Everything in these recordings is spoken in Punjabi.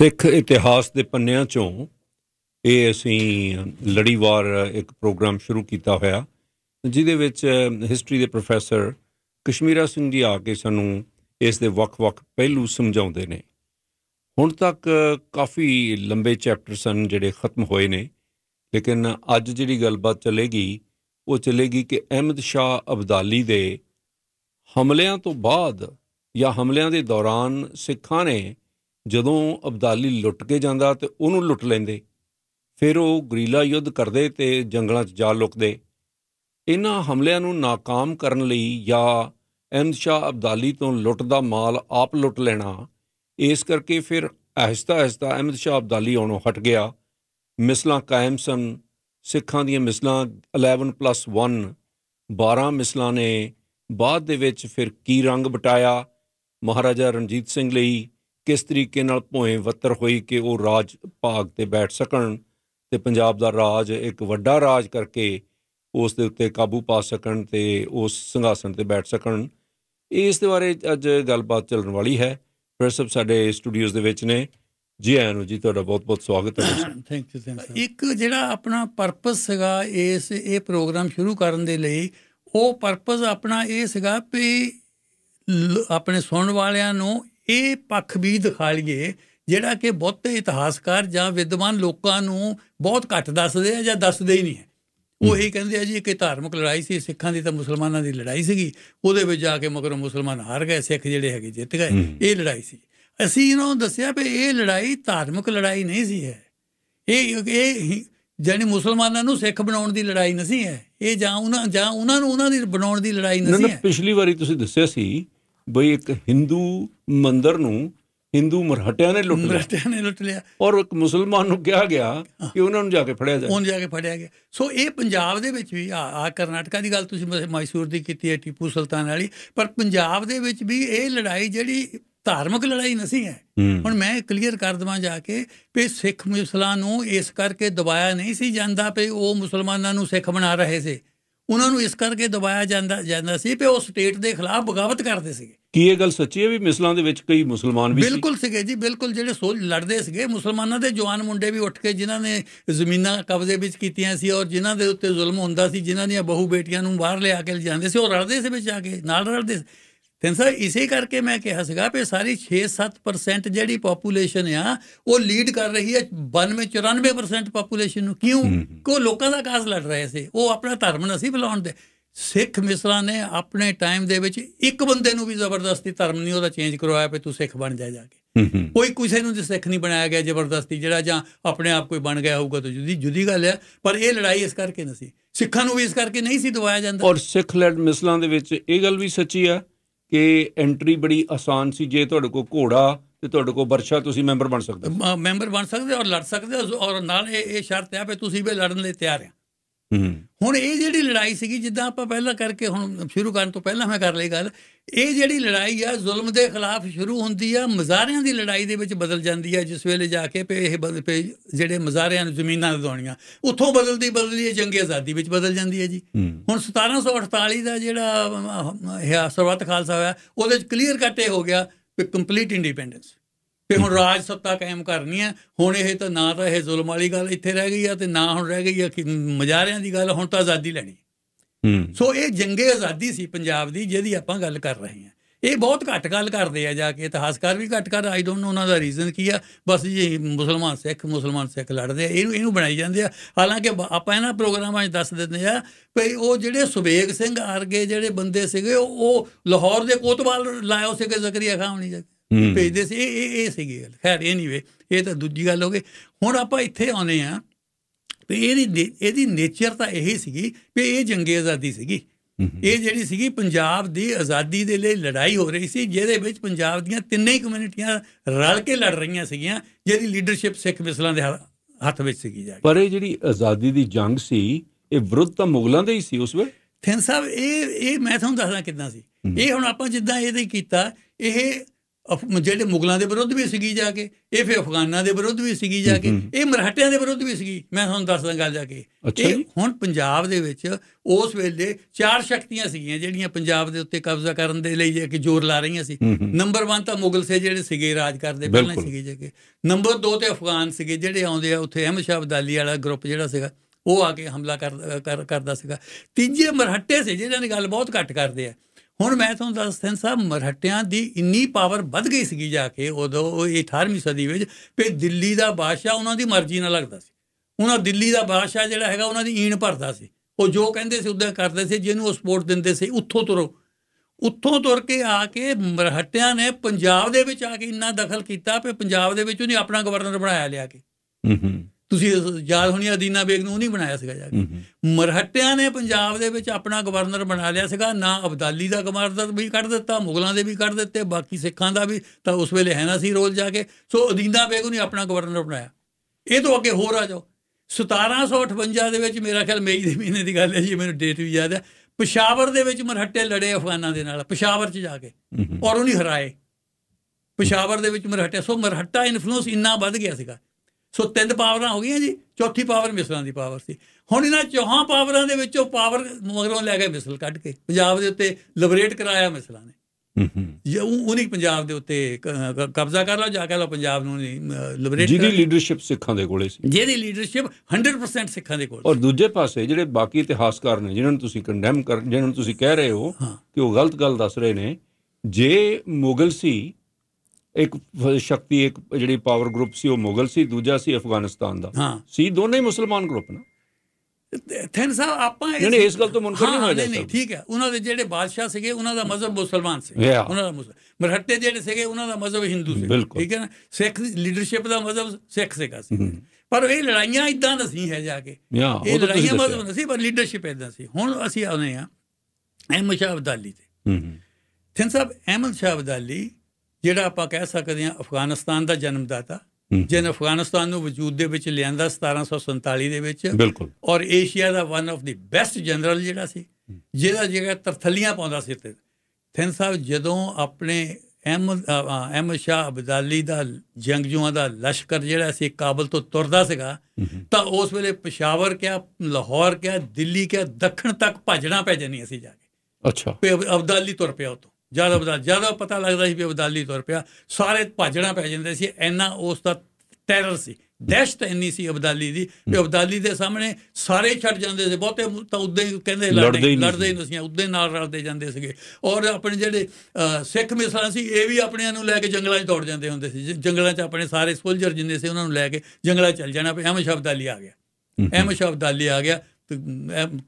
ਸਿੱਖ ਇਤਿਹਾਸ ਦੇ ਪੰਨਿਆਂ ਚੋਂ ਇਹ ਅਸੀਂ ਲੜੀਵਾਰ ਇੱਕ ਪ੍ਰੋਗਰਾਮ ਸ਼ੁਰੂ ਕੀਤਾ ਹੋਇਆ ਜਿਹਦੇ ਵਿੱਚ ਹਿਸਟਰੀ ਦੇ ਪ੍ਰੋਫੈਸਰ ਕਸ਼ਮੀਰਾ ਸਿੰਘ ਜੀ ਆ ਕੇ ਸਾਨੂੰ ਇਸ ਦੇ ਵੱਖ-ਵੱਖ ਪਹਿਲੂ ਸਮਝਾਉਂਦੇ ਨੇ ਹੁਣ ਤੱਕ ਕਾਫੀ ਲੰਬੇ ਚੈਪਟਰ ਸਨ ਜਿਹੜੇ ਖਤਮ ਹੋਏ ਨੇ ਲੇਕਿਨ ਅੱਜ ਜਿਹੜੀ ਗੱਲਬਾਤ ਚੱਲੇਗੀ ਉਹ ਚੱਲੇਗੀ ਕਿ ਅਹਿਮਦ ਸ਼ਾਹ ਅਬਦਾਲੀ ਦੇ ਹਮਲਿਆਂ ਤੋਂ ਬਾਅਦ ਜਾਂ ਹਮਲਿਆਂ ਦੇ ਦੌਰਾਨ ਸਿੱਖਾਂ ਨੇ ਜਦੋਂ ਅਬਦਾਲੀ ਲੁੱਟ ਕੇ ਜਾਂਦਾ ਤੇ ਉਹਨੂੰ ਲੁੱਟ ਲੈਂਦੇ ਫਿਰ ਉਹ ਗਰੀਲਾ ਯੁੱਧ ਕਰਦੇ ਤੇ ਜੰਗਲਾਂ 'ਚ ਜਾ ਲੁਕਦੇ ਇਹਨਾਂ ਹਮਲਿਆਂ ਨੂੰ ناکਾਮ ਕਰਨ ਲਈ ਜਾਂ ਅਹਿਮਦ ਸ਼ਾਹ ਅਬਦਾਲੀ ਤੋਂ ਲੁੱਟ ਦਾ ਮਾਲ ਆਪ ਲੁੱਟ ਲੈਣਾ ਇਸ ਕਰਕੇ ਫਿਰ ਅਹਿਸਤਾ ਅਹਿਸਤਾ ਅਹਿਮਦ ਸ਼ਾਹ ਅਬਦਾਲੀ ਆਉਣੋਂ ਹਟ ਗਿਆ ਮਿਸਲਾਂ ਕਾਇਮ ਸਨ ਸਿੱਖਾਂ ਦੀਆਂ ਮਿਸਲਾਂ 11+1 12 ਮਿਸਲਾਂ ਨੇ ਬਾਅਦ ਦੇ ਵਿੱਚ ਫਿਰ ਕੀ ਰੰਗ ਬਟਾਇਆ ਮਹਾਰਾਜਾ ਰਣਜੀਤ ਸਿੰਘ ਲਈ ਕਿਸ ਤਰੀਕੇ ਨਾਲ ਭੋਏ ਵੱਤਰ ਹੋਈ ਕਿ ਉਹ ਰਾਜ ਭਾਗ ਤੇ ਬੈਠ ਸਕਣ ਤੇ ਪੰਜਾਬ ਦਾ ਰਾਜ ਇੱਕ ਵੱਡਾ ਰਾਜ ਕਰਕੇ ਉਸ ਦੇ ਉੱਤੇ ਕਾਬੂ ਪਾ ਸਕਣ ਤੇ ਉਸ ਸੰਘਾਸਣ ਤੇ ਬੈਠ ਸਕਣ ਇਸ ਦੇ ਬਾਰੇ ਅੱਜ ਗੱਲਬਾਤ ਚੱਲਣ ਵਾਲੀ ਹੈ ਸਭ ਸਾਡੇ ਸਟੂਡੀਓਜ਼ ਦੇ ਵਿੱਚ ਨੇ ਜੀ ਆਇਆਂ ਨੂੰ ਜੀ ਤੁਹਾਡਾ ਬਹੁਤ-ਬਹੁਤ ਸਵਾਗਤ ਹੈ ਥੈਂਕ ਯੂ ਥੈਂਕ ਯੂ ਇੱਕ ਜਿਹੜਾ ਆਪਣਾ ਪਰਪਸ ਸੀਗਾ ਇਸ ਇਹ ਪ੍ਰੋਗਰਾਮ ਸ਼ੁਰੂ ਕਰਨ ਦੇ ਲਈ ਉਹ ਪਰਪਸ ਆਪਣਾ ਇਹ ਸੀਗਾ ਕਿ ਆਪਣੇ ਸੁਣਨ ਵਾਲਿਆਂ ਨੂੰ ਇਹ ਪੱਖ ਵੀ ਦਿਖਾ ਲਈਏ ਜਿਹੜਾ ਕਿ ਬਹੁਤੇ ਇਤਿਹਾਸਕਾਰ ਜਾਂ ਵਿਦਵਾਨ ਲੋਕਾਂ ਨੂੰ ਬਹੁਤ ਘੱਟ ਦੱਸਦੇ ਆ ਜਾਂ ਦੱਸਦੇ ਹੀ ਨਹੀਂ ਉਹ ਇਹ ਕਹਿੰਦੇ ਆ ਜੀ ਇੱਕ ਧਾਰਮਿਕ ਲੜਾਈ ਸੀ ਸਿੱਖਾਂ ਦੀ ਤਾਂ ਮੁਸਲਮਾਨਾਂ ਦੀ ਲੜਾਈ ਸੀਗੀ ਉਹਦੇ ਵਿੱਚ ਜਾ ਕੇ ਮਗਰੋਂ ਮੁਸਲਮਾਨ ਹਾਰ ਗਏ ਸਿੱਖ ਜਿਹੜੇ ਹੈਗੇ ਜਿੱਤ ਗਏ ਇਹ ਲੜਾਈ ਸੀ ਅਸੀਂ ਇਹਨਾਂ ਨੂੰ ਦੱਸਿਆ ਵੀ ਇਹ ਲੜਾਈ ਧਾਰਮਿਕ ਲੜਾਈ ਨਹੀਂ ਸੀ ਹੈ ਇਹ ਇਹ ਜਾਨੀ ਮੁਸਲਮਾਨਾਂ ਨੂੰ ਸਿੱਖ ਬਣਾਉਣ ਦੀ ਲੜਾਈ ਨਹੀਂ ਹੈ ਇਹ ਜਾਂ ਉਹਨਾਂ ਜਾਂ ਉਹਨਾਂ ਨੂੰ ਉਹਨਾਂ ਦੀ ਬਣਾਉਣ ਦੀ ਲੜਾਈ ਨਹੀਂ ਸੀ ਹੈ ਪਿਛਲੀ ਵਾਰੀ ਤੁਸੀਂ ਦੱਸਿਆ ਸੀ ਬਈ ਇੱਕ ਹਿੰਦੂ ਮੰਦਰ ਨੂੰ ਹਿੰਦੂ ਮਰਹਟਿਆਂ ਨੇ ਲੁੱਟ ਲਿਆ ਮਰਹਟਿਆਂ ਨੇ ਲੁੱਟ ਲਿਆ ਔਰ ਇੱਕ ਮੁਸਲਮਾਨ ਨੂੰ ਕਿਹਾ ਗਿਆ ਕਿ ਉਹਨਾਂ ਨੂੰ ਜਾ ਕੇ ਫੜਿਆ ਜਾਏ ਉਹਨਾਂ ਜਾ ਕੇ ਫੜਿਆ ਗਿਆ ਸੋ ਇਹ ਪੰਜਾਬ ਦੇ ਵਿੱਚ ਵੀ ਆ ਆ ਕਰਨਾਟਕਾ ਦੀ ਗੱਲ ਤੁਸੀਂ ਮੈਸੂਰ ਦੀ ਕੀਤੀ ਹੈ ਟੀਪੂ ਸੁਲਤਾਨ ਵਾਲੀ ਪਰ ਪੰਜਾਬ ਦੇ ਵਿੱਚ ਵੀ ਇਹ ਲੜਾਈ ਜਿਹੜੀ ਧਾਰਮਿਕ ਲੜਾਈ ਨਹੀਂ ਹੈ ਹੁਣ ਮੈਂ ਕਲੀਅਰ ਕਰ ਦਵਾਂ ਜਾ ਕੇ ਕਿ ਸਿੱਖ ਮੁਸਲਮਾਨ ਨੂੰ ਇਸ ਕਰਕੇ ਦਬਾਇਆ ਨਹੀਂ ਸੀ ਜਾਂਦਾ ਕਿ ਉਹ ਮੁਸਲਮਾਨਾਂ ਨੂੰ ਸਿੱਖ ਬਣਾ ਰਹੇ ਸੀ ਉਹਨਾਂ ਨੂੰ ਇਸ ਕਰਕੇ ਦਬਾਇਆ ਜਾਂਦਾ ਜਾਂਦਾ ਸੀ ਕਿ ਉਹ ਸਟੇਟ ਦੇ ਖਿਲਾਫ ਬਗਾਵਤ ਕਰਦੇ ਸੀਗੇ ਕੀ ਇਹ ਗੱਲ ਸੱਚੀ ਹੈ ਵੀ ਮਿਸਲਾਂ ਦੇ ਵਿੱਚ ਕਈ ਮੁਸਲਮਾਨ ਵੀ ਸੀ ਬਿਲਕੁਲ ਸੀਗੇ ਜੀ ਬਿਲਕੁਲ ਜਿਹੜੇ ਸੋਲ ਲੜਦੇ ਸੀਗੇ ਮੁਸਲਮਾਨਾਂ ਦੇ ਜਵਾਨ ਮੁੰਡੇ ਵੀ ਉੱਠ ਕੇ ਜਿਨ੍ਹਾਂ ਨੇ ਜ਼ਮੀਨਾਂ ਕਬਜ਼ੇ ਵਿੱਚ ਕੀਤੀਆਂ ਸੀ ਔਰ ਜਿਨ੍ਹਾਂ ਦੇ ਉੱਤੇ ਜ਼ੁਲਮ ਹੁੰਦਾ ਸੀ ਜਿਨ੍ਹਾਂ ਦੀਆਂ ਬਹੂ ਬੇਟੀਆਂ ਨੂੰ ਬਾਹਰ ਲਿਆ ਕੇ ਲਿਜਾਂਦੇ ਸੀ ਉਹ ਰਲਦੇ ਸੀ ਵਿੱਚ ਆ ਕੇ ਨਾਲ ਰਲਦੇ ਸੀ ਫਿਰ ਸਰ ਇਸੇ ਕਰਕੇ ਮੈਂ ਕਿਹਾ ਸੀਗਾ ਕਿ ਸਾਰੀ 6-7% ਜਿਹੜੀ ਪੋਪੂਲੇਸ਼ਨ ਆ ਉਹ ਲੀਡ ਕਰ ਰਹੀ ਹੈ 92-94% ਪੋਪੂਲੇਸ਼ਨ ਨੂੰ ਕਿਉਂ ਕੋ ਲੋਕਾਂ ਦਾ ਕਾਸ ਲੜ ਰਹੇ ਸੀ ਉਹ ਆਪਣਾ ਧਰਮ ਨਾ ਸੀ ਬੁਲਾਉਣ ਦੇ ਸਿੱਖ ਮਿਸਰਾ ਨੇ ਆਪਣੇ ਟਾਈਮ ਦੇ ਵਿੱਚ ਇੱਕ ਬੰਦੇ ਨੂੰ ਵੀ ਜ਼ਬਰਦਸਤੀ ਧਰਮ ਨਹੀਂ ਉਹਦਾ ਚੇਂਜ ਕਰਵਾਇਆ ਵੀ ਤੂੰ ਸਿੱਖ ਬਣ ਜਾ ਜਾ ਕੇ ਕੋਈ ਕਿਸੇ ਨੂੰ ਸਿੱਖ ਨਹੀਂ ਬਣਾਇਆ ਗਿਆ ਜ਼ਬਰਦਸਤੀ ਜਿਹੜਾ ਜਾਂ ਆਪਣੇ ਆਪ ਕੋਈ ਬਣ ਗਿਆ ਹੋਊਗਾ ਤਾਂ ਜੁਦੀ ਜੁਦੀ ਗੱਲ ਹੈ ਪਰ ਇਹ ਲੜਾਈ ਇਸ ਕਰਕੇ ਨਹੀਂ ਸੀ ਸਿੱਖਾਂ ਨੂੰ ਵੀ ਇਸ ਕਰਕੇ ਨਹੀਂ ਸੀ ਦਵਾਇਆ ਜਾਂਦਾ ਔਰ ਸਿੱਖ ਲੈਡ ਮਿਸਲਾਂ ਦੇ ਵਿੱਚ ਇਹ ਗੱਲ ਵੀ ਸੱਚੀ ਆ ਕਿ ਐਂਟਰੀ ਬੜੀ ਆਸਾਨ ਸੀ ਜੇ ਤੁਹਾਡੇ ਕੋਲ ਘੋੜਾ ਤੇ ਤੁਹਾਡੇ ਕੋਲ ਵਰਸ਼ਾ ਤੁਸੀਂ ਮੈਂਬਰ ਬਣ ਸਕਦੇ ਹੋ ਮੈਂਬਰ ਬਣ ਸਕਦੇ ਹੋ ਔਰ ਲੜ ਸਕਦੇ ਹੋ ਔਰ ਨਾਲ ਇਹ ਸ਼ਰਤ ਹੈ ਵੀ ਤੁਸੀਂ ਵੀ ਲੜਨ ਲਈ ਤਿਆਰ ਹੋ ਹੁਣ ਇਹ ਜਿਹੜੀ ਲੜਾਈ ਸੀਗੀ ਜਿੱਦਾਂ ਆਪਾਂ ਪਹਿਲਾਂ ਕਰਕੇ ਹੁਣ ਸ਼ੁਰੂ ਕਰਨ ਤੋਂ ਪਹਿਲਾਂ ਮੈਂ ਕਰ ਲਈ ਗੱਲ ਇਹ ਜਿਹੜੀ ਲੜਾਈ ਆ ਜ਼ੁਲਮ ਦੇ ਖਿਲਾਫ ਸ਼ੁਰੂ ਹੁੰਦੀ ਆ ਮਜ਼ਾਰਿਆਂ ਦੀ ਲੜਾਈ ਦੇ ਵਿੱਚ ਬਦਲ ਜਾਂਦੀ ਆ ਜਿਸ ਵੇਲੇ ਜਾ ਕੇ ਇਹ ਜਿਹੜੇ ਮਜ਼ਾਰਿਆਂ ਨੂੰ ਜ਼ਮੀਨਾਂ ਦਿਵਾਉਣੀਆਂ ਉੱਥੋਂ ਬਦਲਦੀ ਬਦਲਦੀ ਇਹ ਜੰਗੇ ਆਜ਼ਾਦੀ ਵਿੱਚ ਬਦਲ ਜਾਂਦੀ ਹੈ ਜੀ ਹੁਣ 1748 ਦਾ ਜਿਹੜਾ ਇਹ ਸਰਵਤ ਖਾਲਸਾ ਹੋਇਆ ਉਹਦੇ ਵਿੱਚ ਕਲੀਅਰ ਕੱਟ ਇਹ ਹੋ ਗਿਆ ਕਿ ਕੰਪਲੀਟ ਇੰਡੀਪੈਂਡੈਂਸ ਤੇ ਹੁਣ ਰਾਜ ਸੱਤਾ ਕਾਇਮ ਕਰਨੀ ਹੈ ਹੁਣ ਇਹ ਤਾਂ ਨਾ ਤਾਂ ਇਹ ਜ਼ੁਲਮ ਵਾਲੀ ਗੱਲ ਇੱਥੇ ਰਹਿ ਗਈ ਆ ਤੇ ਨਾ ਹੁਣ ਰਹਿ ਗਈ ਆ ਕਿ ਮਜਾਰਿਆਂ ਦੀ ਗੱਲ ਹੁਣ ਤਾਂ ਆਜ਼ਾਦੀ ਲੈਣੀ ਸੋ ਇਹ ਜੰਗੇ ਆਜ਼ਾਦੀ ਸੀ ਪੰਜਾਬ ਦੀ ਜਿਹਦੀ ਆਪਾਂ ਗੱਲ ਕਰ ਰਹੇ ਹਾਂ ਇਹ ਬਹੁਤ ਘੱਟ ਗੱਲ ਕਰਦੇ ਆ ਜਾ ਕੇ ਇਤਿਹਾਸਕਾਰ ਵੀ ਘੱਟ ਕਰ ਆਈ ਡੋਨਟ ਨੋ ਉਹਨਾਂ ਦਾ ਰੀਜ਼ਨ ਕੀ ਆ ਬਸ ਜੀ ਮੁਸਲਮਾਨ ਸਿੱਖ ਮੁਸਲਮਾਨ ਸਿੱਖ ਲੜਦੇ ਆ ਇਹਨੂੰ ਇਹਨੂੰ ਬਣਾਈ ਜਾਂਦੇ ਆ ਹਾਲਾਂਕਿ ਆਪਾਂ ਇਹਨਾਂ ਪ੍ਰੋਗਰਾਮਾਂ 'ਚ ਦੱਸ ਦਿੰਦੇ ਆ ਭਈ ਉਹ ਜਿਹੜੇ ਸੁਬੇਗ ਸਿੰਘ ਆਰਗੇ ਜਿਹੜੇ ਬੰਦੇ ਸੀਗੇ ਉਹ ਲਾਹੌਰ ਦੇ ਕੋਤਵਾਲ ਲਾਇਓ ਸੀਗੇ ਜ਼ਕਰੀਆ ਖਾਨ ਨਹੀਂ ਜੀ ਭੇਜਦੇ ਸੀ ਇਹ ਇਹ ਸੀਗੇ ਗੱਲ ਖੈਰ ਐਨੀਵੇ ਇਹ ਤਾਂ ਦੂਜੀ ਗੱਲ ਹੋ ਗਈ ਹੁਣ ਆਪਾਂ ਇੱਥੇ ਆਉਨੇ ਆ ਤੇ ਇਹਦੀ ਇਹਦੀ ਨੇਚਰ ਤਾਂ ਇਹੀ ਸੀਗੀ ਕਿ ਇਹ ਜੰਗੇ ਆਜ਼ਾਦੀ ਸੀਗੀ ਇਹ ਜਿਹੜੀ ਸੀਗੀ ਪੰਜਾਬ ਦੀ ਆਜ਼ਾਦੀ ਦੇ ਲਈ ਲੜਾਈ ਹੋ ਰਹੀ ਸੀ ਜਿਹਦੇ ਵਿੱਚ ਪੰਜਾਬ ਦੀਆਂ ਤਿੰਨੇ ਹੀ ਕਮਿਊਨਿਟੀਆਂ ਰਲ ਕੇ ਲੜ ਰਹੀਆਂ ਸੀਗੀਆਂ ਜਿਹਦੀ ਲੀਡਰਸ਼ਿਪ ਸਿੱਖ ਮਿਸਲਾਂ ਦੇ ਹੱਥ ਵਿੱਚ ਸੀਗੀ ਜਾ ਪਰ ਇਹ ਜਿਹੜੀ ਆਜ਼ਾਦੀ ਦੀ ਜੰਗ ਸੀ ਇਹ ਵਿਰੁੱਧ ਤਾਂ ਮੁਗਲਾਂ ਦੇ ਹੀ ਸੀ ਉਸ ਵੇਲੇ ਥਿੰਨ ਸਾਹਿਬ ਇਹ ਇਹ ਮੈਂ ਤੁਹਾਨੂੰ ਦੱਸਦਾ ਕਿਦਾਂ ਸੀ ਇਹ ਹੁਣ ਆਪਾਂ ਜਿੱਦਾਂ ਇਹਦੇ ਕੀਤਾ ਇਹ ਜਿਹੜੇ ਮੁਗਲਾਂ ਦੇ ਵਿਰੁੱਧ ਵੀ ਸੀਗੀ ਜਾ ਕੇ ਇਹ ਫਿਰ ਅਫਗਾਨਾਂ ਦੇ ਵਿਰੁੱਧ ਵੀ ਸੀਗੀ ਜਾ ਕੇ ਇਹ ਮਰਾਠਿਆਂ ਦੇ ਵਿਰੁੱਧ ਵੀ ਸੀਗੀ ਮੈਂ ਤੁਹਾਨੂੰ ਦੱਸਦਾ ਗੱਲ ਜਾ ਕੇ ਇਹ ਹੁਣ ਪੰਜਾਬ ਦੇ ਵਿੱਚ ਉਸ ਵੇਲੇ ਚਾਰ ਸ਼ਕਤੀਆਂ ਸੀਗੀਆਂ ਜਿਹੜੀਆਂ ਪੰਜਾਬ ਦੇ ਉੱਤੇ ਕਬਜ਼ਾ ਕਰਨ ਦੇ ਲਈ ਜੇ ਕਿ ਜ਼ੋਰ ਲਾ ਰਹੀਆਂ ਸੀ ਨੰਬਰ 1 ਤਾਂ ਮੁਗਲ ਸੇ ਜਿਹੜੇ ਸੀਗੇ ਰਾਜ ਕਰਦੇ ਪਹਿਲਾਂ ਸੀਗੇ ਜੇ ਕੇ ਨੰਬਰ 2 ਤੇ ਅਫਗਾਨ ਸੀਗੇ ਜਿਹੜੇ ਆਉਂਦੇ ਆ ਉੱਥੇ ਅਹਿਮਦ ਸ਼ਾਹ ਅਬਦਾਲੀ ਵਾਲਾ ਗਰੁੱਪ ਜਿਹੜਾ ਸੀਗਾ ਉਹ ਆ ਕੇ ਹਮਲਾ ਕਰਦਾ ਸੀਗਾ ਤੀਜੇ ਮਰਾਠੇ ਸੀ ਜਿਹਨਾਂ ਦੀ ਗੱਲ ਬਹੁਤ ਘੱਟ ਕਰਦੇ ਆ ਹੁਣ ਮੈਂ ਤੁਹਾਨੂੰ ਦੱਸ ਦਿੰਦਾ ਸਾਹਿਬ ਮਰਹਟਿਆਂ ਦੀ ਇੰਨੀ ਪਾਵਰ ਵੱਧ ਗਈ ਸੀ ਜਾ ਕੇ ਉਦੋਂ 18ਵੀਂ ਸਦੀ ਵਿੱਚ ਕਿ ਦਿੱਲੀ ਦਾ ਬਾਦਸ਼ਾਹ ਉਹਨਾਂ ਦੀ ਮਰਜ਼ੀ ਨਾਲ ਲੱਗਦਾ ਸੀ ਉਹਨਾਂ ਦਿੱਲੀ ਦਾ ਬਾਦਸ਼ਾਹ ਜਿਹੜਾ ਹੈਗਾ ਉਹਨਾਂ ਦੀ ਈਣ ਭਰਦਾ ਸੀ ਉਹ ਜੋ ਕਹਿੰਦੇ ਸੀ ਉਦਾਂ ਕਰਦੇ ਸੀ ਜਿਹਨੂੰ ਉਹ ਸਪੋਰਟ ਦਿੰਦੇ ਸੀ ਉੱਥੋਂ ਤੁਰੋ ਉੱਥੋਂ ਤੁਰ ਕੇ ਆ ਕੇ ਮਰਹਟਿਆਂ ਨੇ ਪੰਜਾਬ ਦੇ ਵਿੱਚ ਆ ਕੇ ਇੰਨਾ ਦਖਲ ਕੀਤਾ ਕਿ ਪੰਜਾਬ ਦੇ ਵਿੱਚ ਉਹਨੇ ਆਪਣਾ ਗਵਰਨਰ ਬਣਾਇਆ ਲਿਆ ਕੇ ਹੂੰ ਹੂੰ ਤੁਸੀਂ ਯਾਦ ਹੋਣੀ ਅਦੀਨਾ ਬੇਗ ਨੂੰ ਨਹੀਂ ਬਣਾਇਆ ਸੀਗਾ ਜਾ ਕੇ ਮਰਹੱਟਿਆਂ ਨੇ ਪੰਜਾਬ ਦੇ ਵਿੱਚ ਆਪਣਾ ਗਵਰਨਰ ਬਣਾ ਲਿਆ ਸੀਗਾ ਨਾ ਅਬਦਾਲੀ ਦਾ ਗਵਰਨਰ ਵੀ ਕੱਢ ਦਿੱਤਾ ਮੁਗਲਾਂ ਦੇ ਵੀ ਕੱਢ ਦਿੱਤੇ ਬਾਕੀ ਸਿੱਖਾਂ ਦਾ ਵੀ ਤਾਂ ਉਸ ਵੇਲੇ ਹੈ ਨਾ ਸੀ ਰੋਲ ਜਾ ਕੇ ਸੋ ਅਦੀਨਾ ਬੇਗ ਨੂੰ ਆਪਣਾ ਗਵਰਨਰ ਬਣਾਇਆ ਇਹ ਤੋਂ ਅੱਗੇ ਹੋਰ ਆ ਜਾਓ 1758 ਦੇ ਵਿੱਚ ਮੇਰਾ ਖਿਆਲ ਮਈ ਦੇ ਮਹੀਨੇ ਦੀ ਗੱਲ ਹੈ ਜੀ ਮੈਨੂੰ ਡੇਟ ਵੀ ਯਾਦ ਹੈ ਪਸ਼ਾਵਰ ਦੇ ਵਿੱਚ ਮਰਹੱਟੇ ਲੜੇ ਅਫਗਾਨਾਂ ਦੇ ਨਾਲ ਪਸ਼ਾਵਰ 'ਚ ਜਾ ਕੇ ਔਰ ਉਹਨੇ ਹਰਾਏ ਪਸ਼ਾਵਰ ਦੇ ਵਿੱਚ ਮਰਹੱਟੇ ਸੋ ਮਰਹੱਟਾ ਇਨਫਲੂਐਂਸ ਇੰਨਾ ਵੱਧ ਗਿਆ ਸੀਗਾ ਸੋ ਤਿੰਨ ਪਾਵਰਾਂ ਹੋ ਗਈਆਂ ਜੀ ਚੌਥੀ ਪਾਵਰ ਮਿਸਲਾਂ ਦੀ ਪਾਵਰ ਸੀ ਹੁਣ ਇਹਨਾਂ ਚੌਹਾਂ ਪਾਵਰਾਂ ਦੇ ਵਿੱਚੋਂ ਪਾਵਰ ਮਗਰੋਂ ਲੈ ਕੇ ਮਿਸਲ ਕੱਢ ਕੇ ਪੰਜਾਬ ਦੇ ਉੱਤੇ ਲਿਬਰੇਟ ਕਰਾਇਆ ਮਿਸਲਾਂ ਨੇ ਹੂੰ ਨਹੀਂ ਪੰਜਾਬ ਦੇ ਉੱਤੇ ਕਬਜ਼ਾ ਕਰ ਲਿਆ ਜਾ ਕੇ ਲਾ ਪੰਜਾਬ ਨੂੰ ਲਿਬਰੇਟ ਜਿਹਦੀ ਲੀਡਰਸ਼ਿਪ ਸਿੱਖਾਂ ਦੇ ਕੋਲੇ ਸੀ ਜਿਹਦੀ ਲੀਡਰਸ਼ਿਪ 100% ਸਿੱਖਾਂ ਦੇ ਕੋਲ ਔਰ ਦੂਜੇ ਪਾਸੇ ਜਿਹੜੇ ਬਾਕੀ ਇਤਿਹਾਸਕਾਰ ਨੇ ਜਿਨ੍ਹਾਂ ਨੂੰ ਤੁਸੀਂ ਕੰਡੈਮ ਕਰ ਜਿਨ੍ਹਾਂ ਨੂੰ ਤੁਸੀਂ ਕਹਿ ਰਹੇ ਹੋ ਕਿ ਉਹ ਗਲਤ ਗੱਲ ਦੱਸ ਰਹੇ ਨੇ ਜੇ ਮੁਗਲ ਸੀ ਇੱਕ ਸ਼ਕਤੀ ਇੱਕ ਜਿਹੜੀ ਪਾਵਰ ਗਰੁੱਪ ਸੀ ਉਹ ਮੁਗਲ ਸੀ ਦੂਜਾ ਸੀ ਅਫਗਾਨਿਸਤਾਨ ਦਾ ਸੀ ਦੋਨੇ ਹੀ ਮੁਸਲਮਾਨ ਗਰੁੱਪ ਨਾ ਥੈਨ ਸਾਹਿਬ ਆਪਾਂ ਨਹੀਂ ਇਸ ਗੱਲ ਤੋਂ ਮੁਨਕਰ ਨਹੀਂ ਹੋ ਜਾਂਦਾ ਨਹੀਂ ਠੀਕ ਹੈ ਉਹਨਾਂ ਦੇ ਜਿਹੜੇ ਬਾਦਸ਼ਾਹ ਸੀਗੇ ਉਹਨਾਂ ਦਾ ਮਜ਼ਹਬ ਮੁਸਲਮਾਨ ਸੀ ਉਹਨਾਂ ਦਾ ਮਜ਼ਹਬ ਮਰਹੱਟੇ ਜਿਹੜੇ ਸੀਗੇ ਉਹਨਾਂ ਦਾ ਮਜ਼ਹਬ ਹਿੰਦੂ ਸੀ ਠੀਕ ਹੈ ਨਾ ਸਿੱਖ ਲੀਡਰਸ਼ਿਪ ਦਾ ਮਜ਼ਹਬ ਸਿੱਖ ਸੀਗਾ ਸੀ ਪਰ ਇਹ ਲੜਾਈਆਂ ਇਦਾਂ ਦਾ ਸੀ ਹੈ ਜਾ ਕੇ ਇਹ ਲੜਾਈਆਂ ਮਜ਼ਹਬ ਨਹੀਂ ਸੀ ਪਰ ਲੀਡਰਸ਼ਿਪ ਇਦਾਂ ਸੀ ਹੁਣ ਅਸੀਂ ਆਉਨੇ ਆ ਅਹਿਮਦ ਸ਼ਾਹ ਅਬਦਾਲੀ ਤੇ ਹੂੰ ਥੈਨ ਸਾਹਿਬ ਅਹਿਮਦ ਸ਼ਾਹ ਅਬਦਾਲੀ ਜਿਹੜਾ ਆਪਾਂ ਕਹਿ ਸਕਦੇ ਹਾਂ ਅਫਗਾਨਿਸਤਾਨ ਦਾ ਜਨਮਦਾਤਾ ਜਿਨ ਅਫਗਾਨਿਸਤਾਨ ਨੂੰ ਵਜੂਦ ਦੇ ਵਿੱਚ ਲਿਆਂਦਾ 1747 ਦੇ ਵਿੱਚ ਬਿਲਕੁਲ ਔਰ ਏਸ਼ੀਆ ਦਾ one of the best general ਜਿਹੜਾ ਸੀ ਜਿਹਦਾ ਜਿਹੜਾ ਤਰਥਲੀਆਂ ਪਾਉਂਦਾ ਸੀ ਤੇ ਥਿੰਨ ਸਾਹਿਬ ਜਦੋਂ ਆਪਣੇ ਅਹਿਮਦ ਅਹਿਮਦ ਸ਼ਾਹ ਅਬਦਾਲੀ ਦਾ ਜੰਗਜੂਆਂ ਦਾ ਲਸ਼ਕਰ ਜਿਹੜਾ ਸੀ ਕਾਬਲ ਤੋਂ ਤੁਰਦਾ ਸੀਗਾ ਤਾਂ ਉਸ ਵੇਲੇ ਪਸ਼ਾਵਰ ਕਿਆ ਲਾਹੌਰ ਕਿਆ ਦਿੱਲੀ ਕਿਆ ਦੱਖਣ ਤੱਕ ਭੱਜਣਾ ਪੈ ਜਾਣੀ ਅਸੀਂ ਜਾ ਕੇ ਅੱਛਾ ਅਬਦਾਲੀ ਤੁਰ ਪਿਆ ਉਹ ਤੋਂ ਜਿਆਦਾ ਬਦਲ ਜਿਆਦਾ ਪਤਾ ਲੱਗਦਾ ਸੀ ਵੀ ਬਦਲੀ ਤੁਰ ਪਿਆ ਸਾਰੇ ਭਾਜਣਾ ਪੈ ਜਾਂਦੇ ਸੀ ਐਨਾ ਉਸ ਦਾ ਟੈਰਰ ਸੀ ਦਹਿਸ਼ਤ ਇੰਨੀ ਸੀ ਅਬਦਾਲੀ ਦੀ ਕਿ ਅਬਦਾਲੀ ਦੇ ਸਾਹਮਣੇ ਸਾਰੇ ਛੱਡ ਜਾਂਦੇ ਸੀ ਬਹੁਤੇ ਤਾਂ ਉਦਾਂ ਹੀ ਕਹਿੰਦੇ ਲੜਦੇ ਲੜਦੇ ਹੀ ਨਹੀਂ ਉਦਾਂ ਨਾਲ ਰਲਦੇ ਜਾਂਦੇ ਸੀਗੇ ਔਰ ਆਪਣੇ ਜਿਹੜੇ ਸਿੱਖ ਮਿਸਲਾਂ ਸੀ ਇਹ ਵੀ ਆਪਣਿਆਂ ਨੂੰ ਲੈ ਕੇ ਜੰਗਲਾਂ 'ਚ ਦੌੜ ਜਾਂਦੇ ਹੁੰਦੇ ਸੀ ਜੰਗਲਾਂ 'ਚ ਆਪਣੇ ਸਾਰੇ ਸੋਲਜਰ ਜਿੰਨੇ ਸੀ ਉਹਨਾਂ ਨੂੰ ਲੈ ਕੇ ਜੰਗਲਾਂ 'ਚ ਚੱਲ ਜਾਣਾ ਪਿਆ ਅਹਿਮਦ ਸ਼ਬਦਾਲੀ ਆ ਗਿਆ ਅਹਿਮਦ ਸ਼ਬਦਾਲੀ ਆ ਗਿਆ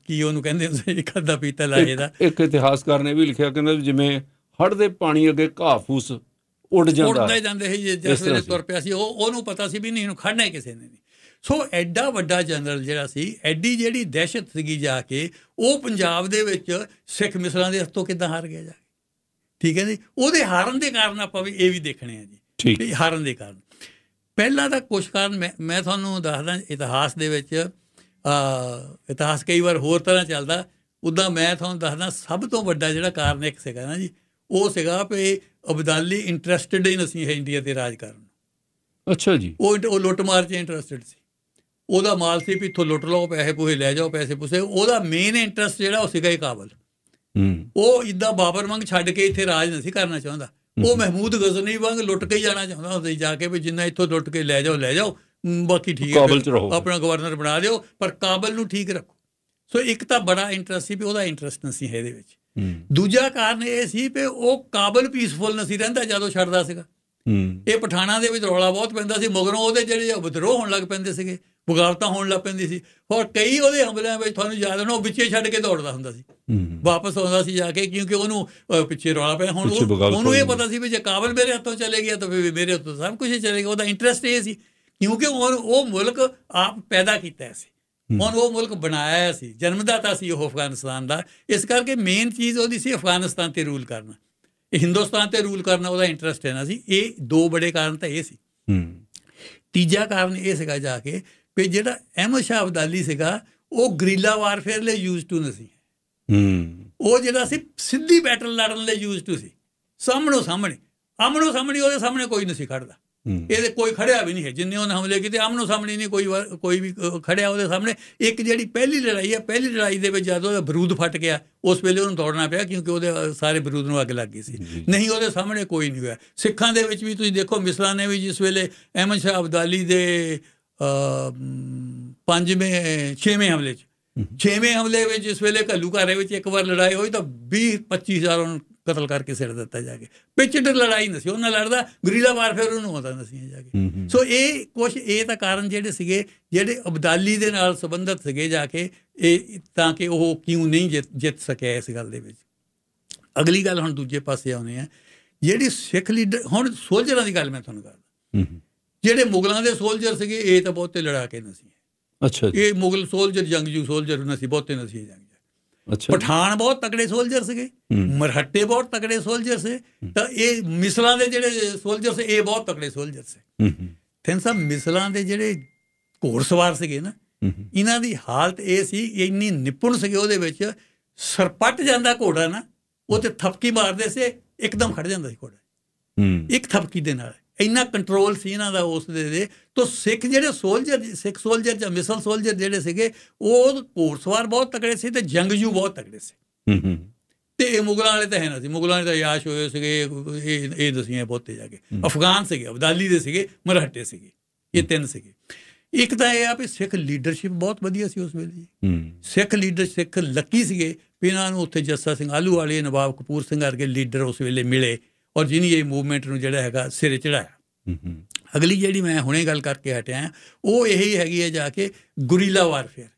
ਕੀ ਉਹਨੂੰ ਕਹਿੰਦੇ ਹੁੰਦੇ ਇੱਕ ਅੱਧਾ ਪੀਤਾ ਲਾਏ ਦਾ ਇੱਕ ਇਤਿਹਾਸਕਾਰ ਨੇ ਵੀ ਲਿਖਿਆ ਕਹਿੰਦਾ ਜਿਵੇਂ ਹੜ ਦੇ ਪਾਣੀ ਅੱਗੇ ਘਾਹ ਫੂਸ ਉੱਡ ਜਾਂਦਾ ਉੱਡਦੇ ਜਾਂਦੇ ਸੀ ਜਿਸ ਵੇਲੇ ਤੁਰ ਪਿਆ ਸੀ ਉਹ ਉਹਨੂੰ ਪਤਾ ਸੀ ਵੀ ਨਹੀਂ ਇਹਨੂੰ ਖੜਨਾ ਕਿਸੇ ਨੇ ਨਹੀਂ ਸੋ ਐਡਾ ਵੱਡਾ ਜਨਰਲ ਜਿਹੜਾ ਸੀ ਐਡੀ ਜਿਹੜੀ ਦਹਿਸ਼ਤ ਸੀਗੀ ਜਾ ਕੇ ਉਹ ਪੰਜਾਬ ਦੇ ਵਿੱਚ ਸਿੱਖ ਮਿਸਲਾਂ ਦੇ ਹੱਥੋਂ ਕਿੱਦਾਂ ਹਾਰ ਗਿਆ ਜਾ ਠੀਕ ਹੈ ਜੀ ਉਹਦੇ ਹਾਰਨ ਦੇ ਕਾਰਨ ਆਪਾਂ ਵੀ ਇਹ ਵੀ ਦੇਖਣੇ ਆ ਜੀ ਠੀਕ ਹਾਰਨ ਦੇ ਕਾਰਨ ਪਹਿਲਾਂ ਤਾਂ ਕੁਝ ਕਾਰਨ ਮੈਂ ਮੈਂ ਤੁਹਾਨੂੰ ਦੱਸਦਾ ਇਤਿਹਾਸ ਦੇ ਵਿੱਚ ਇਤਿਹਾਸ ਕਈ ਵਾਰ ਹੋਰ ਤਰ੍ਹਾਂ ਚੱਲਦਾ ਉਦਾਂ ਮੈਂ ਤੁਹਾਨੂੰ ਦੱਸਦਾ ਸਭ ਤੋਂ ਵੱਡਾ ਜਿਹੜਾ ਕਾਰਨ ਇੱਕ ਸੀਗਾ ਨਾ ਜੀ ਉਹ ਸੀਗਾ ਵੀ ਅਬਦਾਲੀ ਇੰਟਰਸਟਿਡ ਹੀ ਨਹੀਂ ਹੈ ਇੰਡੀਆ ਤੇ ਰਾਜ ਕਰਨ ਅੱਛਾ ਜੀ ਉਹ ਉਹ ਲੁੱਟ ਮਾਰ 'ਚ ਇੰਟਰਸਟਿਡ ਸੀ ਉਹਦਾ ਮਾਲ ਸੀ ਵੀ ਇਥੋਂ ਲੁੱਟ ਲਓ ਪੈਸੇ ਪੂਹੇ ਲੈ ਜਾਓ ਪੈਸੇ ਪੂਸੇ ਉਹਦਾ ਮੇਨ ਇੰਟਰਸਟ ਜਿਹੜਾ ਉਹ ਸੀਗਾ ਹੀ ਕਾਬਲ ਹੂੰ ਉਹ ਇਦਾਂ ਬਾਬਰ ਵਾਂਗ ਛੱਡ ਕੇ ਇੱਥੇ ਰਾਜ ਨਹੀਂ ਸੀ ਕਰਨਾ ਚਾਹੁੰਦਾ ਉਹ ਮਹਿਮੂਦ ਗਜ਼ਨੀ ਵਾਂਗ ਲੁੱਟ ਕੇ ਜਾਣਾ ਚਾਹੁੰਦਾ ਹੁੰਦਾ ਜਾ ਕੇ ਵੀ ਜਿੰਨਾ ਇੱਥੋਂ ਲੁੱਟ ਕੇ ਲੈ ਜਾਓ ਲੈ ਜਾਓ ਬਾਕੀ ਠੀਕ ਹੈ ਆਪਣਾ ਗਵਰਨਰ ਬਣਾ ਲਿਓ ਪਰ ਕਾਬਲ ਨੂੰ ਠੀਕ ਰੱਖੋ ਸੋ ਇੱਕ ਤਾਂ ਬੜਾ ਇੰਟਰਸਟ ਸੀ ਵੀ ਉਹਦਾ ਇੰਟਰਸਟ ਨਹੀਂ ਸੀ ਇਹਦੇ ਵਿੱਚ ਦੂਜਾ ਕਾਰਨ ਇਹ ਸੀ ਕਿ ਉਹ ਕਾਬਲ ਪੀਸਫੁਲ ਨਹੀਂ ਰਹਿੰਦਾ ਜਦੋਂ ਛੱਡਦਾ ਸੀਗਾ ਇਹ ਪਠਾਣਾ ਦੇ ਵਿੱਚ ਰੌਲਾ ਬਹੁਤ ਪੈਂਦਾ ਸੀ ਮਗਰੋਂ ਉਹਦੇ ਜਿਹੜੇ ਵਿਦਰੋਹ ਹੋਣ ਲੱਗ ਪੈਂਦੇ ਸੀਗੇ ਬਗਾਵਤਾਂ ਹੋਣ ਲੱਗ ਪੈਂਦੀ ਸੀ ਹੋਰ ਕਈ ਉਹਦੇ ਹਮਲਿਆਂ ਵਿੱਚ ਤੁਹਾਨੂੰ ਯਾਦ ਹੋਣਾ ਉਹ ਵਿੱਚੇ ਛੱਡ ਕੇ ਦੌੜਦਾ ਹੁੰਦਾ ਸੀ ਵਾਪਸ ਆਉਂਦਾ ਸੀ ਜਾ ਕੇ ਕਿਉਂਕਿ ਉਹਨੂੰ ਪਿੱਛੇ ਰੌਲਾ ਪਿਆ ਹੁਣ ਉਹਨੂੰ ਇਹ ਪਤਾ ਸੀ ਵੀ ਜੇ ਕਾਬਲ ਮੇਰੇ ਹੱਥੋਂ ਚਲੇ ਗਿਆ ਤਾਂ ਫਿਰ ਮੇਰੇ ਹੱਥੋਂ ਸਭ ਕੁਝ ਚਲੇਗਾ ਉਹਦਾ ਇੰਟਰਸਟ ਇਹ ਸੀ ਕਿਉਂਕਿ ਉਹ ਉਹ ਮੁਲਕ ਆਪ ਪੈਦਾ ਕੀਤਾ ਸੀ ਹੁਣ ਉਹ ਮੁਲਕ ਬਣਾਇਆ ਸੀ ਜਨਮਦਾਤਾ ਸੀ ਉਹ ਅਫਗਾਨਿਸਤਾਨ ਦਾ ਇਸ ਕਰਕੇ ਮੇਨ ਚੀਜ਼ ਉਹਦੀ ਸੀ ਅਫਗਾਨਿਸਤਾਨ ਤੇ ਰੂਲ ਕਰਨਾ ਇਹ ਹਿੰਦੁਸਤਾਨ ਤੇ ਰੂਲ ਕਰਨਾ ਉਹਦਾ ਇੰਟਰਸਟ ਹੈ ਨਾ ਸੀ ਇਹ ਦੋ ਬੜੇ ਕਾਰਨ ਤਾਂ ਇਹ ਸੀ ਤੀਜਾ ਕਾਰਨ ਇਹ ਸੀਗਾ ਜਾ ਕੇ ਕਿ ਜਿਹੜਾ ਅਹਿਮਦ ਸ਼ਾਹ ਅਬਦਾਲੀ ਸੀਗਾ ਉਹ ਗਰੀਲਾ ਵਾਰਫੇਅਰ ਲਈ ਯੂਜ਼ ਟੂ ਨਹੀਂ ਸੀ ਹੂੰ ਉਹ ਜਿਹੜਾ ਸੀ ਸਿੱਧੀ ਬੈਟਲ ਲੜਨ ਲਈ ਯੂਜ਼ ਟੂ ਸੀ ਸਾਹਮਣੋ ਸਾਹਮਣੇ ਆਮਣੋ ਸਾਹਮਣੇ ਉਹਦੇ ਸਾਹਮਣੇ ਕੋਈ ਨਹੀਂ ਸੀ ਖੜਦਾ ਇਹਦੇ ਕੋਈ ਖੜਿਆ ਵੀ ਨਹੀਂ ਹੈ ਜਿੰਨੇ ਉਹਨੇ ਹਮਲੇ ਕੀਤੇ ਆਮਨੋ ਸਾਹਮਣੇ ਨਹੀਂ ਕੋਈ ਕੋਈ ਵੀ ਖੜਿਆ ਉਹਦੇ ਸਾਹਮਣੇ ਇੱਕ ਜਿਹੜੀ ਪਹਿਲੀ ਲੜਾਈ ਹੈ ਪਹਿਲੀ ਲੜਾਈ ਦੇ ਵਿੱਚ ਜਦੋਂ ਬਰੂਦ ਫਟ ਗਿਆ ਉਸ ਵੇਲੇ ਉਹਨੂੰ ਦੌੜਨਾ ਪਿਆ ਕਿਉਂਕਿ ਉਹਦੇ ਸਾਰੇ ਬਰੂਦ ਨੂੰ ਅੱਗ ਲੱਗ ਗਈ ਸੀ ਨਹੀਂ ਉਹਦੇ ਸਾਹਮਣੇ ਕੋਈ ਨਹੀਂ ਹੋਇਆ ਸਿੱਖਾਂ ਦੇ ਵਿੱਚ ਵੀ ਤੁਸੀਂ ਦੇਖੋ ਮਿਸਲਾਂ ਨੇ ਵੀ ਜਿਸ ਵੇਲੇ ਅਹਿਮਦ ਸ਼ਾਹ ਅਬਦਾਲੀ ਦੇ ਪੰਜਵੇਂ 6ਵੇਂ ਹਮਲੇ 'ਚ 6ਵੇਂ ਹਮਲੇ ਵਿੱਚ ਜਿਸ ਵੇਲੇ ਘੱਲੂ ਘਾਰੇ ਵਿੱਚ ਇੱਕ ਵਾਰ ਲੜਾਈ ਹੋਈ ਤਾਂ 20 25000 ਉਹਨਾਂ ਕਤਲ ਕਰਕੇ ਸਿਰ ਦਿੱਤਾ ਜਾ ਕੇ ਪਿਚਡ ਲੜਾਈ ਨਹੀਂ ਸੀ ਉਹਨਾਂ ਲੜਦਾ ਗਰੀਲਾ ਵਾਰਫੇਅਰ ਉਹਨੂੰ ਆਉਂਦਾ ਨਹੀਂ ਸੀ ਜਾ ਕੇ ਸੋ ਇਹ ਕੁਝ ਇਹ ਤਾਂ ਕਾਰਨ ਜਿਹੜੇ ਸੀਗੇ ਜਿਹੜੇ ਅਬਦਾਲੀ ਦੇ ਨਾਲ ਸੰਬੰਧਿਤ ਸੀਗੇ ਜਾ ਕੇ ਇਹ ਤਾਂ ਕਿ ਉਹ ਕਿਉਂ ਨਹੀਂ ਜਿੱਤ ਸਕਿਆ ਇਸ ਗੱਲ ਦੇ ਵਿੱਚ ਅਗਲੀ ਗੱਲ ਹੁਣ ਦੂਜੇ ਪਾਸੇ ਆਉਨੇ ਆ ਜਿਹੜੀ ਸਿੱਖ ਲੀਡਰ ਹੁਣ ਸੋਲਜਰਾਂ ਦੀ ਗੱਲ ਮੈਂ ਤੁਹਾਨੂੰ ਕਰਦਾ ਜਿਹੜੇ ਮੁਗਲਾਂ ਦੇ ਸੋਲਜਰ ਸੀਗੇ ਇਹ ਤਾਂ ਬਹੁਤੇ ਲੜਾ ਕੇ ਨਹੀਂ ਸੀ ਅੱਛਾ ਇਹ ਮੁਗਲ ਸੋਲਜਰ ਜੰਗਜੂ ਸੋਲਜਰ ਨਹੀਂ ਸੀ ਬਹੁਤੇ ਨਹੀਂ ਸੀ ਅੱਛਾ ਪਠਾਨ ਬਹੁਤ ਤਕੜੇ ਸੋਲਜਰ ਸੀਗੇ ਮਰਹੱਟੇ ਬਹੁਤ ਤਕੜੇ ਸੋਲਜਰ ਸੀ ਤਾਂ ਇਹ ਮਿਸਲਾਂ ਦੇ ਜਿਹੜੇ ਸੋਲਜਰ ਸੀ ਇਹ ਬਹੁਤ ਤਕੜੇ ਸੋਲਜਰ ਸੀ ਫਿਰ ਸਭ ਮਿਸਲਾਂ ਦੇ ਜਿਹੜੇ ਘੋੜਸਵਾਰ ਸੀਗੇ ਨਾ ਇਹਨਾਂ ਦੀ ਹਾਲਤ ਇਹ ਸੀ ਇੰਨੀ ਨਿਪੁੰਨ ਸੀਗੇ ਉਹਦੇ ਵਿੱਚ ਸਰਪੱਟ ਜਾਂਦਾ ਘੋੜਾ ਨਾ ਉਹ ਤੇ ਥਪਕੀ ਮਾਰਦੇ ਸੀ ਇੱਕਦਮ ਖੜ ਜਾਂਦਾ ਸੀ ਘੋੜਾ ਇੱਕ ਥਪਕੀ ਦੇ ਨਾਲ ਇੰਨਾ ਕੰਟਰੋਲ ਸੀ ਇਹਨਾਂ ਦਾ ਉਸ ਦੇ ਦੇ ਤੋਂ ਸਿੱਖ ਜਿਹੜੇ ਸੋਲਜਰ ਸਿੱਖ ਸੋਲਜਰ ਜਾਂ ਮਿਸਲ ਸੋਲਜਰ ਜਿਹੜੇ ਸੀਗੇ ਉਹ ਘੋੜਸਵਾਰ ਬਹੁਤ ਤਕੜੇ ਸੀ ਤੇ ਜੰਗਜੂ ਬਹੁਤ ਤਕੜੇ ਸੀ ਹੂੰ ਹੂੰ ਤੇ ਇਹ ਮੁਗਲਾਂ ਵਾਲੇ ਤਾਂ ਹੈ ਨਾ ਸੀ ਮੁਗਲਾਂ ਵਾਲੇ ਤਾਂ ਯਾਸ਼ ਹੋਏ ਸੀਗੇ ਇਹ ਇਹ ਦਸੀਆਂ ਬਹੁਤੇ ਜਾ ਕੇ ਅਫਗਾਨ ਸੀਗੇ ਅਬਦਾਲੀ ਦੇ ਸੀਗੇ ਮਰਾਠੇ ਸੀਗੇ ਇਹ ਤਿੰਨ ਸੀਗੇ ਇੱਕ ਤਾਂ ਇਹ ਆ ਵੀ ਸਿੱਖ ਲੀਡਰਸ਼ਿਪ ਬਹੁਤ ਵਧੀਆ ਸੀ ਉਸ ਵੇਲੇ ਸਿੱਖ ਲੀਡਰ ਸਿੱਖ ਲੱਕੀ ਸੀਗੇ ਵੀ ਇਹਨਾਂ ਨੂੰ ਉੱਥੇ ਜੱਸਾ ਸਿੰਘ ਆਲੂ ਵਾਲੇ ਨਵਾਬ ਕਪੂਰ ਸਿੰਘ ਵਰਗੇ ਲੀਡਰ ਉਸ ਵੇਲੇ ਮਿਲੇ ਔਰ ਜਿਨੀ ਇਹ ਮੂਵਮੈਂਟ ਨੂੰ ਜਿਹੜਾ ਹੈਗਾ ਸਿਰੇ ਚੜਾਇਆ ਅਗਲੀ ਜਿਹੜੀ ਮੈਂ ਹੁਣੇ ਗੱਲ ਕਰਕੇ ਹਟਿਆ ਉਹ ਇਹੀ ਹੈਗੀ ਹੈ ਜਾ ਕੇ ਗੁਰੀਲਾ ਵਾਰਫੇਅਰ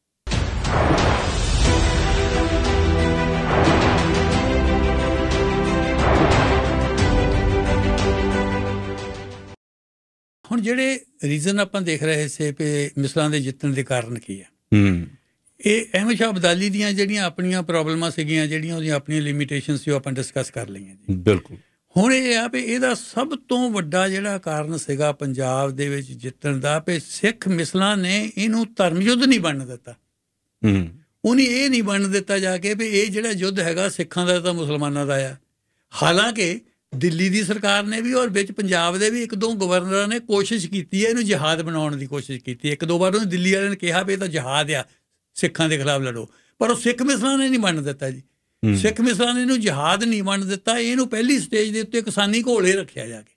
ਹੁਣ ਜਿਹੜੇ ਰੀਜ਼ਨ ਆਪਾਂ ਦੇਖ ਰਹੇ ਸੀ ਕਿ ਮਿਸਲਾਂ ਦੇ ਜਿੱਤਣ ਦੇ ਕਾਰਨ ਕੀ ਹੈ ਇਹ ਅਹਿਮਦ ਸ਼ਾਹ ਅਬਦਾਲੀ ਦੀਆਂ ਜਿਹੜੀਆਂ ਆਪਣੀਆਂ ਪ੍ਰੋਬਲਮਾਂ ਸੀਗੀਆਂ ਜਿਹੜੀਆਂ ਉਹਦੀਆਂ ਆਪਣੀਆਂ ਲਿਮਿਟੇਸ਼ਨਸ ਸੀ ਉਹ ਆਪਾਂ ਡਿਸਕਸ ਕਰ ਲਈਆਂ ਜੀ ਬਿਲਕੁਲ ਹੁਣ ਇਹ ਆ ਵੀ ਇਹਦਾ ਸਭ ਤੋਂ ਵੱਡਾ ਜਿਹੜਾ ਕਾਰਨ ਸੀਗਾ ਪੰਜਾਬ ਦੇ ਵਿੱਚ ਜਿੱਤਣ ਦਾ ਵੀ ਸਿੱਖ ਮਿਸਲਾਂ ਨੇ ਇਹਨੂੰ ਧਰਮ ਯੁੱਧ ਨਹੀਂ ਬਣਨ ਦਿੱਤਾ ਹੂੰ ਉਹਨੇ ਇਹ ਨਹੀਂ ਬਣਨ ਦਿੱਤਾ ਜਾ ਕੇ ਵੀ ਇਹ ਜਿਹੜਾ ਯੁੱਧ ਹੈਗਾ ਸਿੱਖਾਂ ਦਾ ਤਾਂ ਮੁਸਲਮਾਨਾਂ ਦਾ ਆ ਹਾਲਾਂਕਿ ਦਿੱਲੀ ਦੀ ਸਰਕਾਰ ਨੇ ਵੀ ਔਰ ਵਿੱਚ ਪੰਜਾਬ ਦੇ ਵੀ ਇੱਕ ਦੋ ਗਵਰਨਰਾਂ ਨੇ ਕੋਸ਼ਿਸ਼ ਕੀਤੀ ਹੈ ਇਹਨੂੰ ਜਿਹਹਾਦ ਬਣਾਉਣ ਦੀ ਕੋਸ਼ਿਸ਼ ਕੀਤੀ ਇੱਕ ਦੋ ਵਾਰ ਉਹਨੇ ਦਿੱਲੀ ਵਾਲਿਆਂ ਨੇ ਕਿਹਾ ਵੀ ਇਹ ਤਾਂ ਜਿਹਹਾਦ ਆ ਸਿੱਖਾਂ ਦੇ ਖਿਲਾਫ ਲੜੋ ਪਰ ਉਹ ਸਿੱਖ ਮਿਸਲਾਂ ਨੇ ਨਹੀਂ ਮੰਨ ਦਿੱਤਾ ਜੀ ਸਿੱਖ ਮਿਸਲਾਂ ਨੇ ਇਹਨੂੰ ਜਿਹਾਦ ਨਹੀਂ ਮੰਨ ਦਿੱਤਾ ਇਹਨੂੰ ਪਹਿਲੀ ਸਟੇਜ ਦੇ ਉੱਤੇ ਕਿਸਾਨੀ ਘੋਲੇ ਰੱਖਿਆ ਜਾ ਕੇ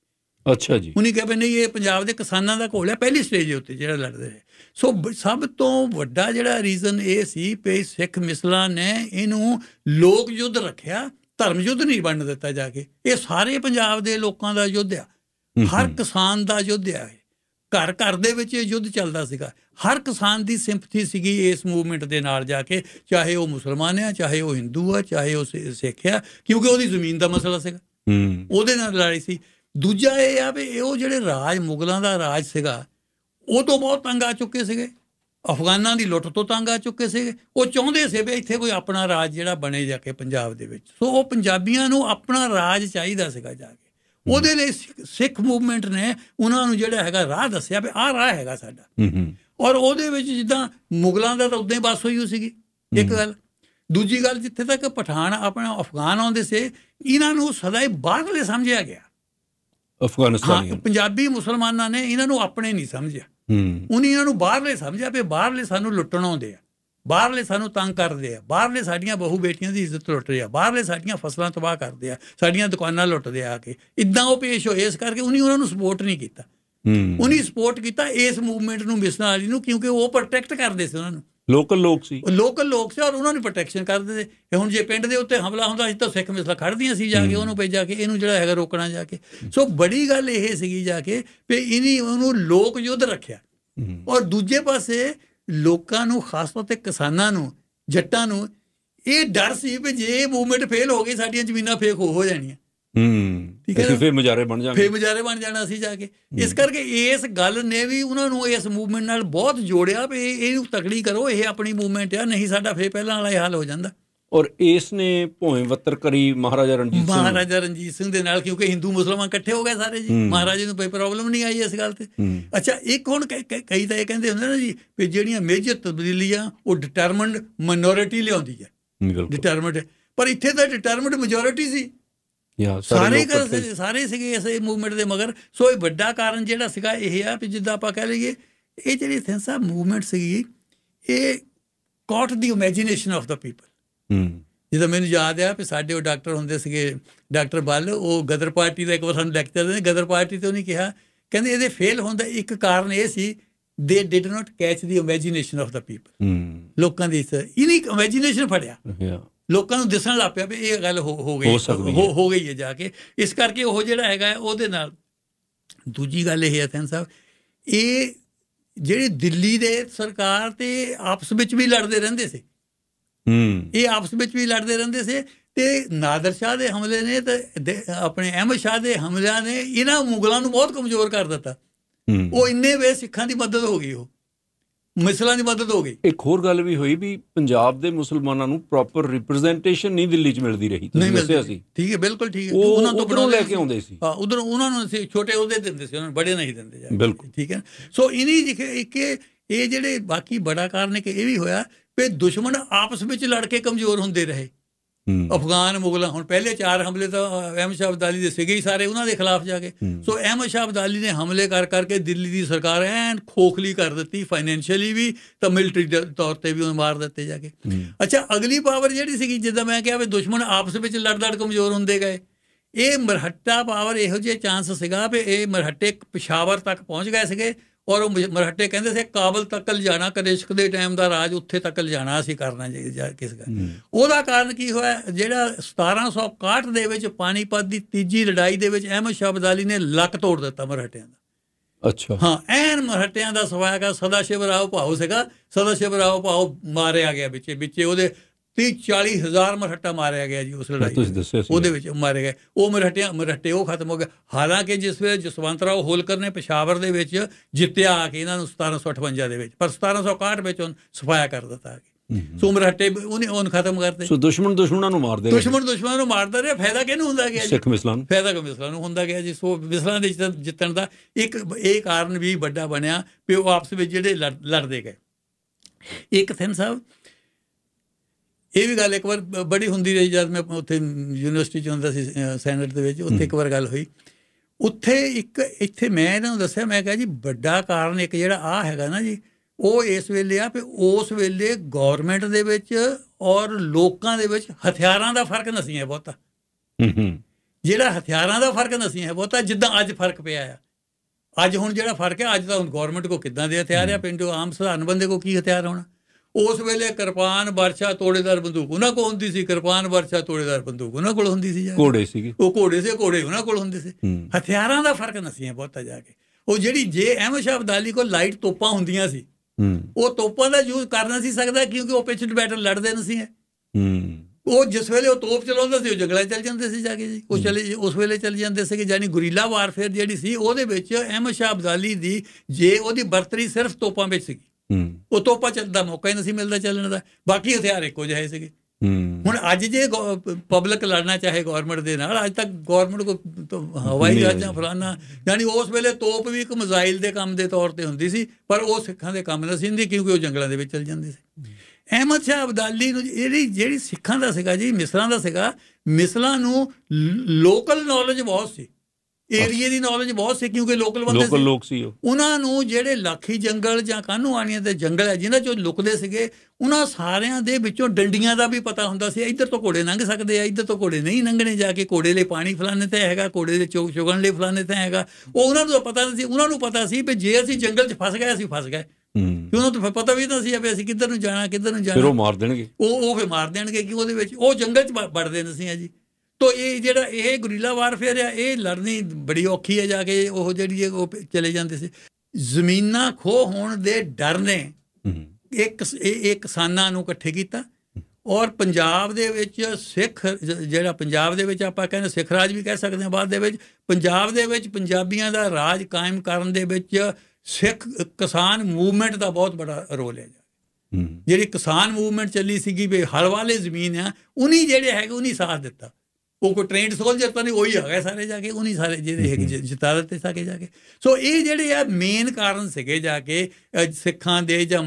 ਅੱਛਾ ਜੀ ਉਹਨੇ ਕਿਹਾ ਵੀ ਨਹੀਂ ਇਹ ਪੰਜਾਬ ਦੇ ਕਿਸਾਨਾਂ ਦਾ ਘੋਲ ਹੈ ਪਹਿਲੀ ਸਟੇਜ ਦੇ ਉੱਤੇ ਜਿਹੜਾ ਲੜਦੇ ਹੈ ਸੋ ਸਭ ਤੋਂ ਵੱਡਾ ਜਿਹੜਾ ਰੀਜ਼ਨ ਇਹ ਸੀ ਕਿ ਸਿੱਖ ਮਿਸਲਾਂ ਨੇ ਇਹਨੂੰ ਲੋਕ ਯੁੱਧ ਰੱਖਿਆ ਧਰਮ ਯੁੱਧ ਨਹੀਂ ਬਣ ਦਿੱਤਾ ਜਾ ਕੇ ਇਹ ਸਾਰੇ ਪੰਜਾਬ ਦੇ ਲੋਕਾਂ ਦਾ ਯੁੱਧ ਆ ਹਰ ਕਿਸਾਨ ਦਾ ਯੁੱਧ ਆ ਘਰ ਘਰ ਦੇ ਵਿੱਚ ਇਹ ਯੁੱਧ ਚੱਲਦਾ ਸੀਗਾ ਹਰ ਕਿਸਾਨ ਦੀ ਸਿੰਪਥੀ ਸੀਗੀ ਇਸ ਮੂਵਮੈਂਟ ਦੇ ਨਾਲ ਜਾ ਕੇ ਚਾਹੇ ਉਹ ਮੁਸਲਮਾਨ ਆ ਚਾਹੇ ਉਹ ਹਿੰਦੂ ਆ ਚਾਹੇ ਉਹ ਸਿੱਖ ਆ ਕਿਉਂਕਿ ਉਹਦੀ ਜ਼ਮੀਨ ਦਾ ਮਸਲਾ ਸੀਗਾ ਉਹਦੇ ਨਾਲ ਲੜਾਈ ਸੀ ਦੂਜਾ ਇਹ ਆ ਵੀ ਇਹੋ ਜਿਹੜੇ ਰਾਜ ਮੁਗਲਾਂ ਦਾ ਰਾਜ ਸੀਗਾ ਉਹ ਤੋਂ ਬਹੁਤ ਤੰਗ ਆ ਚੁੱਕੇ ਸੀਗੇ ਅਫਗਾਨਾਂ ਦੀ ਲੁੱਟ ਤੋਂ ਤੰਗ ਆ ਚੁੱਕੇ ਸੀਗੇ ਉਹ ਚਾਹੁੰਦੇ ਸੀ ਵੀ ਇੱਥੇ ਕੋਈ ਆਪਣਾ ਰਾਜ ਜਿਹੜਾ ਬਣੇ ਜਾ ਕੇ ਪੰਜਾਬ ਦੇ ਵਿੱਚ ਸੋ ਉਹ ਪੰਜਾਬੀਆਂ ਨੂੰ ਆਪਣਾ ਰਾਜ ਚਾਹੀਦਾ ਸੀਗਾ ਜਾ ਕੇ ਉਹਦੇ ਲਈ ਸਿੱਖ ਮੂਵਮੈਂਟ ਨੇ ਉਹਨਾਂ ਨੂੰ ਜਿਹੜਾ ਹੈਗਾ ਰਾਹ ਦੱਸਿਆ ਵੀ ਆਹ ਰਾਹ ਹੈਗਾ ਸਾਡਾ ਔਰ ਉਹਦੇ ਵਿੱਚ ਜਿੱਦਾਂ ਮੁਗਲਾਂ ਦਾ ਤਾਂ ਉਦਾਂ ਹੀ ਬਸ ਹੋਈ ਹੋ ਸੀਗੀ ਇੱਕ ਗੱਲ ਦੂਜੀ ਗੱਲ ਜਿੱਥੇ ਤੱਕ ਪਠਾਨ ਆਪਣਾ ਅਫਗਾਨ ਆਉਂਦੇ ਸੇ ਇਹਨਾਂ ਨੂੰ ਸਦਾ ਹੀ ਬਾਹਰਲੇ ਸਮਝਿਆ ਗਿਆ ਅਫਗਾਨਿਸਤਾਨੀ ਪੰਜਾਬੀ ਮੁਸਲਮਾਨਾਂ ਨੇ ਇਹਨਾਂ ਨੂੰ ਆਪਣੇ ਨਹੀਂ ਸਮਝਿਆ ਉਹਨੇ ਇਹਨਾਂ ਨੂੰ ਬਾਹਰਲੇ ਸਮਝਿਆ ਵੀ ਬਾਹਰਲੇ ਸਾਨੂੰ ਲੁੱਟਣ ਆਉਂਦੇ ਆ ਬਾਹਰਲੇ ਸਾਨੂੰ ਤੰਗ ਕਰਦੇ ਆ ਬਾਹਰਲੇ ਸਾਡੀਆਂ ਬਹੂ ਬੇਟੀਆਂ ਦੀ ਇੱਜ਼ਤ ਲੁੱਟ ਆ ਬਾਹਰਲੇ ਸਾਡੀਆਂ ਫਸਲਾਂ ਤਬਾਹ ਕਰਦੇ ਆ ਸਾਡੀਆਂ ਦੁਕਾਨਾਂ ਲੁੱਟਦੇ ਆ ਕੇ ਇਦਾਂ ਉਹ ਪੇਸ਼ ਹੋਏ ਇਸ ਕਰਕੇ ਉਹਨੀ ਉਹਨਾਂ ਨੂੰ ਸਪੋਰਟ ਨਹੀਂ ਕੀਤਾ ਉਹਨੀ ਸਪੋਰਟ ਕੀਤਾ ਇਸ ਮੂਵਮੈਂਟ ਨੂੰ ਮਿਸਨਾ ਅਲੀ ਨੂੰ ਕਿਉਂਕਿ ਉਹ ਪ੍ਰੋਟੈਕਟ ਕਰਦੇ ਸੀ ਉਹਨਾਂ ਨੂੰ ਲੋਕਲ ਲੋਕ ਸੀ ਲੋਕਲ ਲੋਕ ਸੀ ਔਰ ਉਹਨਾਂ ਨੂੰ ਪ੍ਰੋਟੈਕਸ਼ਨ ਕਰਦੇ ਸੀ ਹੁਣ ਜੇ ਪਿੰਡ ਦੇ ਉੱਤੇ ਹਮਲਾ ਹੁੰਦਾ ਅਸੀਂ ਤਾਂ ਸਿੱਖ ਮਿਸਲਾ ਖੜਦੀਆਂ ਸੀ ਜਾ ਕੇ ਉਹਨੂੰ ਭੇਜਾ ਕੇ ਇਹਨੂੰ ਜਿਹੜਾ ਹੈਗਾ ਰੋਕਣਾ ਜਾ ਕੇ ਸੋ ਬੜੀ ਗੱਲ ਇਹ ਸੀਗੀ ਜਾ ਕੇ ਵੀ ਇਨੀ ਉਹਨੂੰ ਲੋਕ ਯੁੱਧ ਰੱਖਿਆ ਔਰ ਦੂਜੇ ਪਾਸੇ ਲੋਕਾਂ ਨੂੰ ਖਾਸ ਤੌਰ ਤੇ ਕਿਸਾਨਾਂ ਨੂੰ ਜੱਟਾਂ ਨੂੰ ਇਹ ਡਰ ਸੀ ਵੀ ਜੇ ਮੂਵਮੈਂਟ ਫੇਲ ਹੋ ਗਈ ਸਾਡੀਆਂ ਜ਼ਮੀਨਾਂ ਫੇਕ ਹੋ ਜਾਣੀਆਂ ਹੂੰ ਠੀਕ ਹੈ ਫੇ ਮਜਾਰੇ ਬਣ ਜਾਣਗੇ ਫੇ ਮਜਾਰੇ ਬਣ ਜਾਣਾ ਅਸੀਂ ਜਾ ਕੇ ਇਸ ਕਰਕੇ ਇਸ ਗੱਲ ਨੇ ਵੀ ਉਹਨਾਂ ਨੂੰ ਇਸ ਮੂਵਮੈਂਟ ਨਾਲ ਬਹੁਤ ਜੋੜਿਆ ਵੀ ਇਹ ਤਕੜੀ ਕਰੋ ਇਹ ਆਪਣੀ ਮੂਵਮੈਂਟ ਆ ਨਹੀਂ ਸਾਡਾ ਫੇ ਪਹਿਲਾਂ ਵਾਲਾ ਹਾਲ ਹੋ ਜਾਂਦਾ ਔਰ ਇਸ ਨੇ ਭੋਏ ਵੱਤਰ ਕਰੀ ਮਹਾਰਾਜਾ ਰਣਜੀਤ ਸਿੰਘ ਮਹਾਰਾਜਾ ਰਣਜੀਤ ਸਿੰਘ ਦੇ ਨਾਲ ਕਿਉਂਕਿ ਹਿੰਦੂ ਮੁਸਲਮਾਨ ਇਕੱਠੇ ਹੋ ਗਏ ਸਾਰੇ ਜੀ ਮਹਾਰਾਜੇ ਨੂੰ ਕੋਈ ਪ੍ਰੋਬਲਮ ਨਹੀਂ ਆਈ ਇਸ ਗੱਲ ਤੇ ਅੱਛਾ ਇੱਕ ਹੁਣ ਕਈ ਤਾਂ ਇਹ ਕਹਿੰਦੇ ਹੁੰਦੇ ਨਾ ਜੀ ਕਿ ਜਿਹੜੀਆਂ ਮੇਜਰ ਤਬਦੀਲੀਆਂ ਉਹ ਡਿਟਰਮਿੰਡ ਮਿਨੋਰਿਟੀ ਲਿਆਉਂਦੀ ਹੈ ਡਿਟਰਮਿੰਡ ਪਰ ਇੱਥੇ ਤਾਂ ਡਿਟਰਮਿੰਡ ਮੈਜੋਰਿਟੀ ਸੀ ਸਾਰੇ ਸਾਰੇ ਸੀਗੇ ਇਸ ਮੂਵਮੈਂਟ ਦੇ ਮਗਰ ਸੋ ਇਹ ਵੱਡਾ ਕਾਰਨ ਜਿਹੜਾ ਸੀਗਾ ਇਹ ਆ ਕਿ ਜਿੱਦਾਂ ਆਪਾਂ ਕਹਿ ਲਈਏ ਇਹ ਜਿਹੜੀ ਸੈਂਸਾ ਮੂਵਮੈਂਟ ਸੀਗੀ ਇਹ caught the imagination of the people ਹੂੰ ਜਿੱਦਾਂ ਮੈਨੂੰ ਯਾਦ ਆ ਕਿ ਸਾਡੇ ਉਹ ਡਾਕਟਰ ਹੁੰਦੇ ਸੀਗੇ ਡਾਕਟਰ ਬੱਲ ਉਹ ਗਦਰ ਪਾਰਟੀ ਦਾ ਇੱਕ ਵਾਰ ਸਾਨੂੰ ਲੈਕਚਰ ਦੇ ਗਦਰ ਪਾਰਟੀ ਤੇ ਉਹਨੇ ਕਿਹਾ ਕਹਿੰਦੇ ਇਹਦੇ ਫੇਲ ਹੋਣ ਦਾ ਇੱਕ ਕਾਰਨ ਇਹ ਸੀ they did not catch the imagination of the people ਲੋਕਾਂ ਦੀ ਇਨੀ ਇਮੇਜਿਨੇਸ਼ਨ ਫੜਿਆ ਲੋਕਾਂ ਨੂੰ ਦਿਸਣ ਲੱਗ ਪਿਆ ਵੀ ਇਹ ਗੱਲ ਹੋ ਗਈ ਹੋ ਗਈ ਹੈ ਜਾ ਕੇ ਇਸ ਕਰਕੇ ਉਹ ਜਿਹੜਾ ਹੈਗਾ ਉਹਦੇ ਨਾਲ ਦੂਜੀ ਗੱਲ ਇਹ ਹੈ ਤੈਨ ਸਾਹਿਬ ਇਹ ਜਿਹੜੀ ਦਿੱਲੀ ਦੇ ਸਰਕਾਰ ਤੇ ਆਪਸ ਵਿੱਚ ਵੀ ਲੜਦੇ ਰਹਿੰਦੇ ਸੀ ਇਹ ਆਪਸ ਵਿੱਚ ਵੀ ਲੜਦੇ ਰਹਿੰਦੇ ਸੀ ਤੇ ਨਾਦਰ ਸ਼ਾਹ ਦੇ ਹਮਲੇ ਨੇ ਤੇ ਆਪਣੇ ਅਹਿਮਦ ਸ਼ਾਹ ਦੇ ਹਮਲਿਆਂ ਨੇ ਇਹਨਾਂ ਮੁਗਲਾਂ ਨੂੰ ਬਹੁਤ ਕਮਜ਼ੋਰ ਕਰ ਦਿੱਤਾ ਉਹ ਇੰਨੇ ਵੇ ਸਿੱਖਾਂ ਦੀ ਮਦਦ ਹੋ ਗਈ ਉਹ ਮਿਸਲਾਂ ਦੀ ਮਦਦ ਹੋ ਗਈ ਇੱਕ ਹੋਰ ਗੱਲ ਵੀ ਹੋਈ ਵੀ ਪੰਜਾਬ ਦੇ ਮੁਸਲਮਾਨਾਂ ਨੂੰ ਪ੍ਰੋਪਰ ਰਿਪਰੈਜ਼ੈਂਟੇਸ਼ਨ ਨਹੀਂ ਦਿੱਲੀ 'ਚ ਮਿਲਦੀ ਰਹੀ ਤੁਸੀਂ ਦੱਸਿਆ ਸੀ ਠੀਕ ਹੈ ਬਿਲਕੁਲ ਠੀਕ ਹੈ ਉਹਨਾਂ ਤੋਂ ਬਣਾ ਲੈ ਕੇ ਆਉਂਦੇ ਸੀ ਹਾਂ ਉਧਰ ਉਹਨਾਂ ਨੂੰ ਸੀ ਛੋਟੇ ਉਹਦੇ ਦਿੰਦੇ ਸੀ ਉਹਨਾਂ ਨੂੰ ਬੜੇ ਨਹੀਂ ਦਿੰਦੇ ਜਾ ਬਿਲਕੁਲ ਠੀਕ ਹੈ ਸੋ ਇਨੀ ਇੱਕ ਇਹ ਜਿਹੜੇ ਬਾਕੀ ਬੜਾ ਕਾਰਨ ਕਿ ਇਹ ਵੀ ਹੋਇਆ ਵੀ ਦੁਸ਼ਮਣ ਆਪਸ ਵਿੱਚ ਲੜ ਕੇ ਕਮਜ਼ੋਰ ਹੁੰਦੇ ਰਹੇ ਅਫਗਾਨ ਮੁਗਲਾਂ ਹੁਣ ਪਹਿਲੇ ਚਾਰ ਹਮਲੇ ਤਾਂ ਅਹਿਮਦ ਸ਼ਾਹ ਅਬਦਾਲੀ ਦੇ ਸੀਗੇ ਹੀ ਸਾਰੇ ਉਹਨਾਂ ਦੇ ਖਿਲਾਫ ਜਾ ਕੇ ਸੋ ਅਹਿਮਦ ਸ਼ਾਹ ਅਬਦਾਲੀ ਨੇ ਹਮਲੇ ਕਰ ਕਰਕੇ ਦਿੱਲੀ ਦੀ ਸਰਕਾਰ ਐਨ ਖੋਖਲੀ ਕਰ ਦਿੱਤੀ ਫਾਈਨੈਂਸ਼ੀਅਲੀ ਵੀ ਤਾਂ ਮਿਲਟਰੀ ਤੌਰ ਤੇ ਵੀ ਉਹਨਾਂ ਮਾਰ ਦਿੱਤੇ ਜਾ ਕੇ ਅੱਛਾ ਅਗਲੀ ਪਾਵਰ ਜਿਹੜੀ ਸੀਗੀ ਜਿੱਦਾਂ ਮੈਂ ਕਿਹਾ ਵੀ ਦੁਸ਼ਮਣ ਆਪਸ ਵਿੱਚ ਲੜ-ਲੜ ਕਮਜ਼ੋਰ ਹੁੰਦੇ ਗਏ ਇਹ ਮਰਹੱਟਾ ਪਾਵਰ ਇਹੋ ਜਿਹੇ ਚਾਂਸ ਸੀਗਾ ਵੀ ਇਹ ਮਰਹੱਟੇ ਪਸ਼ਾਵਰ ਤੱਕ ਪਹੁੰਚ ਗਏ ਸੀਗੇ ਔਰ ਉਹ ਮਰਹੱਟੇ ਕਹਿੰਦੇ ਸੀ ਕਾਬਲ ਤੱਕ ਜਾਣਾ ਕਦੇਸ਼ਕ ਦੇ ਟਾਈਮ ਦਾ ਰਾਜ ਉੱਥੇ ਤੱਕ ਜਾਣਾ ਸੀ ਕਰਨਾ ਕਿਸ ਦਾ ਉਹਦਾ ਕਾਰਨ ਕੀ ਹੋਇਆ ਜਿਹੜਾ 1761 ਦੇ ਵਿੱਚ ਪਾਣੀਪਤ ਦੀ ਤੀਜੀ ਲੜਾਈ ਦੇ ਵਿੱਚ ਅਹਿਮਦ ਸ਼ਾਹ ਬਦਾਲੀ ਨੇ ਲੱਕ ਤੋੜ ਦਿੱਤਾ ਮਰਾਠਿਆਂ ਦਾ ਅੱਛਾ ਹਾਂ ਐਨ ਮਰਾਠਿਆਂ ਦਾ ਸਵਾਗਾ ਸਦਾ ਸ਼ਿਵਰਾਓ ਭਾਉ ਸੀਗਾ ਸਦਾ ਸ਼ਿਵਰਾਓ ਭਾਉ ਮਾਰਿਆ ਗਿਆ ਵਿੱਚ ਵਿੱਚ ਉਹਦੇ 30 40000 ਮਰਹੱਟਾ ਮਾਰਿਆ ਗਿਆ ਜੀ ਉਸ ਲੜਾਈ ਤੁਸੀਂ ਦੱਸਿਆ ਉਹਦੇ ਵਿੱਚ ਮਾਰੇ ਗਏ ਉਹ ਮਰਹਟਿਆ ਮਰਹਟੇ ਉਹ ਖਤਮ ਹੋ ਗਏ ਹਾਲਾਂਕਿ ਜਿਸ ਵੇਲੇ ਜਸਵੰਤ ਰਾਓ ਹੋਲਕਰ ਨੇ ਪਸ਼ਾਵਰ ਦੇ ਵਿੱਚ ਜਿੱਤਿਆ ਆ ਕੇ ਇਹਨਾਂ ਨੂੰ 1758 ਦੇ ਵਿੱਚ ਪਰ 1761 ਵਿੱਚ ਉਹ ਸਫਾਇਆ ਕਰ ਦਿੱਤਾ ਆ ਸੋ ਮਰਹਟੇ ਉਹਨੇ ਉਹਨ ਖਤਮ ਕਰਤੇ ਸੋ ਦੁਸ਼ਮਣ ਦੁਸ਼ਮਣਾਂ ਨੂੰ ਮਾਰਦੇ ਦੁਸ਼ਮਣ ਦੁਸ਼ਮਣਾਂ ਨੂੰ ਮਾਰਦਾ ਰਿਹਾ ਫਾਇਦਾ ਕਿਹਨੂੰ ਹੁੰਦਾ ਗਿਆ ਜੀ ਸਿੱਖ ਮਿਸਲਾਂ ਨੂੰ ਫਾਇਦਾ ਕਿ ਮਿਸਲਾਂ ਨੂੰ ਹੁੰਦਾ ਗਿਆ ਜੀ ਸੋ ਮਿਸਲਾਂ ਦੇ ਜਿੱਤਣ ਦਾ ਇੱਕ ਇਹ ਕਾਰਨ ਵੀ ਵੱਡਾ ਬਣਿਆ ਕਿ ਉਹ ਆਪਸ ਵਿੱਚ ਜਿਹੜੇ ਲੜਦੇ ਗਏ ਇੱਕ ਥਿੰਨ ਸਾਹਿਬ ਇਹ ਵੀ ਗੱਲ ਇੱਕ ਵਾਰ ਬੜੀ ਹੁੰਦੀ ਰਹੀ ਜਦ ਮੈਂ ਉੱਥੇ ਯੂਨੀਵਰਸਿਟੀ ਚ ਹੁੰਦਾ ਸੀ ਸੈਨੇਟ ਦੇ ਵਿੱਚ ਉੱਥੇ ਇੱਕ ਵਾਰ ਗੱਲ ਹੋਈ ਉੱਥੇ ਇੱਕ ਇੱਥੇ ਮੈਂ ਇਹਨਾਂ ਨੂੰ ਦੱਸਿਆ ਮੈਂ ਕਿਹਾ ਜੀ ਵੱਡਾ ਕਾਰਨ ਇੱਕ ਜਿਹੜਾ ਆ ਹੈਗਾ ਨਾ ਜੀ ਉਹ ਇਸ ਵੇਲੇ ਆ ਕਿ ਉਸ ਵੇਲੇ ਗਵਰਨਮੈਂਟ ਦੇ ਵਿੱਚ ਔਰ ਲੋਕਾਂ ਦੇ ਵਿੱਚ ਹਥਿਆਰਾਂ ਦਾ ਫਰਕ ਨਹੀਂ ਹੈ ਬਹੁਤਾ ਜਿਹੜਾ ਹਥਿਆਰਾਂ ਦਾ ਫਰਕ ਨਹੀਂ ਹੈ ਬਹੁਤਾ ਜਿੱਦਾਂ ਅੱਜ ਫਰਕ ਪਿਆ ਆ ਅੱਜ ਹੁਣ ਜਿਹੜਾ ਫਰਕ ਹੈ ਅੱਜ ਤਾਂ ਗਵਰਨਮੈਂਟ ਕੋ ਕਿੱਦਾਂ ਦੇ ਹਥਿਆਰ ਆ ਪਿੰਡੋਂ ਆਮ ਸਧਾਰਨ ਬੰਦੇ ਕੋ ਕੀ ਹਥਿਆਰ ਹੋਣਾ ਉਸ ਵੇਲੇ ਕਿਰਪਾਨ ਵਰਸ਼ਾ ਤੋੜੇਦਾਰ ਬੰਦੂਕ ਉਹਨਾਂ ਕੋਲ ਹੁੰਦੀ ਸੀ ਕਿਰਪਾਨ ਵਰਸ਼ਾ ਤੋੜੇਦਾਰ ਬੰਦੂਕ ਉਹਨਾਂ ਕੋਲ ਹੁੰਦੀ ਸੀ ਘੋੜੇ ਸੀਗੇ ਉਹ ਘੋੜੇ ਸੀ ਘੋੜੇ ਉਹਨਾਂ ਕੋਲ ਹੁੰਦੇ ਸੀ ਹਥਿਆਰਾਂ ਦਾ ਫਰਕ ਨਹੀਂ ਸੀ ਬਹੁਤਾ ਜਾ ਕੇ ਉਹ ਜਿਹੜੀ ਜੇ ਅਹਿਮਦ ਸ਼ਾਹ ਅਬਦਾਲੀ ਕੋਲ ਲਾਈਟ ਤੋਪਾਂ ਹੁੰਦੀਆਂ ਸੀ ਉਹ ਤੋਪਾਂ ਦਾ ਯੂਜ਼ ਕਰਨਾ ਸੀ ਸਕਦਾ ਕਿਉਂਕਿ ਉਹ ਪਿਛਟ ਬੈਟਲ ਲੜਦੇ ਨਹੀਂ ਸੀ ਉਹ ਜਿਸ ਵੇਲੇ ਉਹ ਤੋਪ ਚਲਾਉਂਦਾ ਸੀ ਉਹ ਜੰਗਲਾਂ ਚੱਲ ਜਾਂਦੇ ਸੀ ਜਾ ਕੇ ਜੀ ਉਹ ਚਲੇ ਉਸ ਵੇਲੇ ਚੱਲ ਜਾਂਦੇ ਸੀ ਕਿ ਜਾਨੀ ਗੁਰੀਲਾ ਵਾਰਫੇਅਰ ਜਿਹੜੀ ਸੀ ਉਹਦੇ ਵਿੱਚ ਅਹਿਮਦ ਸ਼ਾਹ ਅਬਦਾਲੀ ਦੀ ਜੇ ਉਹਦੀ ਬਰਤਰੀ ਸਿਰਫ ਤੋਪਾਂ ਵਿੱਚ ਸੀ ਉਹ ਤੋਪਾ ਚੱਲਦਾ ਮੌਕਾ ਹੀ ਨਹੀਂ ਮਿਲਦਾ ਚੱਲਣ ਦਾ ਬਾਕੀ ਹਥਿਆਰ ਇੱਕੋ ਜਿਹੇ ਸੀਗੇ ਹੁਣ ਅੱਜ ਜੇ ਪਬਲਿਕ ਲੜਨਾ ਚਾਹੇ ਗਵਰਨਮੈਂਟ ਦੇ ਨਾਲ ਅੱਜ ਤੱਕ ਗਵਰਨਮੈਂਟ ਕੋ ਹਵਾਈ ਜਹਾਜ਼ਾਂ ਫਲਾਣਾ ਯਾਨੀ ਉਸ ਵੇਲੇ ਤੋਪ ਵੀ ਇੱਕ ਮਜ਼ਾਈਲ ਦੇ ਕੰਮ ਦੇ ਤੌਰ ਤੇ ਹੁੰਦੀ ਸੀ ਪਰ ਉਹ ਸਿੱਖਾਂ ਦੇ ਕੰਮ ਨਹੀਂ ਸੀ ਕਿਉਂਕਿ ਉਹ ਜੰਗਲਾਂ ਦੇ ਵਿੱਚ ਚਲ ਜਾਂਦੇ ਸੀ ਅਹਿਮਦ ਸ਼ਾਹ ਅਬਦਾਲੀ ਨੂੰ ਜਿਹੜੀ ਜਿਹੜੀ ਸਿੱਖਾਂ ਦਾ ਸੀਗਾ ਜੀ ਮਿਸਲਾਂ ਦਾ ਸੀਗਾ ਮਿਸਲਾਂ ਨੂੰ ਲੋਕਲ ਨੌਲੇਜ ਬਹੁਤ ਸੀ ਏਰੀਏ ਦੀ ਨੌਲੇਜ ਬਹੁਤ ਸੀ ਕਿਉਂਕਿ ਲੋਕਲ ਬੰਦੇ ਸੀ ਲੋਕਲ ਲੋਕ ਸੀ ਉਹਨਾਂ ਨੂੰ ਜਿਹੜੇ ਲਾਖੀ ਜੰਗਲ ਜਾਂ ਕਾਨੂੰ ਆਣੀਆਂ ਦੇ ਜੰਗਲ ਹੈ ਜਿਨ੍ਹਾਂ ਚੋਂ ਲੁਕਦੇ ਸੀਗੇ ਉਹਨਾਂ ਸਾਰਿਆਂ ਦੇ ਵਿੱਚੋਂ ਡੰਡੀਆਂ ਦਾ ਵੀ ਪਤਾ ਹੁੰਦਾ ਸੀ ਇੱਧਰ ਤੋਂ ਕੋੜੇ ਲੰਘ ਸਕਦੇ ਆ ਇੱਧਰ ਤੋਂ ਕੋੜੇ ਨਹੀਂ ਲੰਘਣੇ ਜਾ ਕੇ ਕੋੜੇ ਲਈ ਪਾਣੀ ਫਲਾਣੇ ਤੇ ਹੈਗਾ ਕੋੜੇ ਦੇ ਚੋਗ ਚੁਗਣ ਲਈ ਫਲਾਣੇ ਤੇ ਹੈਗਾ ਉਹ ਉਹਨਾਂ ਨੂੰ ਪਤਾ ਨਹੀਂ ਸੀ ਉਹਨਾਂ ਨੂੰ ਪਤਾ ਸੀ ਵੀ ਜੇ ਅਸੀਂ ਜੰਗਲ 'ਚ ਫਸ ਗਏ ਅਸੀਂ ਫਸ ਗਏ ਕਿ ਉਹਨਾਂ ਨੂੰ ਪਤਾ ਵੀ ਤਾਂ ਸੀ ਵੀ ਅਸੀਂ ਕਿੱਧਰ ਨੂੰ ਜਾਣਾ ਕਿੱਧਰ ਨੂੰ ਜਾਣਾ ਫਿਰ ਉਹ ਮਾਰ ਦੇਣਗੇ ਉਹ ਉਹ ਫਿਰ ਮਾਰ ਦੇਣਗੇ ਕਿ ਉਹਦੇ ਵਿੱਚ ਉਹ ਜੰਗਲ 'ਚ ਵੜਦੇ ਨਹੀਂ ਸੀ ਜੀ ਤੋ ਇਹ ਜਿਹੜਾ ਇਹ ਗੁਰੀਲਾ ਵਾਰਫੇਅਰ ਆ ਇਹ ਲੜਨੀ ਬੜੀ ਔਖੀ ਹੈ ਜਾ ਕੇ ਉਹ ਜਿਹੜੀ ਉਹ ਚਲੇ ਜਾਂਦੇ ਸੀ ਜ਼ਮੀਨਾਂ ਖੋ ਹੋਣ ਦੇ ਡਰ ਨੇ ਇੱਕ ਇਹ ਕਿਸਾਨਾਂ ਨੂੰ ਇਕੱਠੇ ਕੀਤਾ ਔਰ ਪੰਜਾਬ ਦੇ ਵਿੱਚ ਸਿੱਖ ਜਿਹੜਾ ਪੰਜਾਬ ਦੇ ਵਿੱਚ ਆਪਾਂ ਕਹਿੰਦੇ ਸਿੱਖ ਰਾਜ ਵੀ ਕਹਿ ਸਕਦੇ ਹਾਂ ਬਾਅਦ ਦੇ ਵਿੱਚ ਪੰਜਾਬ ਦੇ ਵਿੱਚ ਪੰਜਾਬੀਆਂ ਦਾ ਰਾਜ ਕਾਇਮ ਕਰਨ ਦੇ ਵਿੱਚ ਸਿੱਖ ਕਿਸਾਨ ਮੂਵਮੈਂਟ ਦਾ ਬਹੁਤ ਬੜਾ ਰੋਲ ਹੈ ਜਿਹੜੀ ਕਿਸਾਨ ਮੂਵਮੈਂਟ ਚੱਲੀ ਸੀਗੀ ਵੀ ਹਲ ਵਾਲੇ ਜ਼ਮੀਨ ਆ ਉਨੀ ਜਿਹੜੇ ਹੈਗੇ ਉਨੀ ਸਾਥ ਦਿੱਤਾ ਉਹ ਕੋ ਟ੍ਰੇਨਡ ਸੋਲਜਰ ਤਾਂ ਨਹੀਂ ਉਹੀ ਹੈਗਾ ਸਾਰੇ ਜਾ ਕੇ ਉਹ ਨਹੀਂ ਸਾਰੇ ਜਿਹੜੇ ਹੈਗੇ ਜਿਤਾਰਤ ਤੇ ਸਾਕੇ ਜਾ ਕੇ ਸੋ ਇਹ ਜਿਹੜੇ ਆ ਮੇਨ ਕਾਰਨ ਸਿਗੇ ਜਾ ਕੇ ਸਿੱਖਾਂ ਦੇ ਜਾਂ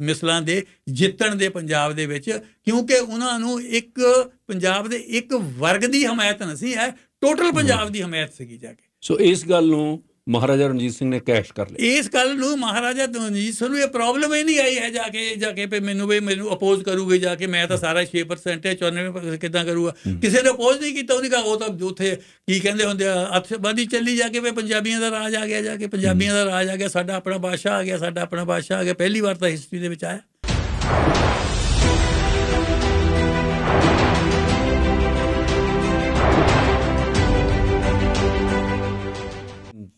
ਮਿਸਲਾਂ ਦੇ ਜਿੱਤਣ ਦੇ ਪੰਜਾਬ ਦੇ ਵਿੱਚ ਕਿਉਂਕਿ ਉਹਨਾਂ ਨੂੰ ਇੱਕ ਪੰਜਾਬ ਦੇ ਇੱਕ ਵਰਗ ਦੀ ਹਮਾਇਤ ਨਹੀਂ ਸੀ ਹੈ ਟੋਟਲ ਪੰਜਾਬ ਦੀ ਹਮਾਇਤ ਸੀਗੀ ਜਾ ਕੇ ਸੋ ਇਸ ਗੱਲ ਨੂੰ ਮਹਾਰਾਜਾ ਰਣਜੀਤ ਸਿੰਘ ਨੇ ਕੈਸ਼ ਕਰ ਲਿਆ ਇਸ ਗੱਲ ਨੂੰ ਮਹਾਰਾਜਾ ਰਣਜੀਤ ਸਿੰਘ ਨੂੰ ਇਹ ਪ੍ਰੋਬਲਮ ਹੀ ਨਹੀਂ ਆਈ ਹੈ ਜਾ ਕੇ ਜਾ ਕੇ ਪੇ ਮੈਨੂੰ ਵੀ ਮੈਨੂੰ ਅਪੋਜ਼ ਕਰੂਗੇ ਜਾ ਕੇ ਮੈਂ ਤਾਂ ਸਾਰਾ 6% ਹੈ 94% ਕਿਦਾਂ ਕਰੂਗਾ ਕਿਸੇ ਨੇ ਅਪੋਜ਼ ਨਹੀਂ ਕੀਤਾ ਉਹਨੇ ਕਹਾ ਉਹ ਤਾਂ ਉਥੇ ਕੀ ਕਹਿੰਦੇ ਹੁੰਦੇ ਆ ਅਥਵਾਦੀ ਚੱਲੀ ਜਾ ਕੇ ਵੀ ਪੰਜਾਬੀਆਂ ਦਾ ਰਾਜ ਆ ਗਿਆ ਜਾ ਕੇ ਪੰਜਾਬੀਆਂ ਦਾ ਰਾਜ ਆ ਗਿਆ ਸਾਡਾ ਆਪਣਾ ਬਾਦਸ਼ਾਹ ਆ ਗਿਆ ਸਾਡਾ ਆਪਣਾ ਬਾਦਸ਼ਾਹ ਆ ਗਿਆ ਪਹਿਲੀ ਵਾਰ ਤਾਂ ਹਿਸਟਰੀ ਦੇ ਵਿੱਚ ਆਇਆ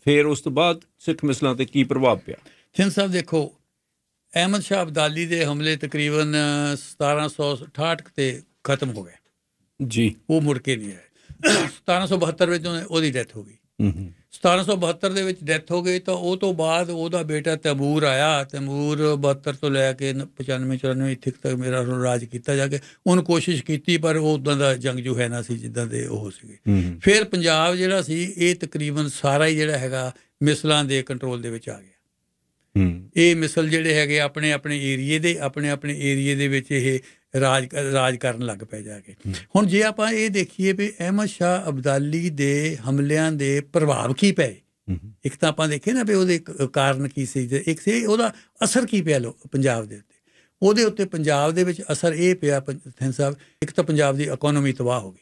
ਫਿਰ ਉਸ ਤੋਂ ਬਾਅਦ ਸਿੱਖ ਮਿਸਲਾਂ ਤੇ ਕੀ ਪ੍ਰਭਾਵ ਪਿਆ ਥਿੰਨ ਸਾਹਿਬ ਦੇਖੋ ਅਹਿਮਦ ਸ਼ਾਹ ਅਬਦਾਲੀ ਦੇ ਹਮਲੇ ਤਕਰੀਬਨ 1768 ਤੇ ਖਤਮ ਹੋ ਗਏ ਜੀ ਉਹ ਮੁੜ ਕੇ ਨਹੀਂ ਆਏ 1772 ਵਿੱਚ ਉਹਦੀ ਡੈਥ ਹੋ ਗਈ ਹੂੰ 1772 ਦੇ ਵਿੱਚ ਡੈਥ ਹੋ ਗਈ ਤਾਂ ਉਹ ਤੋਂ ਬਾਅਦ ਉਹਦਾ ਬੇਟਾ ਤੈਮੂਰ ਆਇਆ ਤੈਮੂਰ 72 ਤੋਂ ਲੈ ਕੇ 95 94 ਇੱਥੇ ਤੱਕ ਮੇਰਾ ਰਾਜ ਕੀਤਾ ਜਾ ਕੇ ਉਹਨ ਕੋਸ਼ਿਸ਼ ਕੀਤੀ ਪਰ ਉਹ ਉਦੋਂ ਦਾ ਜੋ ਹੈ ਨਾ ਸੀ ਜਿੱਦਾਂ ਦੇ ਉਹ ਸੀਗੇ ਫਿਰ ਪੰਜਾਬ ਜਿਹੜਾ ਸੀ ਇਹ ਤਕਰੀਬਨ ਸਾਰਾ ਹੀ ਜਿਹੜਾ ਹੈਗਾ ਮਿਸਲਾਂ ਦੇ ਕੰਟਰੋਲ ਦੇ ਵਿੱਚ ਆ ਗਿਆ ਇਹ ਮਿਸਲ ਜਿਹੜੇ ਹੈਗੇ ਆਪਣੇ ਆਪਣੇ ਏਰੀਏ ਦੇ ਆਪਣੇ ਆਪਣੇ ਏਰੀਏ ਦੇ ਵਿੱਚ ਇਹ ਰਾਜ ਰਾਜ ਕਰਨ ਲੱਗ ਪਏ ਜਾ ਕੇ ਹੁਣ ਜੇ ਆਪਾਂ ਇਹ ਦੇਖੀਏ ਵੀ ਅਹਿਮਦ ਸ਼ਾ ਅਬਦਾਲੀ ਦੇ ਹਮਲਿਆਂ ਦੇ ਪ੍ਰਭਾਵ ਕੀ ਪਏ ਇੱਕ ਤਾਂ ਆਪਾਂ ਦੇਖੇ ਨਾ ਵੀ ਉਹਦੇ ਕਾਰਨ ਕੀ ਸੀ ਤੇ ਇੱਕ ਸੀ ਉਹਦਾ ਅਸਰ ਕੀ ਪਿਆ ਲੋ ਪੰਜਾਬ ਦੇ ਉੱਤੇ ਉਹਦੇ ਉੱਤੇ ਪੰਜਾਬ ਦੇ ਵਿੱਚ ਅਸਰ ਇਹ ਪਿਆ ਥੈਨ ਸਾਹਿਬ ਇੱਕ ਤਾਂ ਪੰਜਾਬ ਦੀ ਇਕਨੋਮੀ ਤਬਾਹ ਹੋ ਗਈ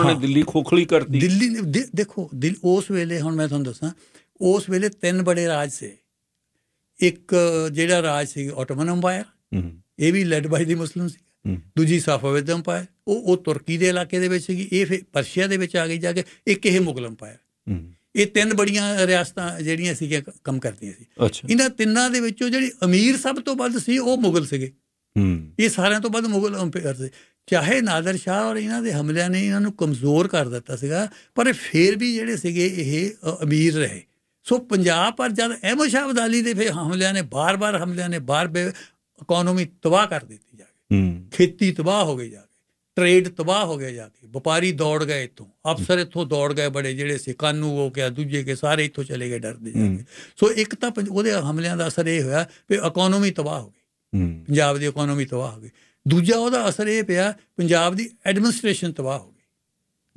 ਉਹਨੇ ਦਿੱਲੀ ਖੋਖਲੀ ਕਰਤੀ ਦਿੱਲੀ ਦੇਖੋ ਉਸ ਵੇਲੇ ਹੁਣ ਮੈਂ ਤੁਹਾਨੂੰ ਦੱਸਾਂ ਉਸ ਵੇਲੇ ਤਿੰਨ ਬੜੇ ਰਾਜ ਸੀ ਇੱਕ ਜਿਹੜਾ ਰਾਜ ਸੀ ਆਟੋਮਨ ਅੰਪਾਇਰ ਇਹ ਵੀ ਲੈਡ ਬਾਈ ਦੀ ਮੁਸਲਮ ਸੀ ਦੂਜੀ ਤਾਂ ਅੰਪਾਇਰ ਉਹ ਉਹ ਤੁਰਕੀ ਦੇ ਇਲਾਕੇ ਦੇ ਵਿੱਚ ਸੀਗੀ ਇਹ ਫਿਰ ਪਰਸ਼ੀਆ ਦੇ ਵਿੱਚ ਆ ਗਈ ਜਾ ਕੇ ਇੱਕ ਇਹ ਮੁਗਲਮ ਅੰਪਾਇਰ ਇਹ ਤਿੰਨ ਬੜੀਆਂ ਰਿਆਸਤਾਂ ਜਿਹੜੀਆਂ ਸੀ ਕੰਮ ਕਰਦੀਆਂ ਸੀ ਇਹਨਾਂ ਤਿੰਨਾਂ ਦੇ ਵਿੱਚੋਂ ਜਿਹੜੀ ਅਮੀਰ ਸਭ ਤੋਂ ਵੱਧ ਸੀ ਉਹ ਮੁਗਲ ਸੀਗੇ ਇਹ ਸਾਰਿਆਂ ਤੋਂ ਵੱਧ ਮੁਗਲ ਅੰਪਾਇਰ ਸੀ ਚਾਹੇ ਨਾਦਰ ਸ਼ਾਹ ਔਰ ਇਹਨਾਂ ਦੇ ਹਮਲਿਆਂ ਨੇ ਇਹਨਾਂ ਨੂੰ ਕਮਜ਼ੋਰ ਕਰ ਦਿੱਤਾ ਸੀਗਾ ਪਰ ਫਿਰ ਵੀ ਜਿਹੜੇ ਸੀਗੇ ਇਹ ਅਮੀਰ ਰਹੇ ਸੋ ਪੰਜਾਬ ਪਰ ਜਦ ਅਹਿਮਦ ਸ਼ਾਹ ਅਬਦਾਲੀ ਦੇ ਫਿਰ ਹਮਲਿਆਂ ਨੇ ਬਾਰ-ਬਾਰ ਹਮਲਿਆਂ ਨੇ ਬਾਰ ਇਕਨੋਮੀ ਤਬਾਹ ਕਰ ਦਿੱਤੀ ਖੇਤੀ ਤਬਾਹ ਹੋ ਗਈ ਜਾ ਕੇ ਟ੍ਰੇਡ ਤਬਾਹ ਹੋ ਗਿਆ ਜਾ ਕੇ ਵਪਾਰੀ ਦੌੜ ਗਏ ਇਥੋਂ ਅਫਸਰ ਇਥੋਂ ਦੌੜ ਗਏ ਬੜੇ ਜਿਹੜੇ ਸੀ ਨੂੰ ਉਹ ਕਿਹਾ ਦੂਜੇ ਕੇ ਸਾਰੇ ਇਥੋਂ ਚਲੇ ਗਏ ਡਰਦੇ ਜਾ ਕੇ ਸੋ ਇੱਕ ਤਾਂ ਉਹਦੇ ਹਮਲਿਆਂ ਦਾ ਅਸਰ ਇਹ ਹੋਇਆ ਕਿ ਇਕਨੋਮੀ ਤਬਾਹ ਹੋ ਗਈ ਪੰਜਾਬ ਦੀ ਇਕਨੋਮੀ ਤਬਾਹ ਹੋ ਗਈ ਦੂਜਾ ਉਹਦਾ ਅਸਰ ਇਹ ਪਿਆ ਪੰਜਾਬ ਦੀ ਐਡਮਿਨਿਸਟ੍ਰੇਸ਼ਨ ਤਬਾਹ ਹੋ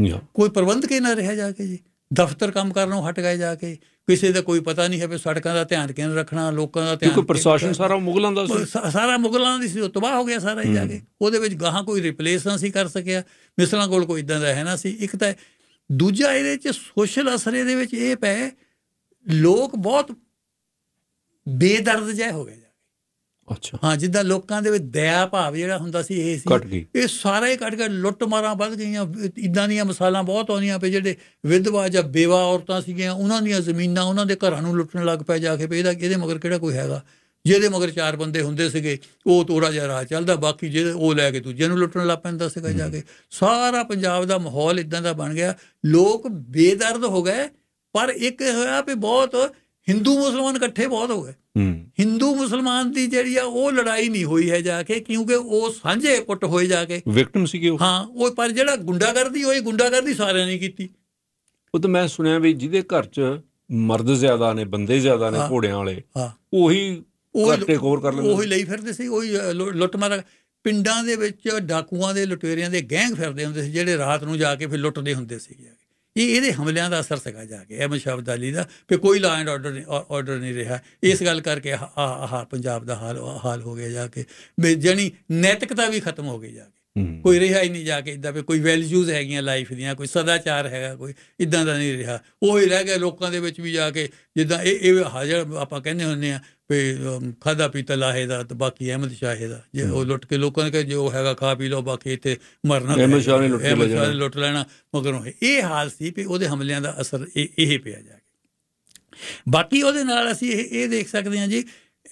ਗਈ ਕੋਈ ਪ੍ਰਬੰਧਕ ਹੀ ਨਾ ਰਹਿ ਜਾ ਕੇ ਜੀ ਦਫ਼ਤਰ ਕੰਮ ਕਰਨੋਂ ਹਟ ਗਏ ਜਾ ਕੇ ਕਿਸੇ ਦਾ ਕੋਈ ਪਤਾ ਨਹੀਂ ਹੈ ਵੀ ਸੜਕਾਂ ਦਾ ਧਿਆਨ ਕਿਵੇਂ ਰੱਖਣਾ ਲੋਕਾਂ ਦਾ ਧਿਆਨ ਕਿਉਂਕਿ ਪ੍ਰਸ਼ਾਸਨ ਸਾਰਾ ਮੁਗਲਾਂ ਦਾ ਸੀ ਸਾਰਾ ਮੁਗਲਾਂ ਦੀ ਸੀ ਤਬਾਹ ਹੋ ਗਿਆ ਸਾਰਾ ਹੀ ਜਾ ਕੇ ਉਹਦੇ ਵਿੱਚ ਗਾਹਾਂ ਕੋਈ ਰਿਪਲੇਸ ਨਾ ਸੀ ਕਰ ਸਕਿਆ ਮਿਸਲਾਂ ਕੋਲ ਕੋਈ ਇਦਾਂ ਦਾ ਹੈ ਨਾ ਸੀ ਇੱਕ ਤਾਂ ਦੂਜਾ ਇਹਦੇ ਚ ਸੋਸ਼ਲ ਅਸਰ ਇਹਦੇ ਵਿੱਚ ਇਹ ਪਏ ਲੋਕ ਬਹੁਤ ਬੇਦਰਦ ਜੈ ਹੋ ਗਏ ਅੱਛਾ ਹਾਂ ਜਿੱਦਾਂ ਲੋਕਾਂ ਦੇ ਵਿੱਚ ਦਇਆ ਭਾਵ ਜਿਹੜਾ ਹੁੰਦਾ ਸੀ ਇਹ ਸੀ ਇਹ ਸਾਰਾ ਹੀ ਕੱਟ ਕੇ ਲੁੱਟ ਮਾਰਾਂ ਵੱਧ ਗਈਆਂ ਇਦਾਂ ਦੀਆਂ ਮਸਾਲਾਂ ਬਹੁਤ ਆਉਂਦੀਆਂ ਪਏ ਜਿਹੜੇ ਵਿਧਵਾ ਜਾਂ ਬੇਵਾ ਔਰਤਾਂ ਸੀਗੀਆਂ ਉਹਨਾਂ ਦੀਆਂ ਜ਼ਮੀਨਾਂ ਉਹਨਾਂ ਦੇ ਘਰਾਂ ਨੂੰ ਲੁੱਟਣ ਲੱਗ ਪਏ ਜਾ ਕੇ ਪਏ ਇਹਦਾ ਇਹਦੇ ਮਗਰ ਕਿਹੜਾ ਕੋਈ ਹੈਗਾ ਜਿਹਦੇ ਮਗਰ ਚਾਰ ਬੰਦੇ ਹੁੰਦੇ ਸੀਗੇ ਉਹ ਤੋੜਾ ਜਿਹਾ ਰਾਹ ਚੱਲਦਾ ਬਾਕੀ ਜਿਹੜੇ ਉਹ ਲੈ ਕੇ ਦੂਜੇ ਨੂੰ ਲੁੱਟਣ ਲੱਗ ਪੈਂਦਾ ਸੀਗਾ ਜਾ ਕੇ ਸਾਰਾ ਪੰਜਾਬ ਦਾ ਮਾਹੌਲ ਇਦਾਂ ਦਾ ਬਣ ਗਿਆ ਲੋਕ ਬੇਦਰਦ ਹੋ ਗਏ ਪਰ ਇੱਕ ਹੋਇਆ ਵੀ ਬਹੁਤ ਹਿੰਦੂ ਮੁਸਲਮਾਨ ਇਕੱਠੇ ਬਹੁਤ ਹੋ ਗਏ ਹਿੰਦੂ ਮੁਸਲਮਾਨ ਦੀ ਜਿਹੜੀ ਆ ਉਹ ਲੜਾਈ ਨਹੀਂ ਹੋਈ ਹੈ ਜਾ ਕੇ ਕਿਉਂਕਿ ਉਹ ਸਾਂਝੇ ਪੁੱਟ ਹੋਏ ਜਾ ਕੇ ਵਿਕਟਮ ਸੀਗੇ ਉਹ ਹਾਂ ਉਹ ਪਰ ਜਿਹੜਾ ਗੁੰਡਾਗਰਦੀ ਹੋਈ ਗੁੰਡਾਗਰਦੀ ਸਾਰਿਆਂ ਨੇ ਕੀਤੀ ਉਹ ਤਾਂ ਮੈਂ ਸੁਣਿਆ ਵੀ ਜਿਹਦੇ ਘਰ 'ਚ ਮਰਦ ਜ਼ਿਆਦਾ ਨੇ ਬੰਦੇ ਜ਼ਿਆਦਾ ਨੇ ਘੋੜਿਆਂ ਵਾਲੇ ਉਹੀ ਘੱਟੇ ਕੋਰ ਕਰ ਲੈਂਦੇ ਉਹੀ ਲਈ ਫਿਰਦੇ ਸੀ ਉਹੀ ਲੁੱਟ ਮਾਰ ਪਿੰਡਾਂ ਦੇ ਵਿੱਚ ਡਾਕੂਆਂ ਦੇ ਲੁਟੇਰਿਆਂ ਦੇ ਗੈਂਗ ਫਿਰਦੇ ਹੁੰਦੇ ਸੀ ਜਿਹੜੇ ਰਾਤ ਨੂੰ ਜਾ ਕੇ ਫਿਰ ਲੁੱਟਦੇ ਹੁੰਦੇ ਸੀ ਇਹ ਇਹਦੇ ਹਮਲਿਆਂ ਦਾ ਅਸਰ ਸਗਾ ਜਾ ਕੇ ਅਹਿਮਦ ਸ਼ਾਹ ਅਬਦਾਲੀ ਦਾ ਕਿ ਕੋਈ ਲਾ ਐਂਡ ਆਰਡਰ ਨਹੀਂ ਆਰਡਰ ਨਹੀਂ ਰਿਹਾ ਇਸ ਗੱਲ ਕਰਕੇ ਆਹ ਪੰਜਾਬ ਦਾ ਹਾਲ ਹਾਲ ਹੋ ਗਿਆ ਜਾ ਕੇ ਜਾਨੀ ਨੈਤਿਕਤਾ ਵੀ ਖਤਮ ਹੋ ਗਈ ਜਾ ਕੇ ਕੋਈ ਰਿਹਾ ਹੀ ਨਹੀਂ ਜਾ ਕੇ ਇਦਾਂ ਵੀ ਕੋਈ ਵੈਲਿਊਜ਼ ਹੈਗੀਆਂ ਲਾਈਫ ਦੀਆਂ ਕੋਈ ਸਦਾਚਾਰ ਹੈਗਾ ਕੋਈ ਇਦਾਂ ਦਾ ਨਹੀਂ ਰਿਹਾ ਉਹ ਹੀ ਰਹਿ ਗਿਆ ਲੋਕਾਂ ਦੇ ਵਿੱਚ ਵੀ ਜਾ ਕੇ ਜਿੱਦਾਂ ਇਹ ਇਹ ਹਾਜ਼ਰ ਆਪਾਂ ਕਹਿੰਦੇ ਹੁੰਦੇ ਆ ਵੀ ਖਾਦਾ ਪੀਤਾ ਲਾਹੇ ਦਾ ਤੇ ਬਾਕੀ ਅਹਿਮਦ ਸ਼ਾਹੇ ਦਾ ਜੇ ਉਹ ਲੁੱਟ ਕੇ ਲੋਕਾਂ ਨੇ ਜੋ ਹੈਗਾ ਖਾ ਪੀ ਲੋ ਬਾਕੀ ਇੱਥੇ ਮਰਨਾ ਅਹਿਮਦ ਸ਼ਾਹ ਨੇ ਲੁੱਟ ਕੇ ਜਾਣਾ ਲੁੱਟ ਲੈਣਾ ਮਗਰ ਇਹ ਹਾਲ ਸੀ ਵੀ ਉਹਦੇ ਹਮਲਿਆਂ ਦਾ ਅਸਰ ਇਹ ਇਹ ਪਿਆ ਜਾ ਕੇ ਬਾਕੀ ਉਹਦੇ ਨਾਲ ਅਸੀਂ ਇਹ ਇਹ ਦੇਖ ਸਕਦੇ ਹਾਂ ਜੀ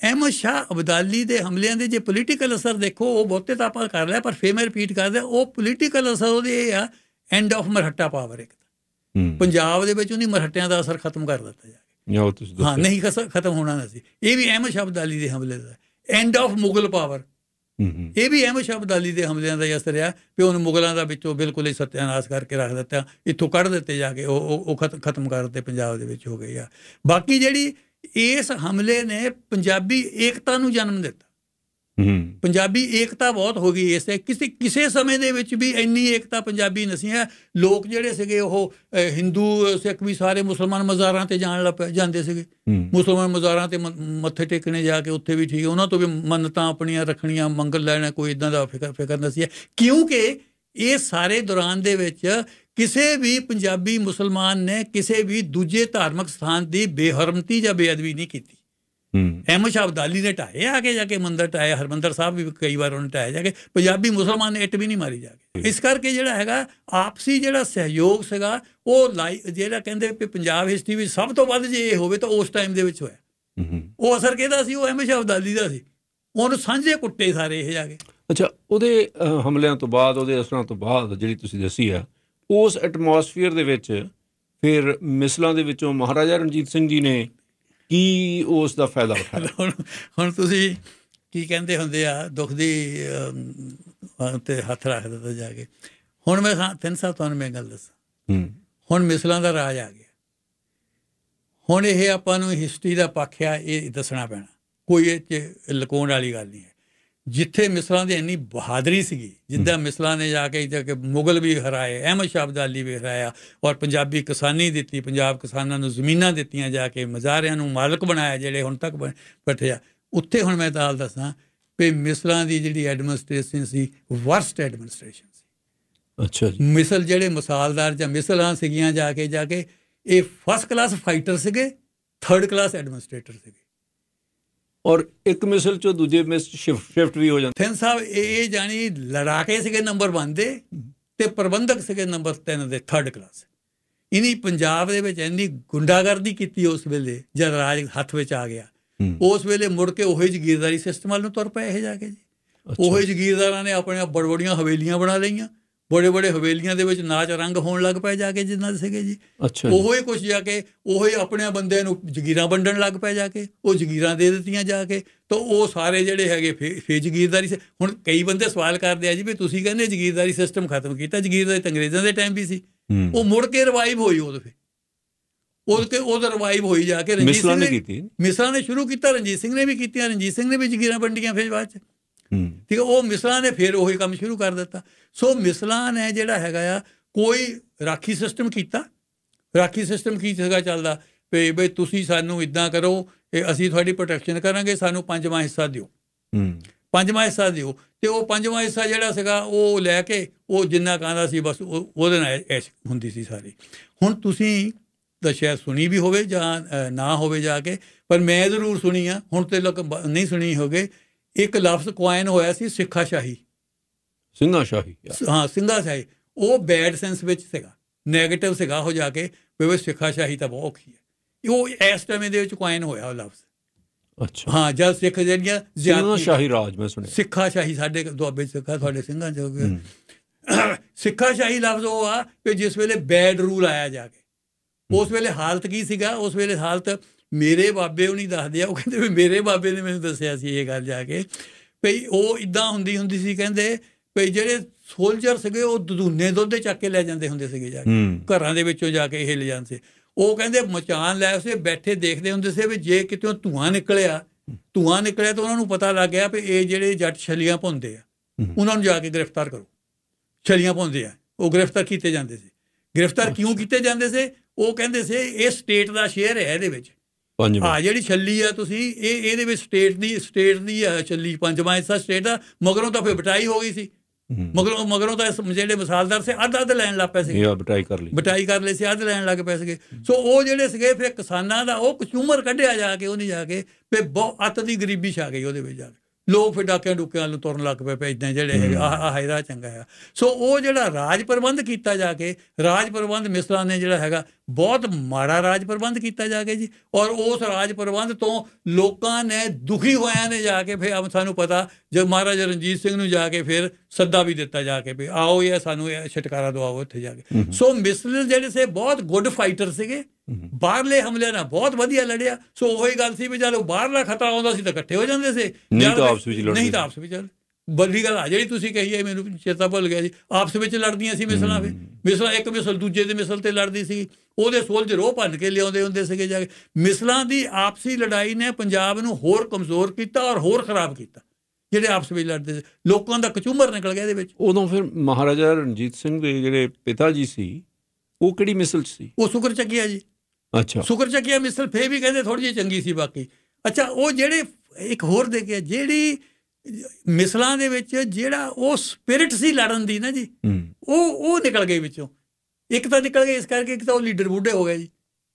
ਅਹਿਮਦ ਸ਼ਾਹ ਅਬਦਾਲੀ ਦੇ ਹਮਲਿਆਂ ਦੇ ਜੇ ਪੋਲੀਟੀਕਲ ਅਸਰ ਦੇਖੋ ਉਹ ਬਹੁਤੇ ਤਾਂ ਆਪਾਂ ਕਰ ਲਿਆ ਪਰ ਫੇਰ ਮੈਂ ਰਿਪੀਟ ਕਰਦਾ ਉਹ ਪੋਲੀਟੀਕਲ ਅਸਰ ਉਹਦੇ ਇਹ ਆ ਐਂਡ ਆਫ ਮਰਹੱਟਾ ਪਾਵਰ ਇੱਕ ਪੰਜਾਬ ਦੇ ਵਿੱਚ ਉਹਨੇ ਮਰਹੱਟਿਆਂ ਦਾ ਅਸਰ ਖਤਮ ਕਰ ਦਿੱਤਾ ਜਾ ਕੇ ਹਾਂ ਨਹੀਂ ਖਤਮ ਹੋਣਾ ਨਾ ਸੀ ਇਹ ਵੀ ਅਹਿਮਦ ਸ਼ਾਹ ਅਬਦਾਲੀ ਦੇ ਹਮਲੇ ਦਾ ਐਂਡ ਆਫ ਮੁਗਲ ਪਾਵਰ ਇਹ ਵੀ ਅਹਿਮਦ ਸ਼ਾਹ ਅਬਦਾਲੀ ਦੇ ਹਮਲਿਆਂ ਦਾ ਅਸਰ ਆ ਕਿ ਉਹਨੂੰ ਮੁਗਲਾਂ ਦਾ ਵਿੱਚੋਂ ਬਿਲਕੁਲ ਹੀ ਸਤਿਆਨਾਸ਼ ਕਰਕੇ ਰੱਖ ਦਿੱਤਾ ਇੱਥੋਂ ਕੱਢ ਦਿੱਤੇ ਜਾ ਕੇ ਉਹ ਉਹ ਖਤਮ ਕਰ ਦਿੱਤੇ ਪੰਜਾਬ ਦੇ ਵਿੱਚ ਹੋ ਗਏ ਆ ਬਾਕੀ ਜਿਹੜੀ ਇਸ ਹਮਲੇ ਨੇ ਪੰਜਾਬੀ ਏਕਤਾ ਨੂੰ ਜਨਮ ਦਿੱਤਾ ਹੂੰ ਪੰਜਾਬੀ ਏਕਤਾ ਬਹੁਤ ਹੋ ਗਈ ਇਸ ਕਿਸੇ ਕਿਸੇ ਸਮੇਂ ਦੇ ਵਿੱਚ ਵੀ ਇੰਨੀ ਏਕਤਾ ਪੰਜਾਬੀ ਨਹੀਂ ਹੈ ਲੋਕ ਜਿਹੜੇ ਸੀਗੇ ਉਹ ਹਿੰਦੂ ਸਿੱਖ ਵੀ ਸਾਰੇ ਮੁਸਲਮਾਨ ਮਜ਼ਾਰਾਂ ਤੇ ਜਾਣ ਲੱਗ ਜਾਂਦੇ ਸੀਗੇ ਮੁਸਲਮਾਨ ਮਜ਼ਾਰਾਂ ਤੇ ਮੱਥੇ ਟੇਕਣੇ ਜਾ ਕੇ ਉੱਥੇ ਵੀ ਠੀਕ ਉਹਨਾਂ ਤੋਂ ਵੀ ਮੰਨਤਾਂ ਆਪਣੀਆਂ ਰੱਖਣੀਆਂ ਮੰਗਲ ਲੈਣਾ ਕੋਈ ਇਦਾਂ ਦਾ ਫਿਕਰ ਫਿਕਰ ਨਹੀਂ ਸੀ ਕਿਉਂਕਿ ਇਹ ਸਾਰੇ ਦੌਰਾਨ ਦੇ ਵਿੱਚ ਕਿਸੇ ਵੀ ਪੰਜਾਬੀ ਮੁਸਲਮਾਨ ਨੇ ਕਿਸੇ ਵੀ ਦੂਜੇ ਧਾਰਮਿਕ ਸਥਾਨ ਦੀ ਬੇਹਰਮਤੀ ਜਾਂ ਬੇਅਦਬੀ ਨਹੀਂ ਕੀਤੀ ਹਮ ਅਹਿਮਦ ਸ਼ਾਹ ਅਬਦਾਲੀ ਨੇ ਟਾਇਆ ਆ ਕੇ ਜਾ ਕੇ ਮੰਦਰ ਟਾਇਆ ਹਰਮੰਦਰ ਸਾਹਿਬ ਵੀ ਕਈ ਵਾਰ ਉਹਨਾਂ ਟਾਇਆ ਜਾ ਕੇ ਪੰਜਾਬੀ ਮੁਸਲਮਾਨ ਨੇ ਇੱਟ ਵੀ ਨਹੀਂ ਮਾਰੀ ਜਾ ਕੇ ਇਸ ਕਰਕੇ ਜਿਹੜਾ ਹੈਗਾ ਆਪਸੀ ਜਿਹੜਾ ਸਹਿਯੋਗ ਸੀਗਾ ਉਹ ਜਿਹੜਾ ਕਹਿੰਦੇ ਕਿ ਪੰਜਾਬ ਹਿਸਟਰੀ ਵਿੱਚ ਸਭ ਤੋਂ ਵੱਧ ਜੇ ਇਹ ਹੋਵੇ ਤਾਂ ਉਸ ਟਾਈਮ ਦੇ ਵਿੱਚ ਹੋਇਆ ਉਹ ਅਸਰ ਕਿਹਦਾ ਸੀ ਉਹ ਅਹਿਮਦ ਸ਼ਾਹ ਅਬਦਾਲੀ ਦਾ ਸੀ ਉਹਨੂੰ ਸਾਂਝੇ ਕੁੱਟੇ ਸਾਰੇ ਇਹ ਜਾ ਕੇ ਅੱਛਾ ਉਹਦੇ ਹਮਲਿਆਂ ਤੋਂ ਬਾਅਦ ਉਹਦੇ ਅਸਰਾਂ ਤੋਂ ਬਾਅਦ ਜਿਹੜੀ ਤੁਸੀਂ ਦੱਸੀ ਆ ਉਸ ਐਟਮੋਸਫੀਅਰ ਦੇ ਵਿੱਚ ਫਿਰ ਮਿਸਲਾਂ ਦੇ ਵਿੱਚੋਂ ਮਹਾਰਾਜਾ ਰਣਜੀਤ ਸਿੰਘ ਜੀ ਨੇ ਕੀ ਉਸ ਦਾ ਫਾਇਦਾ ਉਠਾਇਆ ਹੁਣ ਤੁਸੀਂ ਕੀ ਕਹਿੰਦੇ ਹੁੰਦੇ ਆ ਦੁੱਖ ਦੀ ਤੇ ਹੱਥ ਰੱਖ ਦਿੱਤਾ ਜਾ ਕੇ ਹੁਣ ਮੈਂ ਤਿੰਨ ਸਾਲ ਤੁਹਾਨੂੰ ਮੈਂ ਗੱਲ ਦੱਸਾਂ ਹੁਣ ਮਿਸਲਾਂ ਦਾ ਰਾਜ ਆ ਗਿਆ ਹੁਣ ਇਹ ਆਪਾਂ ਨੂੰ ਹਿਸਟਰੀ ਦਾ ਪੱਖਿਆ ਇਹ ਦੱਸਣਾ ਪੈਣਾ ਕੋਈ ਇਹ ਲਕੋਣ ਵਾਲੀ ਗੱਲ ਨਹੀਂ ਜਿੱਥੇ ਮਿਸਲਾਂ ਦੀ ਇੰਨੀ ਬਹਾਦਰੀ ਸੀਗੀ ਜਿੱਦਾਂ ਮਿਸਲਾਂ ਨੇ ਜਾ ਕੇ ਜਾ ਕੇ ਮੁਗਲ ਵੀ ਹਰਾਏ ਅਹਿਮਦ ਸ਼ਾਹ ਅਬਦਾਲੀ ਵੀ ਹਰਾਇਆ ਔਰ ਪੰਜਾਬੀ ਕਿਸਾਨੀ ਦਿੱਤੀ ਪੰਜਾਬ ਕਿਸਾਨਾਂ ਨੂੰ ਜ਼ਮੀਨਾਂ ਦਿੱਤੀਆਂ ਜਾ ਕੇ ਮਜ਼ਾਰਿਆਂ ਨੂੰ ਮਾਲਕ ਬਣਾਇਆ ਜਿਹੜੇ ਹੁਣ ਤੱਕ ਬੈਠੇ ਆ ਉੱਥੇ ਹੁਣ ਮੈਂ ਤਾਂ ਦੱਸਾਂ ਕਿ ਮਿਸਲਾਂ ਦੀ ਜਿਹੜੀ ਐਡਮਿਨਿਸਟ੍ਰੇਸ਼ਨ ਸੀ ਵਰਸਟ ਐਡਮਿਨਿਸਟ੍ਰੇਸ਼ਨ ਸੀ ਅੱਛਾ ਜੀ ਮਿਸਲ ਜਿਹੜੇ ਮਸਾਲਦਾਰ ਜਾਂ ਮਿਸਲਾਂ ਸੀਗੀਆਂ ਜਾ ਕੇ ਜਾ ਕੇ ਇਹ ਫਸਟ ਕਲਾਸ ਫਾਈਟਰ ਸੀਗੇ ਥਰਡ ਕਲਾਸ ਐਡਮਿਨਿਸਟ੍ਰੇਟਰ ਸੀਗੇ ਔਰ ਇੱਕ ਮਿਸਲ ਚੋਂ ਦੂਜੇ ਮਿਸ ਸ਼ਿਫਟ ਵੀ ਹੋ ਜਾਂਦਾ ਥਿੰਨ ਸਾਹਿਬ ਇਹ ਜਾਨੀ ਲੜਾਕੇ ਸੀਗੇ ਨੰਬਰ 1 ਦੇ ਤੇ ਪ੍ਰਬੰਧਕ ਸੀਗੇ ਨੰਬਰ 3 ਦੇ ਥਰਡ ਕਲਾਸ ਇਨੀ ਪੰਜਾਬ ਦੇ ਵਿੱਚ ਇੰਨੀ ਗੁੰਡਾਗਰਦੀ ਕੀਤੀ ਉਸ ਵੇਲੇ ਜਦ ਰਾਜ ਹੱਥ ਵਿੱਚ ਆ ਗਿਆ ਉਸ ਵੇਲੇ ਮੁੜ ਕੇ ਉਹੀ ਜ਼ਗੀਰਦਾਰੀ ਸਿਸਟਮ ਵੱਲ ਨੂੰ ਤੁਰ ਪਏ ਇਹ ਜਾ ਕੇ ਜੀ ਉਹੀ ਜ਼ਗੀਰਦਾਰਾਂ ਨੇ ਆਪਣੇ ਬੜਬੜੀਆਂ ਹਵੇਲੀਆਂ ਬਣਾ ਲਈਆਂ ਬੜੇ ਬੜੇ ਹਵੇਲੀਆਂ ਦੇ ਵਿੱਚ ਨਾਚ ਰੰਗ ਹੋਣ ਲੱਗ ਪਏ ਜਾ ਕੇ ਜਿੰਨਾ ਸੀਗੇ ਜੀ ਉਹੋ ਹੀ ਕੁਝ ਜਾ ਕੇ ਉਹੋ ਹੀ ਆਪਣੇ ਬੰਦੇ ਨੂੰ ਜਗੀਰਾਂ ਵੰਡਣ ਲੱਗ ਪਏ ਜਾ ਕੇ ਉਹ ਜਗੀਰਾਂ ਦੇ ਦਿੱਤੀਆਂ ਜਾ ਕੇ ਤਾਂ ਉਹ ਸਾਰੇ ਜਿਹੜੇ ਹੈਗੇ ਫੇ ਜਗੀਰਦਾਰੀ ਹੁਣ ਕਈ ਬੰਦੇ ਸਵਾਲ ਕਰਦੇ ਆ ਜੀ ਵੀ ਤੁਸੀਂ ਕਹਿੰਦੇ ਜਗੀਰਦਾਰੀ ਸਿਸਟਮ ਖਤਮ ਕੀਤਾ ਜਗੀਰਦਾਰੀ ਅੰਗਰੇਜ਼ਾਂ ਦੇ ਟਾਈਮ ਵੀ ਸੀ ਉਹ ਮੁੜ ਕੇ ਰਿਵਾਈਵ ਹੋਈ ਉਹਦੇ ਫੇ ਉਹਦੇ ਤੇ ਉਹ ਰਿਵਾਈਵ ਹੋਈ ਜਾ ਕੇ ਰਣਜੀਤ ਸਿੰਘ ਨੇ ਕੀਤੀ ਮਿਸਰਾ ਨੇ ਸ਼ੁਰੂ ਕੀਤਾ ਰਣਜੀਤ ਸਿੰਘ ਨੇ ਵੀ ਕੀਤੀਆਂ ਰਣਜੀਤ ਸਿੰਘ ਨੇ ਵੀ ਜਗੀਰਾਂ ਵੰਡੀਆਂ ਫੇਰ ਬਾਅਦ ਚ ਠੀਕ ਹੈ ਉਹ ਮਿਸਲਾਂ ਨੇ ਫਿਰ ਉਹੀ ਕੰਮ ਸ਼ੁਰੂ ਕਰ ਦਿੱਤਾ ਸੋ ਮਿਸਲਾਂ ਨੇ ਜਿਹੜਾ ਹੈਗਾ ਆ ਕੋਈ ਰਾਖੀ ਸਿਸਟਮ ਕੀਤਾ ਰਾਖੀ ਸਿਸਟਮ ਕੀ ਜਗਾ ਚੱਲਦਾ ਵੀ ਬਈ ਤੁਸੀਂ ਸਾਨੂੰ ਇਦਾਂ ਕਰੋ ਇਹ ਅਸੀਂ ਤੁਹਾਡੀ ਪ੍ਰੋਟੈਕਸ਼ਨ ਕਰਾਂਗੇ ਸਾਨੂੰ ਪੰਜਵਾਂ ਹਿੱਸਾ ਦਿਓ ਹੂੰ ਪੰਜਵਾਂ ਹਿੱਸਾ ਦਿਓ ਤੇ ਉਹ ਪੰਜਵਾਂ ਹਿੱਸਾ ਜਿਹੜਾ ਸੀਗਾ ਉਹ ਲੈ ਕੇ ਉਹ ਜਿੰਨਾ ਕਹਿੰਦਾ ਸੀ ਬਸ ਉਹਦੇ ਨਾਲ ਐਸ਼ ਹੁੰਦੀ ਸੀ ਸਾਰੀ ਹੁਣ ਤੁਸੀਂ ਦਸ਼ਾ ਸ਼ਾਇਦ ਸੁਣੀ ਵੀ ਹੋਵੇ ਜਾਂ ਨਾ ਹੋਵੇ ਜਾ ਕੇ ਪਰ ਮੈਂ ਜ਼ਰੂਰ ਸੁਣੀ ਆ ਹੁਣ ਤੇ ਲੋਕ ਨਹੀਂ ਸੁਣੀ ਹੋਗੇ ਇੱਕ ਲਫ਼ਜ਼ ਕੁਆਇਨ ਹੋਇਆ ਸੀ ਸਿੱਖਾ ਸ਼ਾਹੀ ਸਿੰਘਾ ਸ਼ਾਹੀ ਹਾਂ ਸਿੰਘਾ ਸ਼ਾਹੀ ਉਹ ਬੈਡ ਸੈਂਸ ਵਿੱਚ ਸੀਗਾ 네ਗੇਟਿਵ ਸੀਗਾ ਹੋ ਜਾ ਕੇ ਵੀ ਸਿੱਖਾ ਸ਼ਾਹੀ ਤਾਂ ਬਹੁਤ ਔਖੀ ਹੈ ਉਹ ਇਸ ਟਾਈਮ ਦੇ ਵਿੱਚ ਕੁਆਇਨ ਹੋਇਆ ਉਹ ਲਫ਼ਜ਼ ਅੱਛਾ ਹਾਂ ਜਦ ਸਿੱਖ ਜਿਹੜੀਆਂ ਜ਼ਿਆਦਾ ਸ਼ਾਹੀ ਰਾਜ ਮੈਂ ਸੁਣਿਆ ਸਿੱਖਾ ਸ਼ਾਹੀ ਸਾਡੇ ਦੁਆਬੇ ਸਿੱਖਾ ਤੁਹਾਡੇ ਸਿੰਘਾਂ ਚ ਹੋ ਗਏ ਸਿੱਖਾ ਸ਼ਾਹੀ ਲਫ਼ਜ਼ ਉਹ ਆ ਕਿ ਜਿਸ ਵੇਲੇ ਬੈਡ ਰੂਲ ਆਇਆ ਜਾ ਕੇ ਉਸ ਵੇਲੇ ਹਾਲਤ ਕੀ ਸੀਗਾ ਉਸ ਵੇਲੇ ਹਾਲਤ ਮੇਰੇ ਬਾਬੇ ਉਹ ਨਹੀਂ ਦੱਸਦੇ ਆ ਉਹ ਕਹਿੰਦੇ ਵੀ ਮੇਰੇ ਬਾਬੇ ਨੇ ਮੈਨੂੰ ਦੱਸਿਆ ਸੀ ਇਹ ਗੱਲ ਜਾ ਕੇ ਭਈ ਉਹ ਇਦਾਂ ਹੁੰਦੀ ਹੁੰਦੀ ਸੀ ਕਹਿੰਦੇ ਭਈ ਜਿਹੜੇ ਸੋਲਜਰ ਸੀਗੇ ਉਹ ਦਦੂਨੇ ਦੁੱਧ ਚੱਕ ਕੇ ਲੈ ਜਾਂਦੇ ਹੁੰਦੇ ਸੀਗੇ ਜਾ ਕੇ ਘਰਾਂ ਦੇ ਵਿੱਚੋਂ ਜਾ ਕੇ ਇਹ ਲੈ ਜਾਂਦੇ ਉਹ ਕਹਿੰਦੇ ਮਚਾਨ ਲੈ ਉਸੇ ਬੈਠੇ ਦੇਖਦੇ ਹੁੰਦੇ ਸੀ ਵੀ ਜੇ ਕਿਤੇ ਧੂਆਂ ਨਿਕਲਿਆ ਧੂਆਂ ਨਿਕਲਿਆ ਤਾਂ ਉਹਨਾਂ ਨੂੰ ਪਤਾ ਲੱਗ ਗਿਆ ਵੀ ਇਹ ਜਿਹੜੇ ਜੱਟ ਛਲੀਆਂ ਭੁੰਦੇ ਆ ਉਹਨਾਂ ਨੂੰ ਜਾ ਕੇ ਗ੍ਰਿਫਤਾਰ ਕਰੋ ਛਲੀਆਂ ਭੁੰਦੇ ਆ ਉਹ ਗ੍ਰਿਫਤਾਰ ਕੀਤੇ ਜਾਂਦੇ ਸੀ ਗ੍ਰਿਫਤਾਰ ਕਿਉਂ ਕੀਤੇ ਜਾਂਦੇ ਸੀ ਉਹ ਕਹਿੰਦੇ ਸੀ ਇਹ ਸਟੇਟ ਦਾ ਸ਼ੇਅਰ ਹੈ ਇਹਦੇ ਵਿੱਚ ਪੰਜਵਾਂ ਹਾਂ ਜਿਹੜੀ ਛੱਲੀ ਆ ਤੁਸੀਂ ਇਹ ਇਹਦੇ ਵਿੱਚ ਸਟੇਟ ਦੀ ਸਟੇਟ ਦੀ ਆ ਛੱਲੀ ਪੰਜਵਾਂ ਇਸਾ ਸਟੇਟ ਦਾ ਮਗਰੋਂ ਤਾਂ ਫੇ ਬਟਾਈ ਹੋ ਗਈ ਸੀ ਮਗਰੋਂ ਮਗਰੋਂ ਤਾਂ ਜਿਹੜੇ ਮਿਸਾਲਦਾਰ ਸੀ ਅੱਧ ਅੱਧ ਲੈਣ ਲੱਗ ਪਏ ਸੀ ਇਹ ਬਟਾਈ ਕਰ ਲਈ ਬਟਾਈ ਕਰ ਲਈ ਸੀ ਅੱਧ ਲੈਣ ਲੱਗ ਪਏ ਸੀਗੇ ਸੋ ਉਹ ਜਿਹੜੇ ਸੀਗੇ ਫਿਰ ਕਿਸਾਨਾਂ ਦਾ ਉਹ ਕੰਜ਼ੂਮਰ ਕੱਢਿਆ ਜਾ ਕੇ ਉਹਨੇ ਜਾ ਕੇ ਫੇ ਬਹੁਤ ਅੱਤ ਦੀ ਗਰੀਬੀ ਛਾ ਗਈ ਉਹਦੇ ਵਿੱਚ ਜਾ ਕੇ ਲੋਕ ਫਿਰ ਡਾਕਿਆਂ ਡੁਕਿਆਂ ਨੂੰ ਤੁਰਨ ਲੱਗ ਪਏ ਪਏ ਇਦਾਂ ਜਿਹੜੇ ਆ ਹੈਦਾ ਚੰਗਾ ਆ ਸੋ ਉਹ ਜਿਹੜਾ ਰਾਜ ਪ੍ਰਬੰਧ ਕੀਤਾ ਜਾ ਕੇ ਰਾਜ ਪ੍ਰਬੰਧ ਮਿਸਰਾਂ ਨੇ ਜਿਹੜਾ ਹੈਗਾ ਬਹੁਤ ਮਾੜਾ ਰਾਜ ਪ੍ਰਬੰਧ ਕੀਤਾ ਜਾ ਕੇ ਜੀ ਔਰ ਉਸ ਰਾਜ ਪ੍ਰਬੰਧ ਤੋਂ ਲੋਕਾਂ ਨੇ ਦੁਖੀ ਹੋਇਆ ਨੇ ਜਾ ਕੇ ਫਿਰ ਆਮ ਸਾਨੂੰ ਪਤਾ ਜਦ ਮਹਾਰਾਜ ਰਣਜੀਤ ਸਿੰਘ ਨੂੰ ਜਾ ਕੇ ਫਿਰ ਸੱਦਾ ਵੀ ਦਿੱਤਾ ਜਾ ਕੇ ਵੀ ਆਓ ਇਹ ਸਾਨੂੰ ਇਹ ਛਟਕਾਰਾ ਦਵਾਓ ਇੱਥੇ ਜਾ ਕੇ ਸੋ ਮਿਸਲ ਜਿਹੜੇ ਸੇ ਬਹੁਤ ਗੁੱਡ ਫਾਈਟਰ ਸੀਗੇ ਬਾਹਰਲੇ ਹਮਲੇ ਨਾਲ ਬਹੁਤ ਵਧੀਆ ਲੜਿਆ ਸੋ ਉਹੀ ਗੱਲ ਸੀ ਵੀ ਜਦੋਂ ਬਾਹਰਲਾ ਖਤਰਾ ਆਉਂਦਾ ਸੀ ਤਾਂ ਇਕੱਠੇ ਹੋ ਜਾਂਦੇ ਸੀ ਨਹੀਂ ਤਾਂ ਆਪਸ ਵਿੱਚ ਲੜਦੇ ਨਹੀਂ ਤਾਂ ਆਪਸ ਵਿੱਚ ਲੜਦੇ ਬੱਲੀ ਗੱਲ ਆ ਜਿਹੜੀ ਤੁਸੀਂ ਕਹੀ ਹੈ ਮੈਨੂੰ ਚੇਤਾ ਭੁੱਲ ਗਿਆ ਜੀ ਆਪਸ ਵਿੱਚ ਲੜਦੀਆਂ ਸੀ ਮਿਸਲਾਂ ਵੀ ਮਿਸਲਾਂ ਇੱਕ ਮਿਸਲ ਦੂਜੇ ਦੇ ਮਿਸਲ ਤੇ ਲੜਦੀ ਸੀ ਉਹਦੇ ਸੁਲਝ ਰੋਹ ਭੰਨ ਕੇ ਲਿਆਉਂਦੇ ਹੁੰਦੇ ਸੀਗੇ ਜਾ ਕੇ ਮਿਸਲਾਂ ਦੀ ਆਪਸੀ ਲੜਾਈ ਨੇ ਪੰਜਾਬ ਨੂੰ ਹੋਰ ਕਮਜ਼ੋਰ ਕੀਤਾ ਔਰ ਹੋਰ ਖਰਾਬ ਕੀਤਾ ਜਿਹੜੇ ਆਪਸ ਵਿੱਚ ਲੜਦੇ ਸੀ ਲੋਕਾਂ ਦਾ ਕਚੂਮਰ ਨਿਕਲ ਗਿਆ ਇਹਦੇ ਵਿੱਚ ਉਦੋਂ ਫਿਰ ਮਹਾਰਾਜਾ ਰਣਜੀਤ ਸਿੰਘ ਦੇ ਜਿਹੜੇ ਪਿਤਾ ਜੀ ਸੀ ਉਹ ਕਿਹੜੀ ਮਿਸਲ ਸੀ ਉਹ ਸੁਕਰ ਚੱਕਿਆ ਜੀ ਅੱਛਾ ਸੁਕਰ ਚੱਕਿਆ ਮਿਸਲ ਫੇ ਵੀ ਕਹਿੰਦੇ ਥੋੜੀ ਜਿਹੀ ਚੰਗੀ ਸੀ ਬਾਕੀ ਅੱਛਾ ਉਹ ਜਿਹੜੇ ਇੱਕ ਹੋਰ ਦੇ ਕੇ ਜਿਹੜੀ ਮਿਸਲਾਂ ਦੇ ਵਿੱਚ ਜਿਹੜਾ ਉਹ ਸਪਿਰਿਟ ਸੀ ਲੜਨ ਦੀ ਨਾ ਜੀ ਉਹ ਉਹ ਨਿਕਲ ਗਈ ਵਿੱਚੋਂ ਇੱਕ ਤਾਂ ਨਿਕਲ ਗਈ ਇਸ ਕਰਕੇ ਕਿ ਤਾਂ ਉਹ ਲੀਡਰ ਬੁੱਢੇ ਹੋ ਗਏ ਜੀ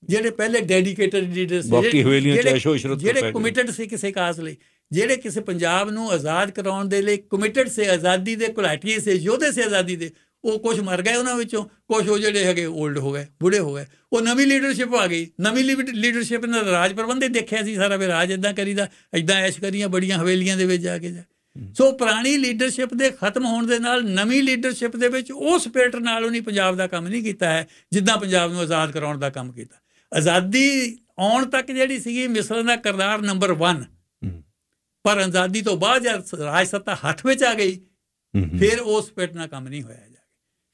ਜਿਹੜੇ ਪਹਿਲੇ ਡੈਡੀਕੇਟਡ ਲੀਡਰ ਸੀ ਬਾਕੀ ਜਿਹੜੇ ਕਮਿਟਡ ਸੀ ਕਿਸੇ ਕਾਸ ਲਈ ਜਿਹੜੇ ਕਿਸੇ ਪੰਜਾਬ ਨੂੰ ਆਜ਼ਾਦ ਕਰਾਉਣ ਦੇ ਲਈ ਕਮਿਟਡ ਸੀ ਆਜ਼ਾਦੀ ਦੇ ਕੁਲਾਟੀਏ ਸੀ ਯੋਧੇ ਸੀ ਆਜ਼ਾਦੀ ਦੇ ਉਹ ਕੁਝ ਮਰ ਗਏ ਉਹਨਾਂ ਵਿੱਚੋਂ ਕੁਝ ਉਹ ਜਿਹੜੇ ਹੈਗੇ 올ਡ ਹੋ ਗਏ ਬੁੜੇ ਹੋ ਗਏ ਉਹ ਨਵੀਂ ਲੀਡਰਸ਼ਿਪ ਆ ਗਈ ਨਵੀਂ ਲੀਡਰਸ਼ਿਪ ਨੇ ਰਾਜ ਪ੍ਰਬੰਧੇ ਦੇਖਿਆ ਸੀ ਸਾਰਾ ਵੀ ਰਾਜ ਇਦਾਂ ਕਰੀਦਾ ਇਦਾਂ ਐਸ਼ ਕਰੀਆਂ ਬੜੀਆਂ ਹਵੇਲੀਆਂ ਦੇ ਵਿੱਚ ਜਾ ਕੇ ਜਾ ਸੋ ਪੁਰਾਣੀ ਲੀਡਰਸ਼ਿਪ ਦੇ ਖਤਮ ਹੋਣ ਦੇ ਨਾਲ ਨਵੀਂ ਲੀਡਰਸ਼ਿਪ ਦੇ ਵਿੱਚ ਉਸ ਸਪਿਰਟ ਨਾਲ ਉਹਨੇ ਪੰਜਾਬ ਦਾ ਕੰਮ ਨਹੀਂ ਕੀਤਾ ਹੈ ਜਿੱਦਾਂ ਪੰਜਾਬ ਨੂੰ ਆਜ਼ਾਦ ਕਰਾਉਣ ਦਾ ਕੰਮ ਕੀਤਾ ਆਜ਼ਾਦੀ ਆਉਣ ਤੱਕ ਜਿਹੜੀ ਸੀਗੀ ਮਿਸਰ ਦਾ ਕਰਦਾਰ ਨੰਬਰ 1 ਪਰ ਆਜ਼ਾਦੀ ਤੋਂ ਬਾਅਦ ਜਦ ਰਾਜ ਸੱਤਾ ਹੱਥ ਵਿੱਚ ਆ ਗਈ ਫਿਰ ਉਸ ਸਪਿਰਟ ਨਾਲ ਕੰਮ ਨਹੀਂ ਹੋਇਆ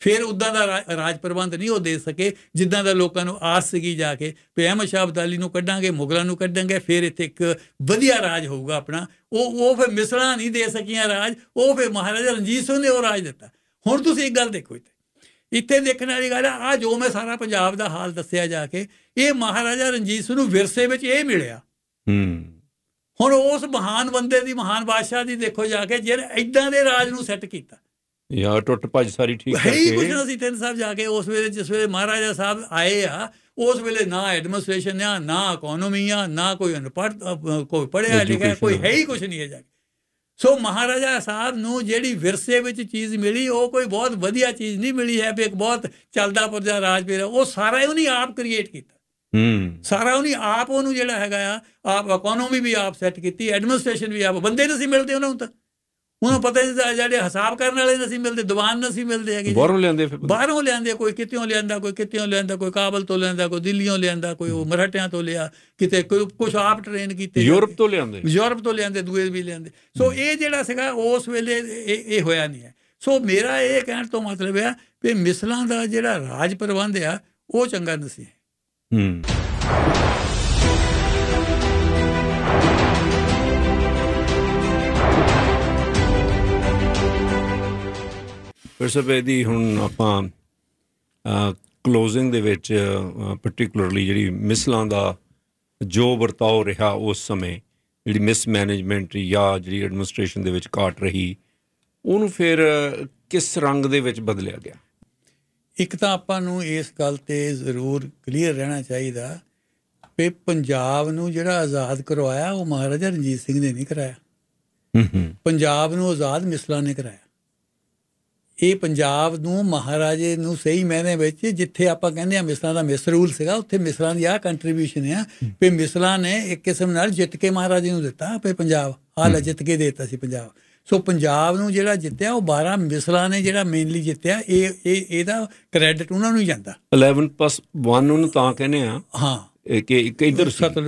ਫਿਰ ਉਦਾਂ ਦਾ ਰਾਜ ਪ੍ਰਬੰਧ ਨਹੀਂ ਉਹ ਦੇ ਸਕੇ ਜਿੱਦਾਂ ਦਾ ਲੋਕਾਂ ਨੂੰ ਆਸ ਸੀਗੀ ਜਾ ਕੇ ਵੀ ਅਹਿਮਦ ਸ਼ਾਹ ਅਬਦਾਲੀ ਨੂੰ ਕੱਢਾਂਗੇ ਮੁਗਲਾਂ ਨੂੰ ਕੱਢਾਂਗੇ ਫਿਰ ਇੱਥੇ ਇੱਕ ਵਧੀਆ ਰਾਜ ਹੋਊਗਾ ਆਪਣਾ ਉਹ ਉਹ ਫਿਰ ਮਿਸਲਾਂ ਨਹੀਂ ਦੇ ਸਕੀਆਂ ਰਾਜ ਉਹ ਫਿਰ ਮਹਾਰਾਜਾ ਰਣਜੀਤ ਸਿੰਘ ਨੇ ਉਹ ਰਾਜ ਦਿੱਤਾ ਹੁਣ ਤੁਸੀਂ ਇੱਕ ਗੱਲ ਦੇਖੋ ਇੱਥੇ ਇੱਥੇ ਦੇਖਣ ਵਾਲੀ ਗੱਲ ਆ ਜੋ ਮੈਂ ਸਾਰਾ ਪੰਜਾਬ ਦਾ ਹਾਲ ਦੱਸਿਆ ਜਾ ਕੇ ਇਹ ਮਹਾਰਾਜਾ ਰਣਜੀਤ ਸਿੰਘ ਨੂੰ ਵਿਰਸੇ ਵਿੱਚ ਇਹ ਮਿਲਿਆ ਹੂੰ ਹੁਣ ਉਸ ਮਹਾਨ ਬੰਦੇ ਦੀ ਮਹਾਨ ਬਾਦਸ਼ਾਹ ਦੀ ਦੇਖੋ ਜਾ ਕੇ ਜਿਹੜੇ ਇਦਾਂ ਦੇ ਰਾਜ ਨੂੰ ਸੈੱਟ ਕੀਤਾ ਯਾ ਟੁੱਟ ਭੱਜ ਸਾਰੀ ਠੀਕ ਕਰਕੇ ਹੈ ਹੀ ਨਹੀਂ ਸੀ ਤਿੰਨ ਸਾਹਿਬ ਜਾ ਕੇ ਉਸ ਵੇਲੇ ਜਿਸ ਵੇਲੇ ਮਹਾਰਾਜਾ ਸਾਹਿਬ ਆਏ ਆ ਉਸ ਵੇਲੇ ਨਾ ਐਡਮਿਨਿਸਟ੍ਰੇਸ਼ਨ ਆ ਨਾ ਇਕਨੋਮੀ ਆ ਨਾ ਕੋਈ ਅਨਪੜ ਕੋਈ ਪੜਿਆ ਲਿਖਿਆ ਕੋਈ ਹੈ ਹੀ ਕੁਝ ਨਹੀਂ ਹੈ ਜਾ ਕੇ ਸੋ ਮਹਾਰਾਜਾ ਸਾਹਿਬ ਨੂੰ ਜਿਹੜੀ ਵਿਰਸੇ ਵਿੱਚ ਚੀਜ਼ ਮਿਲੀ ਉਹ ਕੋਈ ਬਹੁਤ ਵਧੀਆ ਚੀਜ਼ ਨਹੀਂ ਮਿਲੀ ਹੈ ਵੀ ਇੱਕ ਬਹੁਤ ਚੱਲਦਾ ਪੁਰਜਾ ਰਾਜ ਪੇ ਉਹ ਸਾਰਾ ਉਹ ਉਹਨੇ ਆਪ ਕ੍ਰੀਏਟ ਕੀਤਾ ਹੂੰ ਸਾਰਾ ਉਹਨੇ ਆਪ ਉਹਨੂੰ ਜਿਹੜਾ ਹੈਗਾ ਆ ਆਪ ਇਕਨੋਮੀ ਵੀ ਆਪ ਸੈੱਟ ਕੀਤੀ ਐਡਮਿਨਿਸਟ੍ਰੇਸ਼ਨ ਵੀ ਆਪ ਬੰਦੇ ਨਹੀਂ ਸੀ ਮਿਲਦੇ ਉਹਨਾਂ ਨੂੰ ਤਾਂ ਉਹਨੂੰ ਪਤਾ ਨਹੀਂ ਜਿਹੜੇ ਹਿਸਾਬ ਕਰਨ ਵਾਲੇ ਨਹੀਂ ਮਿਲਦੇ ਦੀਵਾਨ ਨਹੀਂ ਮਿਲਦੇ ਹੈਗੇ ਬਾਹਰੋਂ ਲਿਆਂਦੇ ਫਿਰ ਬਾਹਰੋਂ ਲਿਆਂਦੇ ਕੋਈ ਕਿਤਿਓਂ ਲਿਆਂਦਾ ਕੋਈ ਕਿਤਿਓਂ ਲਿਆਂਦਾ ਕੋਈ ਕਾਬਲ ਤੋਂ ਲਿਆਂਦਾ ਕੋਈ ਦਿੱਲੀੋਂ ਲਿਆਂਦਾ ਕੋਈ ਉਹ ਮਰਾਠਿਆਂ ਤੋਂ ਲਿਆ ਕਿਤੇ ਕੋਈ ਕੁਝ ਆਪ ਟ੍ਰੇਨ ਕੀਤੇ ਯੂਰਪ ਤੋਂ ਲਿਆਂਦੇ ਯੂਰਪ ਤੋਂ ਲਿਆਂਦੇ ਦੂਏ ਵੀ ਲਿਆਂਦੇ ਸੋ ਇਹ ਜਿਹੜਾ ਸੀਗਾ ਉਸ ਵੇਲੇ ਇਹ ਹੋਇਆ ਨਹੀਂ ਹੈ ਸੋ ਮੇਰਾ ਇਹ ਕਹਿਣ ਤੋਂ ਮਤਲਬ ਹੈ ਕਿ ਮਿਸਲਾਂ ਦਾ ਜਿਹੜਾ ਰਾਜ ਪ੍ਰਬੰਧ ਆ ਉਹ ਚੰਗਾ ਨਹੀਂ ਸੀ ਹੂੰ ਫਿਰ ਸਭ ਇਹਦੀ ਹੁਣ ਆਪਾਂ ਕਲੋਜ਼ਿੰਗ ਦੇ ਵਿੱਚ ਪਾਰਟਿਕੂਲਰਲੀ ਜਿਹੜੀ ਮਿਸਲਾਂ ਦਾ ਜੋ ਵਰਤਾਓ ਰਿਹਾ ਉਸ ਸਮੇਂ ਜਿਹੜੀ ਮਿਸਮੈਨੇਜਮੈਂਟ ਜਾਂ ਜਿਹੜੀ ਐਡਮਿਨਿਸਟ੍ਰੇਸ਼ਨ ਦੇ ਵਿੱਚ ਘਾਟ ਰਹੀ ਉਹਨੂੰ ਫਿਰ ਕਿਸ ਰੰਗ ਦੇ ਵਿੱਚ ਬਦਲਿਆ ਗਿਆ ਇੱਕ ਤਾਂ ਆਪਾਂ ਨੂੰ ਇਸ ਗੱਲ ਤੇ ਜ਼ਰੂਰ ਕਲੀਅਰ ਰਹਿਣਾ ਚਾਹੀਦਾ ਕਿ ਪੰਜਾਬ ਨੂੰ ਜਿਹੜਾ ਆਜ਼ਾਦ ਕਰਵਾਇਆ ਉਹ ਮਹਾਰਾਜਾ ਰਣਜੀਤ ਸਿੰਘ ਨੇ ਨਹੀਂ ਕਰਾਇਆ ਹੂੰ ਹੂੰ ਪੰਜਾਬ ਨੂੰ ਆਜ਼ਾਦ ਮਿਸਲਾਂ ਨੇ ਕਰਾਇਆ ਇਹ ਪੰਜਾਬ ਨੂੰ ਮਹਾਰਾਜੇ ਨੂੰ ਸਹੀ ਮੈਨੇ ਵਿੱਚ ਜਿੱਥੇ ਆਪਾਂ ਕਹਿੰਦੇ ਆ ਮਿਸਰਾਂ ਦਾ ਮਿਸਰੂਲ ਸੀਗਾ ਉੱਥੇ ਮਿਸਰਾਂ ਦੀ ਆ ਕੰਟਰੀਬਿਊਸ਼ਨ ਆ ਵੀ ਮਿਸਰਾਂ ਨੇ ਇੱਕ ਕਿਸਮ ਨਾਲ ਜਿੱਤ ਕੇ ਮਹਾਰਾਜੇ ਨੂੰ ਦਿੱਤਾ ਆਪੇ ਪੰਜਾਬ ਹਾਲ ਜਿੱਤ ਕੇ ਦਿੱਤਾ ਸੀ ਪੰਜਾਬ ਸੋ ਪੰਜਾਬ ਨੂੰ ਜਿਹੜਾ ਜਿੱਤਿਆ ਉਹ 12 ਮਿਸਰਾਂ ਨੇ ਜਿਹੜਾ ਮੇਨਲੀ ਜਿੱਤਿਆ ਇਹ ਇਹ ਇਹਦਾ ਕ੍ਰੈਡਿਟ ਉਹਨਾਂ ਨੂੰ ਹੀ ਜਾਂਦਾ 1 ਉਹਨੂੰ ਤਾਂ ਕਹਿੰਦੇ ਆ ਹਾਂ ਕਿ ਇੱਕ ਇਧਰ ਸਤ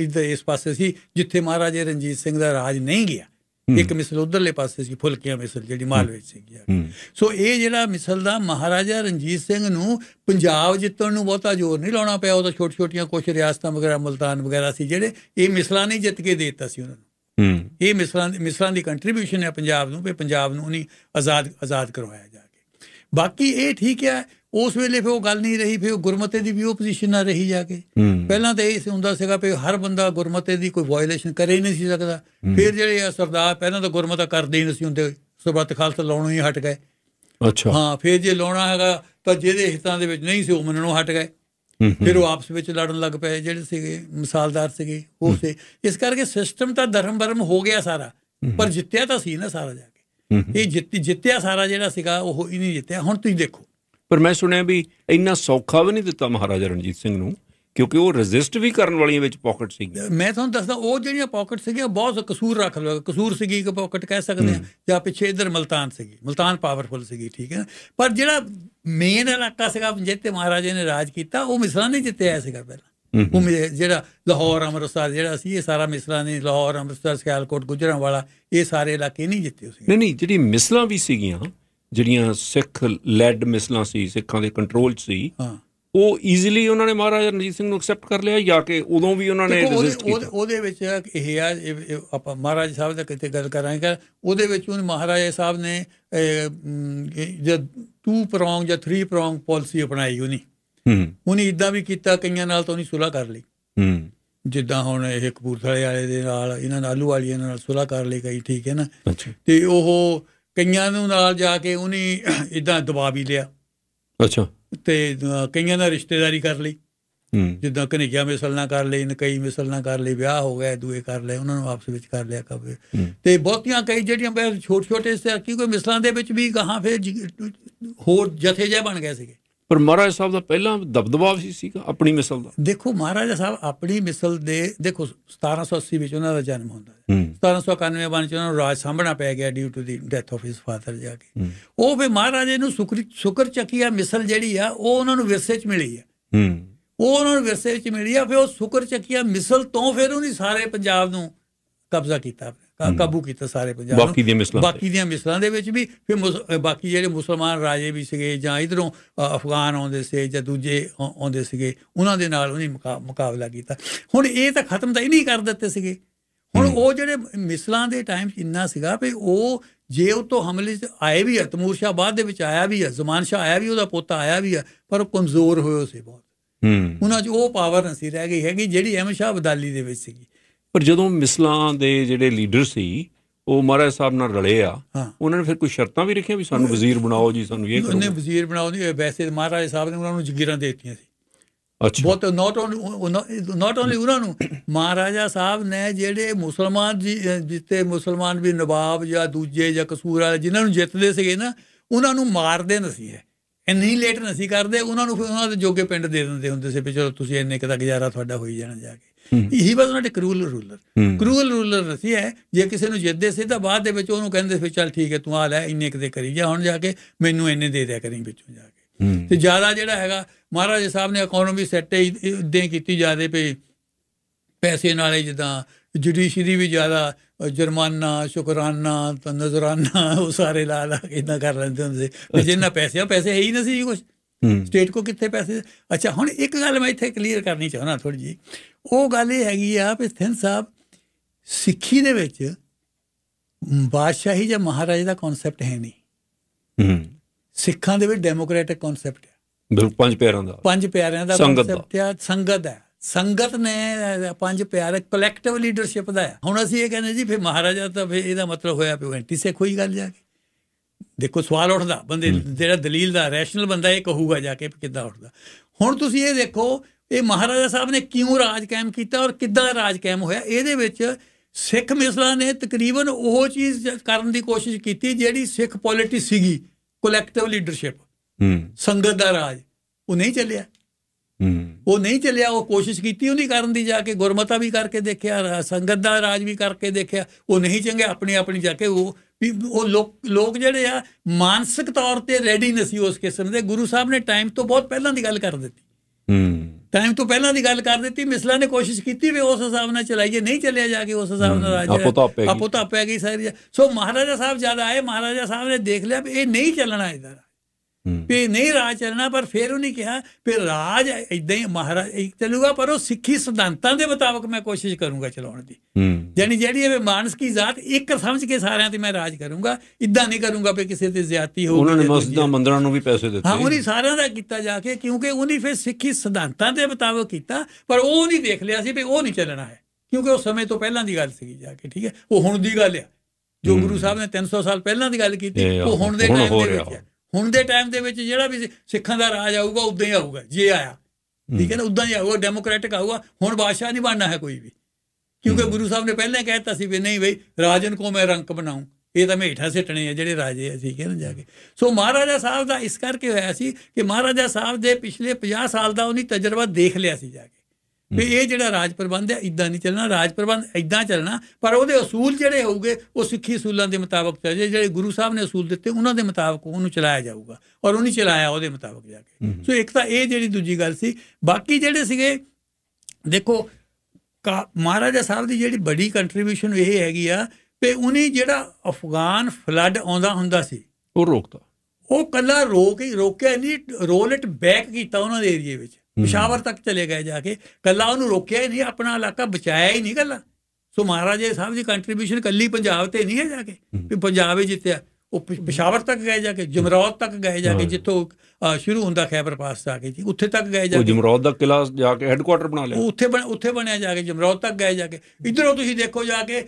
ਇਧਰ ਇਸ ਪਾਸੇ ਸੀ ਜਿੱਥੇ ਮਹਾਰਾਜੇ ਰਣਜੀਤ ਸਿੰਘ ਦਾ ਰਾਜ ਨਹੀਂ ਗਿਆ ਇੱਕ ਮਿਸਲ ਉਧਰਲੇ ਪਾਸੇ ਸੀ ਫੁਲਕੀਆਂ ਮਿਸਲ ਜਿਹੜੀ ਮਾਲਵੇ ਸੀ ਸੋ ਇਹ ਜਿਹੜਾ ਮਿਸਲ ਦਾ ਮਹਾਰਾਜਾ ਰਣਜੀਤ ਸਿੰਘ ਨੂੰ ਪੰਜਾਬ ਜਿੱਤਣ ਨੂੰ ਬਹੁਤਾ ਜ਼ੋਰ ਨਹੀਂ ਲਾਉਣਾ ਪਿਆ ਉਹ ਤਾਂ ਛੋਟ ਛੋਟੀਆਂ ਕੁਝ ਰਿਆਸਤਾਂ ਵਗੈਰਾ ਮਲਤਾਨ ਵਗੈਰਾ ਸੀ ਜਿਹੜੇ ਇਹ ਮਿਸਲਾਂ ਨੇ ਜਿੱਤ ਕੇ ਦਿੱਤਾ ਸੀ ਉਹਨਾਂ ਨੂੰ ਇਹ ਮਿਸਲਾਂ ਮਿਸਲਾਂ ਦੀ ਕੰਟਰੀਬਿਊਸ਼ਨ ਹੈ ਪੰਜਾਬ ਨੂੰ ਵੀ ਪੰਜਾਬ ਨੂੰ ਨਹੀਂ ਆਜ਼ਾਦ ਆਜ਼ਾਦ ਕਰਵਾਇਆ ਜਾ ਕੇ ਬਾਕੀ ਇਹ ਠੀਕ ਹੈ ਉਸ ਵੇਲੇ ਫਿਰ ਉਹ ਗੱਲ ਨਹੀਂ ਰਹੀ ਫਿਰ ਉਹ ਗੁਰਮਤੇ ਦੀ ਵੀ ਉਹ ਪੋਜੀਸ਼ਨ ਨਾ ਰਹੀ ਜਾ ਕੇ ਪਹਿਲਾਂ ਤਾਂ ਇਹ ਹੁੰਦਾ ਸੀਗਾ ਕਿ ਹਰ ਬੰਦਾ ਗੁਰਮਤੇ ਦੀ ਕੋਈ ਵਾਇਲੇਸ਼ਨ ਕਰੇ ਹੀ ਨਹੀਂ ਸੀ ਸਕਦਾ ਫਿਰ ਜਿਹੜੇ ਸਰਦਾਰ ਪਹਿਲਾਂ ਤਾਂ ਗੁਰਮਤਾ ਕਰਦੇ ਹੀ ਨਹੀਂ ਸੀ ਹੁੰਦੇ ਸਬਤ ਖਾਲਸਾ ਲਾਉਣੋਂ ਹੀ ਹਟ ਗਏ ਅੱਛਾ ਹਾਂ ਫਿਰ ਜੇ ਲਾਉਣਾ ਹੈਗਾ ਤਾਂ ਜਿਹਦੇ ਹਿੱਤਾਂ ਦੇ ਵਿੱਚ ਨਹੀਂ ਸੀ ਉਹ ਮੰਨਣੋਂ ਹਟ ਗਏ ਫਿਰ ਉਹ ਆਪਸ ਵਿੱਚ ਲੜਨ ਲੱਗ ਪਏ ਜਿਹੜੇ ਸੀਗੇ ਮਿਸਾਲਦਾਰ ਸੀਗੇ ਉਹ ਸੇ ਇਸ ਕਰਕੇ ਸਿਸਟਮ ਤਾਂ ਧਰਮ ਬਰਮ ਹੋ ਗਿਆ ਸਾਰਾ ਪਰ ਜਿੱਤਿਆ ਤਾਂ ਸੀ ਨਾ ਸਾਰਾ ਜਾ ਕੇ ਇਹ ਜਿੱਤਿਆ ਸਾਰਾ ਜਿਹੜਾ ਸੀਗਾ ਉਹ ਹੀ ਨਹੀਂ ਜਿੱਤਿਆ ਹੁਣ ਤੁਸੀਂ ਦੇਖੋ ਪਰ ਮੈਂ ਸੁਣਿਆ ਵੀ ਇੰਨਾ ਸੌਖਾ ਵੀ ਨਹੀਂ ਦਿੱਤਾ ਮਹਾਰਾਜਾ ਰਣਜੀਤ ਸਿੰਘ ਨੂੰ ਕਿਉਂਕਿ ਉਹ ਰੈਜ਼ਿਸਟ ਵੀ ਕਰਨ ਵਾਲੀਆਂ ਵਿੱਚ ਪਾਕਟ ਸੀ ਮੈਂ ਤੁਹਾਨੂੰ ਦੱਸਦਾ ਉਹ ਜਿਹੜੀਆਂ ਪਾਕਟ ਸੀਗੀਆਂ ਬਹੁਤ ਕਸੂਰ ਰੱਖ ਲਗਾ ਕਸੂਰ ਸੀਗੀ ਕਿ ਪਾਕਟ ਕਹਿ ਸਕਦੇ ਆ ਜਾਂ ਪਿੱਛੇ ਇਧਰ ਮਲਤਾਨ ਸੀਗੀ ਮਲਤਾਨ ਪਾਵਰਫੁਲ ਸੀਗੀ ਠੀਕ ਹੈ ਪਰ ਜਿਹੜਾ ਮੇਨ ਇਲਾਕਾ ਸੀਗਾ ਜਿੱਤੇ ਮਹਾਰਾਜੇ ਨੇ ਰਾਜ ਕੀਤਾ ਉਹ ਮਿਸਰਾਂ ਨੇ ਆਇਆ ਸੀਗਾ ਪਹਿਲਾਂ ਉਹ ਜਿਹੜਾ ਲਾਹੌਰ ਅੰਮ੍ਰਿਤਸਰ ਜਿਹੜਾ ਸੀ ਇਹ ਸਾਰਾ ਮਿਸਲਾਂ ਨੇ ਲਾਹੌਰ ਅੰਮ੍ਰਿਤਸਰ ਸਿਆਲਕੋਟ ਗੁਜਰਾਂਵਾਲਾ ਇਹ ਸਾਰੇ ਇਲਾਕੇ ਨਹੀਂ ਜਿੱਤੇ ਸੀ ਨਹੀਂ ਨਹੀਂ ਜਿਹੜੀ ਮਿਸਲਾਂ ਵੀ ਸੀਗੀਆਂ ਜਿਹੜੀਆਂ ਸਿੱਖ ਲੈਡ ਮਿਸਲਾਂ ਸੀ ਸਿੱਖਾਂ ਦੇ ਕੰਟਰੋਲ 'ਚ ਸੀ ਉਹ ਈਜ਼ੀਲੀ ਉਹਨਾਂ ਨੇ ਮਹਾਰਾਜਾ ਰਣਜੀਤ ਸਿੰਘ ਨੂੰ ਐਕਸੈਪਟ ਕਰ ਲਿਆ ਜਾਂ ਕਿ ਉਦੋਂ ਵੀ ਉਹਨਾਂ ਨੇ ਰੈਜ਼ਿਸਟ ਕੀਤਾ ਉਹਦੇ ਵਿੱਚ ਇਹ ਆ ਆਪਾਂ ਮਹਾਰਾਜ ਸਾਹਿਬ ਦਾ ਕਿਤੇ ਗੱਲ ਕਰਾਂਗੇ ਉਹਦੇ ਵਿੱਚ ਉਹ ਮਹਾਰਾਜਾ ਸਾਹਿਬ ਨੇ ਜੇ ਟੂ ਪ੍ਰੋਂਗ ਜਾਂ ਥ੍ਰੀ ਪ੍ਰੋਂਗ ਪਾਲਿਸੀ ਅਪਣਾਈ ਉਹਨੀ ਹੂੰ ਉਹਨੇ ਇਦਾਂ ਵੀ ਕੀਤਾ ਕਈਆਂ ਨਾਲ ਤਾਂ ਉਹਨੇ ਸੁਲਾ ਕਰ ਲਈ ਹੂੰ ਜਿੱਦਾਂ ਹੁਣ ਇਹ ਕਪੂਰਥਲੇ ਵਾਲੇ ਦੇ ਨਾਲ ਇਹਨਾਂ ਨਾਲ ਆਲੂ ਵਾਲੀਆਂ ਨਾਲ ਸੁਲਾ ਕਰ ਲਈ ਗਈ ਠੀਕ ਹੈ ਨਾ ਤੇ ਉਹ ਕਈਆਂ ਨੂੰ ਨਾਲ ਜਾ ਕੇ ਉਹਨੇ ਇਦਾਂ ਦਬਾ ਵੀ ਲਿਆ ਅੱਛਾ ਤੇ ਕਈਆਂ ਨਾਲ ਰਿਸ਼ਤੇਦਾਰੀ ਕਰ ਲਈ ਜਿੱਦਾਂ ਕਨੇਜਾ ਮਿਸਲਣਾ ਕਰ ਲਈ ਕਈ ਮਿਸਲਣਾ ਕਰ ਲਈ ਵਿਆਹ ਹੋ ਗਿਆ ਦੂਏ ਕਰ ਲਏ ਉਹਨਾਂ ਨੂੰ ਆਪਸ ਵਿੱਚ ਕਰ ਲਿਆ ਕਬੇ ਤੇ ਬਹੁਤੀਆਂ ਕਈ ਜਿਹੜੀਆਂ ਬੈ ਛੋਟੇ ਛੋਟੇ ਸੇ ਕਿਉਂਕਿ ਮਿਸਲਾਂ ਦੇ ਵਿੱਚ ਵੀ ਗਾਹਾਂ ਫੇਰ ਹੋਰ ਜਥੇ ਜੇ ਬਣ ਗਏ ਸੀਗੇ ਪਰ ਮਹਾਰਾਜ ਸਾਹਿਬ ਦਾ ਪਹਿਲਾਂ ਦਬਦਬਾ ਵੀ ਸੀਗਾ ਆਪਣੀ ਮਿਸਲ ਦਾ ਦੇਖੋ ਮਹਾਰਾਜਾ ਸਾਹਿਬ ਆਪਣੀ ਮਿਸਲ ਦੇ ਦੇਖੋ 1780 ਵਿੱਚ ਉਹਨਾਂ ਦਾ ਜਨਮ ਹੁੰਦਾ ਹੈ 1791 ਬਣ ਚ ਉਹਨਾਂ ਨੂੰ ਰਾਜ ਸਾਹਮਣਾ ਪੈ ਗਿਆ due to the death of his father ਜਾ ਕੇ ਉਹ ਵੀ ਮਹਾਰਾਜੇ ਨੂੰ ਸੁਕਰ ਸੁਕਰ ਚੱਕੀਆ ਮਿਸਲ ਜਿਹੜੀ ਆ ਉਹ ਉਹਨਾਂ ਨੂੰ ਵਿਰਸੇ 'ਚ ਮਿਲੀ ਆ ਉਹ ਉਹਨਾਂ ਨੂੰ ਵਿਰਸੇ 'ਚ ਮਿਲੀ ਆ ਫਿਰ ਉਹ ਸੁਕਰ ਚੱਕੀਆ ਮਿਸਲ ਤੋਂ ਫਿਰ ਉਹਨੇ ਸਾਰੇ ਪੰਜਾਬ ਨੂੰ ਕਬਜ਼ਾ ਕੀਤਾ ਕਾਬੂ ਕੀਤਾ ਸਾਰੇ ਪੰਜਾਬ ਬਾਕੀ ਦੀਆਂ ਮਿਸਲਾਂ ਬਾਕੀ ਦੀਆਂ ਮਿਸਲਾਂ ਦੇ ਵਿੱਚ ਵੀ ਫਿਰ ਬਾਕੀ ਜਿਹੜੇ ਮੁਸਲਮਾਨ ਰਾਜੇ ਵੀ ਸੀਗੇ ਜਾਂ ਇਧਰੋਂ ਅਫਗਾਨ ਆਉਂਦੇ ਸੀ ਜਾਂ ਦੂਜੇ ਆਉਂਦੇ ਸੀਗੇ ਉਹਨਾਂ ਦੇ ਨਾਲ ਉਹਨੇ ਮੁਕਾਬਲਾ ਕੀਤਾ ਹੁਣ ਇਹ ਤਾਂ ਖਤਮ ਤਾਂ ਹੀ ਨਹੀਂ ਕਰ ਦਿੱਤੇ ਸੀਗੇ ਹੁਣ ਉਹ ਜਿਹੜੇ ਮਿਸਲਾਂ ਦੇ ਟਾਈਮ ਇੰਨਾ ਸੀਗਾ ਵੀ ਉਹ ਜੇ ਉਹ ਤੋਂ ਹਮਲੇ ਤੇ ਆਏ ਵੀ ਆ ਤਮੂਰ ਸ਼ਾਹ ਬਾਅਦ ਦੇ ਵਿੱਚ ਆਇਆ ਵੀ ਆ ਜ਼ਮਾਨ ਸ਼ਾਹ ਆਇਆ ਵੀ ਉਹਦਾ ਪੋਤਾ ਆਇਆ ਵੀ ਆ ਪਰ ਉਹ ਕਮਜ਼ੋਰ ਹੋਇਆ ਸੀ ਬਹੁਤ ਹੂੰ ਉਹਨਾਂ 'ਚ ਉਹ ਪਾਵਰ ਨਹੀਂ ਰਹਿ ਗਈ ਹੈਗੀ ਜਿਹੜੀ ਅਹਿਮਦ ਸ਼ਾਹ ਬਦਾਲੀ ਦੇ ਵਿੱਚ ਸੀਗੀ ਪਰ ਜਦੋਂ ਮਿਸਲਾਂ ਦੇ ਜਿਹੜੇ ਲੀਡਰ ਸੀ ਉਹ ਮਹਾਰਾਜ ਸਾਹਿਬ ਨਾਲ ਰਲੇ ਆ ਉਹਨਾਂ ਨੇ ਫਿਰ ਕੋਈ ਸ਼ਰਤਾਂ ਵੀ ਰੱਖੀਆਂ ਵੀ ਸਾਨੂੰ ਵਜ਼ੀਰ ਬਣਾਓ ਜੀ ਸਾਨੂੰ ਇਹ ਕਰੋ ਉਹਨੇ ਵਜ਼ੀਰ ਬਣਾਓ ਨਹੀਂ ਵੈਸੇ ਮਹਾਰਾਜ ਸਾਹਿਬ ਨੇ ਉਹਨਾਂ ਨੂੰ ਜ਼ਗੀਰਾਂ ਦੇ ਦਿੱਤੀਆਂ ਸੀ ਅੱਛਾ ਬਹੁਤ ਨਾਟ ਓਨਲੀ ਨਾਟ ਓਨਲੀ ਉਹਨਾਂ ਨੂੰ ਮਹਾਰਾਜਾ ਸਾਹਿਬ ਨੇ ਜਿਹੜੇ ਮੁਸਲਮਾਨ ਜਿੱਤੇ ਮੁਸਲਮਾਨ ਵੀ ਨਵਾਬ ਜਾਂ ਦੂਜੇ ਜਾਂ ਕਸੂਰ ਵਾਲੇ ਜਿਨ੍ਹਾਂ ਨੂੰ ਜਿੱਤਦੇ ਸੀਗੇ ਨਾ ਉਹਨਾਂ ਨੂੰ ਮਾਰਦੇ ਨਸੀ ਹੈ ਨਹੀਂ ਨਸੀ ਕਰਦੇ ਉਹਨਾਂ ਨੂੰ ਫਿਰ ਉਹਨਾਂ ਦੇ ਜੋਗੇ ਪਿੰਡ ਦੇ ਦਿੰਦੇ ਹੁੰਦੇ ਸੀ ਵੀ ਚਲੋ ਤੁਸੀਂ ਇੰਨੇ ਕਿਤਾ ਗੁਜ਼ਾਰਾ ਤੁਹਾਡਾ ਹੋਈ ਜਾਣਾ ਜਾ ਕੇ ਹੀ ਵਾਸ ਨਾਟ ਅ ਕਰੂਲ ਰੂਲਰ ਕਰੂਲ ਰੂਲਰ ਰਸੀ ਹੈ ਜੇ ਕਿਸੇ ਨੂੰ ਜਿੱਦੇ ਸੀ ਤਾਂ ਬਾਅਦ ਦੇ ਵਿੱਚ ਉਹਨੂੰ ਕਹਿੰਦੇ ਫਿਰ ਚੱਲ ਠੀਕ ਹੈ ਤੂੰ ਆ ਲੈ ਇੰਨੇ ਕਦੇ ਕਰੀ ਜਾ ਹੁਣ ਜਾ ਕੇ ਮੈਨੂੰ ਇੰਨੇ ਦੇ ਦਿਆ ਕਰੀ ਵਿੱਚੋਂ ਜਾ ਕੇ ਤੇ ਜ਼ਿਆਦਾ ਜਿਹੜਾ ਹੈਗਾ ਮਹਾਰਾਜ ਸਾਹਿਬ ਨੇ ਇਕਨੋਮੀ ਸੈੱਟ ਦੇ ਕੀਤੀ ਜਾਦੇ ਪਈ ਪੈਸੇ ਨਾਲੇ ਜਿੱਦਾਂ ਜੁਡੀਸ਼ਰੀ ਵੀ ਜ਼ਿਆਦਾ ਜੁਰਮਾਨਾ ਸ਼ੁਕਰਾਨਾ ਨਜ਼ਰਾਨਾ ਉਹ ਸਾਰੇ ਲਾ ਲਾ ਇਦਾਂ ਕਰ ਲੈਂਦੇ ਹੁੰਦੇ ਸੀ ਜਿੰਨਾ ਪੈਸੇ ਆ ਪੈਸੇ ਹੈ ਹੀ ਨਹੀਂ ਸੀ ਕੁਝ ਸਟੇਟ ਕੋ ਕਿੱਥੇ ਪੈਸੇ ਅੱਛਾ ਹੁਣ ਇੱਕ ਗੱਲ ਮੈਂ ਇੱਥੇ ਕਲੀਅਰ ਕਰਨੀ ਚਾਹਣਾ ਥੋੜੀ ਜੀ ਉਹ ਗੱਲ ਇਹ ਹੈਗੀ ਆ ਕਿ ਸਿੰਧ ਸਾਹਿਬ ਸਿੱਖੀ ਦੇ ਵਿੱਚ ਬਾਦਸ਼ਾਹੀ ਜਾਂ ਮਹਾਰਾਜ ਦਾ ਕਨਸੈਪਟ ਹੈ ਨਹੀਂ ਹੂੰ ਸਿੱਖਾਂ ਦੇ ਵਿੱਚ ਡੈਮੋਕ੍ਰੈਟਿਕ ਕਨਸੈਪਟ ਹੈ ਬਿਲਕੁਲ ਪੰਜ ਪਿਆਰਿਆਂ ਦਾ ਪੰਜ ਪਿਆਰਿਆਂ ਦਾ ਕਨਸੈਪਟ ਹੈ ਸੰਗਤ ਹੈ ਸੰਗਤ ਨੇ ਪੰਜ ਪਿਆਰ ਕਲੈਕਟਿਵ ਲੀਡਰਸ਼ਿਪ ਦਾ ਹੈ ਹੁਣ ਅਸੀਂ ਇਹ ਕਹਿੰਦੇ ਜੀ ਫਿਰ ਮਹਾਰਾਜਾ ਤਾਂ ਫਿਰ ਇਹਦਾ ਮਤਲਬ ਹੋਇਆ ਪਿਓ ਐਂਟੀ ਸਿੱਖ ਹੋਈ ਗੱਲ ਜਾ ਕੇ ਦੇਖੋ ਸਵਾਲ ਉੱਠਦਾ ਬੰਦੇ ਜਿਹੜਾ ਦਲੀਲ ਦਾ ਰੈਸ਼ਨਲ ਬੰਦਾ ਇਹ ਕਹੂਗਾ ਜਾ ਕੇ ਕਿੱਦਾਂ ਉੱਠਦਾ ਹੁਣ ਤੁਸੀਂ ਇਹ ਦੇਖੋ ਇਹ ਮਹਾਰਾਜਾ ਸਾਹਿਬ ਨੇ ਕਿਉਂ ਰਾਜ ਕਾਇਮ ਕੀਤਾ ਔਰ ਕਿੱਦਾਂ ਰਾਜ ਕਾਇਮ ਹੋਇਆ ਇਹਦੇ ਵਿੱਚ ਸਿੱਖ ਮਿਸਲਾ ਨੇ ਤਕਰੀਬਨ ਉਹ ਚੀਜ਼ ਕਰਨ ਦੀ ਕੋਸ਼ਿਸ਼ ਕੀਤੀ ਜਿਹੜੀ ਸਿੱਖ ਪੋਲਿਟੀ ਸੀਗੀ ਕਲੈਕਟਿਵ ਲੀਡਰਸ਼ਿਪ ਹੂੰ ਸੰਗਤ ਦਾ ਰਾਜ ਉਹ ਨਹੀਂ ਚੱਲਿਆ ਹੂੰ ਉਹ ਨਹੀਂ ਚੱਲਿਆ ਉਹ ਕੋਸ਼ਿਸ਼ ਕੀਤੀ ਨਹੀਂ ਕਰਨ ਦੀ ਜਾ ਕੇ ਗੁਰਮਤਾ ਵੀ ਕਰਕੇ ਦੇਖਿਆ ਸੰਗਤ ਦਾ ਰਾਜ ਵੀ ਕਰਕੇ ਦੇਖਿਆ ਉਹ ਨਹੀਂ ਚੰਗੇ ਆਪਣੇ ਆਪਣੀ ਜਾ ਕੇ ਉਹ ਵੀ ਉਹ ਲੋਕ ਲੋਕ ਜਿਹੜੇ ਆ ਮਾਨਸਿਕ ਤੌਰ ਤੇ ਰੈਡੀ ਨਹੀਂ ਸੀ ਉਸ ਕਿਸਮ ਦੇ ਗੁਰੂ ਸਾਹਿਬ ਨੇ ਟਾਈਮ ਤੋਂ ਬਹੁਤ ਪਹਿਲਾਂ ਦੀ ਗੱਲ ਕਰ ਦਿੱਤੀ ਹੂੰ ਟਾਈਮ ਤੋਂ ਪਹਿਲਾਂ ਦੀ ਗੱਲ ਕਰ ਦਿੱਤੀ ਮਿਸਲਾ ਨੇ ਕੋਸ਼ਿਸ਼ ਕੀਤੀ ਵੀ ਉਸ ਹਿਸਾਬ ਨਾਲ ਚਲਾਈਏ ਨਹੀਂ ਚੱਲਿਆ ਜਾ ਕੇ ਉਸ ਹਿਸਾਬ ਨਾਲ ਰਾਜ ਆਪੋ ਤਾਂ ਆਪੇ ਗਈ ਸਾਰੀ ਸੋ ਮਹਾਰਾਜਾ ਸਾਹਿਬ ਜਦ ਆਏ ਮਹਾਰਾਜਾ ਸਾਹਿਬ ਨੇ ਦੇਖ ਲਿਆ ਵੀ ਇਹ ਨਹੀਂ ਚੱਲਣਾ ਇਹਦਾ ਵੀ ਨਹੀਂ ਰਾਜ ਚੱਲਣਾ ਪਰ ਫਿਰ ਉਹਨੇ ਕਿਹਾ ਵੀ ਰਾਜ ਇਦਾਂ ਹੀ ਮਹਾਰਾਜ ਚੱਲੂਗਾ ਪਰ ਉਹ ਸਿੱਖੀ ਸਿਧਾਂਤਾਂ ਦੇ ਮੁਤਾਬਕ ਮੈਂ ਕੋਸ਼ਿਸ਼ ਕਰੂੰਗਾ ਚਲਾਉਣ ਦੀ ਯਾਨੀ ਜਿਹੜੀ ਇਹ ਮਾਨਸ ਕੀ ਜ਼ਾਤ ਇੱਕ ਸਮਝ ਕੇ ਸਾਰਿਆਂ ਤੇ ਮੈਂ ਰਾਜ ਕਰੂੰਗਾ ਇਦਾਂ ਨਹੀਂ ਕਰੂੰਗਾ ਵੀ ਕਿਸੇ ਤੇ ਜ਼ਿਆਤੀ ਹੋਊਗੀ ਉਹਨਾਂ ਨੇ ਮਸਜਿਦਾਂ ਮੰਦਰਾਂ ਨੂੰ ਵੀ ਪੈਸੇ ਦਿੱਤੇ ਹਾਂ ਉਹਨੇ ਸਾਰਿਆਂ ਦਾ ਕੀਤਾ ਜਾ ਕੇ ਕਿਉਂਕਿ ਉਹਨੇ ਫਿਰ ਸਿੱਖੀ ਸਿਧਾਂਤਾਂ ਦੇ ਮੁਤਾਬਕ ਕੀਤਾ ਪਰ ਉਹ ਨਹੀਂ ਦੇਖ ਲਿਆ ਸੀ ਵੀ ਉਹ ਨਹੀਂ ਚੱਲਣਾ ਹੈ ਕਿਉਂਕਿ ਉਹ ਸਮੇਂ ਤੋਂ ਪਹਿਲਾਂ ਦੀ ਗੱਲ ਸੀ ਜਾ ਕੇ ਠੀਕ ਹੈ ਉਹ ਹੁਣ ਦੀ ਗੱਲ ਹੈ ਜੋ ਗੁਰੂ ਸਾਹਿਬ ਨੇ 300 ਸਾਲ ਪਹਿਲਾਂ ਦੀ ਗੱਲ ਕੀਤੀ ਉਹ ਹੁਣ ਦੇ ਟਾਈਮ ਦੇ ਵਿੱਚ ਹੈ ਹੁਣ ਦੇ ਟਾਈਮ ਦੇ ਵਿੱਚ ਜਿਹੜਾ ਵੀ ਸਿੱਖਾਂ ਦਾ ਰਾਜ ਆਊਗਾ ਉਦਾਂ ਹੀ ਆਊਗਾ ਜੇ ਆਇਆ ਠੀਕ ਹੈ ਨਾ ਉਦਾਂ ਹੀ ਆਊਗਾ ਡੈਮੋਕ੍ਰੈਟਿਕ ਆਊਗਾ ਹੁਣ ਬਾਦਸ਼ਾਹ ਨਹੀਂ ਬਣਨਾ ਹੈ ਕੋਈ ਵੀ ਕਿਉਂਕਿ ਗੁਰੂ ਸਾਹਿਬ ਨੇ ਪਹਿਲਾਂ ਕਹਿ ਦਿੱਤਾ ਸੀ ਵੀ ਨਹੀਂ ਬਈ ਰਾਜਨ ਕੋ ਮੈਂ ਰੰਕ ਬਣਾਉਂ ਇਹ ਤਾਂ ਮੇਠਾ ਸਿੱਟਣੇ ਆ ਜਿਹੜੇ ਰਾਜੇ ਆ ਠੀਕ ਹੈ ਨਾ ਜਾ ਕੇ ਸੋ ਮਹਾਰਾਜਾ ਸਾਹਿਬ ਦਾ ਇਸ ਕਰਕੇ ਹੋਇਆ ਸੀ ਕਿ ਮਹਾਰਾਜਾ ਸਾਹਿਬ ਦੇ ਪਿਛਲੇ 50 ਸਾਲ ਦਾ ਉਹਨੇ ਤਜਰਬਾ ਦੇਖ ਲਿਆ ਸੀ ਜਾ ਕੇ ਵੀ ਇਹ ਜਿਹੜਾ ਰਾਜ ਪ੍ਰਬੰਧ ਹੈ ਇਦਾਂ ਨਹੀਂ ਚੱਲਣਾ ਰਾਜ ਪ੍ਰਬੰਧ ਇਦਾਂ ਚੱਲਣਾ ਪਰ ਉਹਦੇ ਅਸੂਲ ਜਿਹੜੇ ਹੋਊਗੇ ਉਹ ਸਿੱਖੀ ਅਸੂਲਾਂ ਦੇ ਮੁਤਾਬਕ ਚੱਲੇ ਜਿਹੜੇ ਗੁਰੂ ਸਾਹਿਬ ਨੇ ਅਸੂਲ ਦਿੱਤੇ ਉਹਨਾਂ ਦੇ ਮੁਤਾਬਕ ਉਹਨੂੰ ਚਲਾਇਆ ਜਾਊਗਾ ਔਰ ਉਹਨੇ ਚਲਾਇਆ ਉਹਦੇ ਮੁਤਾਬਕ ਜਾ ਕੇ ਸੋ ਇੱਕ ਤਾਂ ਇਹ ਜਿਹੜੀ ਦੂਜੀ ਗੱਲ ਸੀ ਬਾਕੀ ਜਿਹੜੇ ਸੀਗੇ ਦੇਖੋ ਮਹਾਰਾਜਾ ਸਾਹਿਬ ਦੀ ਜਿਹੜੀ ਬੜੀ ਕੰਟਰੀਬਿਊਸ਼ਨ ਇਹ ਹੈਗੀ ਆ ਕਿ ਉਹਨੇ ਜਿਹੜਾ ਅਫਗਾਨ ਫਲੱਡ ਆਉਂਦਾ ਹੁੰਦਾ ਸੀ ਉਹ ਰੋਕਦਾ ਉਹ ਕੱਲਾ ਰੋਕ ਹੀ ਰੋਕਿਆ ਨਹੀਂ ਰੋਲ ਇਟ ਬੈਕ ਕੀਤਾ ਉਹਨਾਂ ਦੇ ਏਰੀਆ ਵਿੱਚ ਪਸ਼ਾਵਰ ਤੱਕ ਚਲੇ ਗਏ ਜਾ ਕੇ ਕੱਲਾ ਉਹਨੂੰ ਰੋਕਿਆ ਹੀ ਨਹੀਂ ਆਪਣਾ ਇਲਾਕਾ ਬਚਾਇਆ ਹੀ ਨਹੀਂ ਕੱਲਾ ਸੋ ਮਹਾਰਾਜੇ ਸਾਹਿਬ ਦੀ ਕੰਟਰੀਬਿਊਸ਼ਨ ਕੱਲੀ ਪੰਜਾਬ ਤੇ ਨਹੀਂ ਹੈ ਜਾ ਕੇ ਵੀ ਪੰਜਾਬ ਹੀ ਜਿੱਤਿਆ ਉਹ ਪਸ਼ਾਵਰ ਤੱਕ ਗਏ ਜਾ ਕੇ ਜਮਰੌਦ ਤੱਕ ਗਏ ਜਾ ਕੇ ਜਿੱਥੋਂ ਸ਼ੁਰੂ ਹੁੰਦਾ ਖੈਬਰ ਪਾਸ ਜਾ ਕੇ ਜੀ ਉੱਥੇ ਤੱਕ ਗਏ ਜਾ ਕੇ ਜਮਰੌਦ ਦਾ ਕਿਲਾ ਜਾ ਕੇ ਹੈੱਡਕੁਆਟਰ ਬਣਾ ਲਿਆ ਉੱਥੇ ਉੱਥੇ ਬਣਿਆ ਜਾ ਕੇ ਜਮਰੌਦ ਤੱਕ ਗਏ ਜਾ ਕੇ ਇਧਰੋਂ ਤੁਸੀਂ ਦੇਖੋ ਜਾ ਕੇ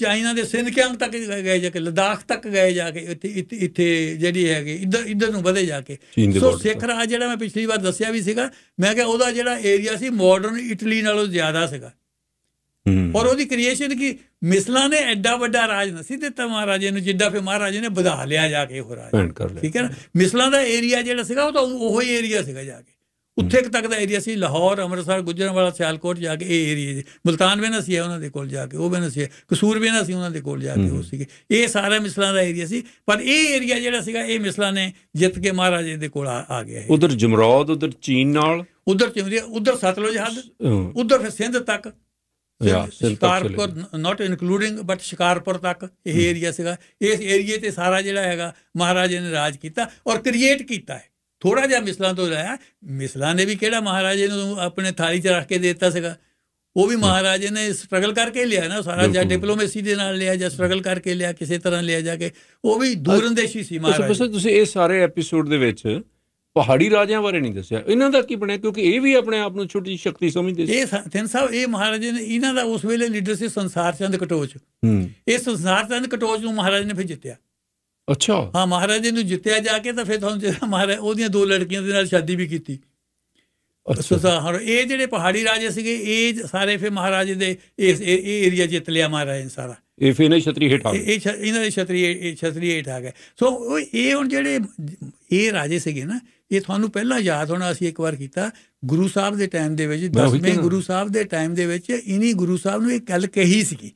ਚਾਈਨਾ ਦੇ ਸਿੰਧਕਿਆਂਗ ਤੱਕ ਗਏ ਜਾ ਕੇ ਲਦਾਖ ਤੱਕ ਗਏ ਜਾ ਕੇ ਇੱਥੇ ਇੱਥੇ ਜਿਹੜੀ ਹੈਗੀ ਇਧਰ ਇਧਰ ਨੂੰ ਵਧੇ ਜਾ ਕੇ ਸੋ ਸਿੱਖ ਰਾਜ ਜਿਹੜਾ ਮੈਂ ਪਿਛਲੀ ਵਾਰ ਦੱਸਿਆ ਵੀ ਸੀਗਾ ਮੈਂ ਕਿਹਾ ਉਹਦਾ ਜਿਹੜਾ ਏਰੀਆ ਸੀ ਮਾਡਰਨ ਇਟਲੀ ਨਾਲੋਂ ਜ਼ਿਆਦਾ ਸੀਗਾ ਔਰ ਉਹਦੀ ਕ੍ਰੀਏਸ਼ਨ ਕੀ ਮਿਸਲਾਂ ਨੇ ਐਡਾ ਵੱਡਾ ਰਾਜ ਨਹੀਂ ਦਿੱਤਾ ਮਹਾਰਾਜੇ ਨੂੰ ਜਿੱਡਾ ਫੇ ਮਹਾਰਾਜੇ ਨੇ ਵਧਾ ਲਿਆ ਜਾ ਕੇ ਹੋ ਰਾਜ ਠੀਕ ਹੈ ਨਾ ਮਿਸਲਾਂ ਦਾ ਏਰੀਆ ਜਿਹੜਾ ਸੀਗਾ ਉਹ ਤਾਂ ਉਹੋ ਹੀ ਏਰੀਆ ਸੀਗਾ ਜਾ ਕੇ ਉੱਥੇ ਤੱਕ ਦਾ ਏਰੀਆ ਸੀ ਲਾਹੌਰ ਅੰਮ੍ਰਿਤਸਰ ਗੁਜਰਾਂਵਾਲਾ ਸਿਆਲਕੋਟ ਜਾ ਕੇ ਇਹ ਏਰੀਆ ਮਲਤਾਨ ਵੀ ਨਾ ਸੀ ਉਹਨਾਂ ਦੇ ਕੋਲ ਜਾ ਕੇ ਉਹ ਵੀ ਨਾ ਸੀ ਕਸੂਰ ਵੀ ਨਾ ਸੀ ਉਹਨਾਂ ਦੇ ਕੋਲ ਜਾ ਕੇ ਉਹ ਸੀਗੇ ਇਹ ਸਾਰਾ ਮਿਸਲਾਂ ਦਾ ਏਰੀਆ ਸੀ ਪਰ ਇਹ ਏਰੀਆ ਜਿਹੜਾ ਸੀਗਾ ਇਹ ਮਿਸਲਾਂ ਨੇ ਜਿੱਤ ਕੇ ਮਹਾਰਾਜੇ ਦੇ ਕੋਲ ਆ ਗਿਆ ਉਧਰ ਜਮਰੌਦ ਉਧਰ ਚੀਨ ਨਾਲ ਉਧਰ ਚੀਨ ਉਧਰ ਸਤਲੁਜ ਹੱਦ ਉਧਰ ਫਿਰ ਸਿੰਧ ਤੱਕ ਸ਼ਿਕਾਰਪੁਰ ਨਾਟ ਇਨਕਲੂਡਿੰਗ ਬਟ ਸ਼ਿਕਾਰਪੁਰ ਤੱਕ ਇਹ ਏਰੀਆ ਸੀਗਾ ਇਸ ਏਰੀਏ ਤੇ ਸਾਰਾ ਜਿਹੜਾ ਹੈਗਾ ਮਹਾਰਾਜੇ ਨੇ ਰਾਜ ਕੀਤਾ ਔਰ ਕ੍ਰੀਏਟ ਕੀਤਾ ਹੈ ਥੋੜਾ ਜਿਹਾ ਮਿਸਲਾਂ ਤੋਂ ਲਾਇਆ ਮਿਸਲਾਂ ਨੇ ਵੀ ਕਿਹੜਾ ਮਹਾਰਾਜੇ ਨੂੰ ਆਪਣੇ ਥਾਲੀ 'ਚ ਰੱਖ ਕੇ ਦਿੱਤਾ ਸੀਗਾ ਉਹ ਵੀ ਮਹਾਰਾਜੇ ਨੇ ਸਟਰਗਲ ਕਰਕੇ ਲਿਆ ਨਾ ਸਾਰਾ ਜਿਹੜਾ ਡਿਪਲੋਮੇਸੀ ਦੇ ਨਾਲ ਲਿਆ ਜਾਂ ਸਟਰਗਲ ਕਰਕੇ ਲਿਆ ਕਿਸੇ ਤਰ੍ਹਾਂ ਲਿਆ ਜਾ ਕੇ ਉਹ ਵੀ ਦੂਰੰਦੇਸ਼ੀ ਸੀ ਮਹਾਰਾਜ ਤੁਸੀਂ ਇਹ ਸਾਰੇ ਐਪੀਸੋਡ ਦੇ ਵਿੱਚ ਪਹਾੜੀ ਰਾਜਿਆਂ ਬਾਰੇ ਨਹੀਂ ਦੱਸਿਆ ਇਹਨਾਂ ਦਾ ਕੀ ਬਣਿਆ ਕਿਉਂਕਿ ਇਹ ਵੀ ਆਪਣੇ ਆਪ ਨੂੰ ਛੋਟੀ ਸ਼ਕਤੀ ਸਮਝਦੇ ਸੀ ਇਹ ਤਿੰਨ ਸਾਹਿਬ ਇਹ ਮਹਾਰਾਜੇ ਨੇ ਇਹਨਾਂ ਦਾ ਉਸ ਵੇਲੇ ਲੀਡਰ ਸੀ ਸੰਸਾਰ ਚੰਦ ਕਟੋਚ ਹੂੰ ਇਹ ਸੰਸਾਰ ਚੰਦ ਕਟੋਚ ਨੂੰ ਮਹਾਰਾਜ ਨੇ ਫਿਰ ਜਿੱਤਿਆ ਅੱਛਾ ਹਾਂ ਮਹਾਰਾਜ ਨੂੰ ਜਿੱਤਿਆ ਜਾ ਕੇ ਤਾਂ ਫਿਰ ਤੁਹਾਨੂੰ ਜਿਹੜਾ ਮਹਾਰਾਜ ਉਹਦੀਆਂ ਦੋ ਲੜਕੀਆਂ ਦੇ ਨਾਲ ਸ਼ਾਦੀ ਵੀ ਕੀਤੀ ਅੱਛਾ ਹਾਂ ਇਹ ਜਿਹੜੇ ਪਹਾੜੀ ਰਾਜੇ ਸੀਗੇ ਇਹ ਸਾਰੇ ਫਿਰ ਮਹਾਰਾਜ ਦੇ ਇਸ ਇਹ ਏਰੀਆ ਜਿੱਤ ਲਿਆ ਮਹਾਰਾਜ ਨੇ ਸਾਰਾ ਇਹ ਫਿਰ ਨੇ ਛਤਰੀ ਹੇਠ ਆ ਗਏ ਇਹ ਇਹਨਾਂ ਦੇ ਛਤਰੀ ਛਤਰੀ ਹੇਠ ਆ ਗਏ ਸੋ ਇਹ ਹੁਣ ਜਿਹੜੇ ਇਹ ਰਾਜੇ ਸੀਗੇ ਨਾ ਇਹ ਤੁਹਾਨੂੰ ਪਹਿਲਾਂ ਯਾਦ ਹੋਣਾ ਅਸੀਂ ਇੱਕ ਵਾਰ ਕੀਤਾ ਗੁਰੂ ਸਾਹਿਬ ਦੇ ਟਾਈਮ ਦੇ ਵਿੱਚ 10ਵੇਂ ਗੁਰੂ ਸਾਹਿਬ ਦੇ ਟਾਈਮ ਦੇ ਵਿੱਚ ਇਨੀ ਗੁਰੂ ਸਾਹਿਬ ਨੂੰ ਇਹ ਗੱਲ ਕਹੀ ਸੀਗੀ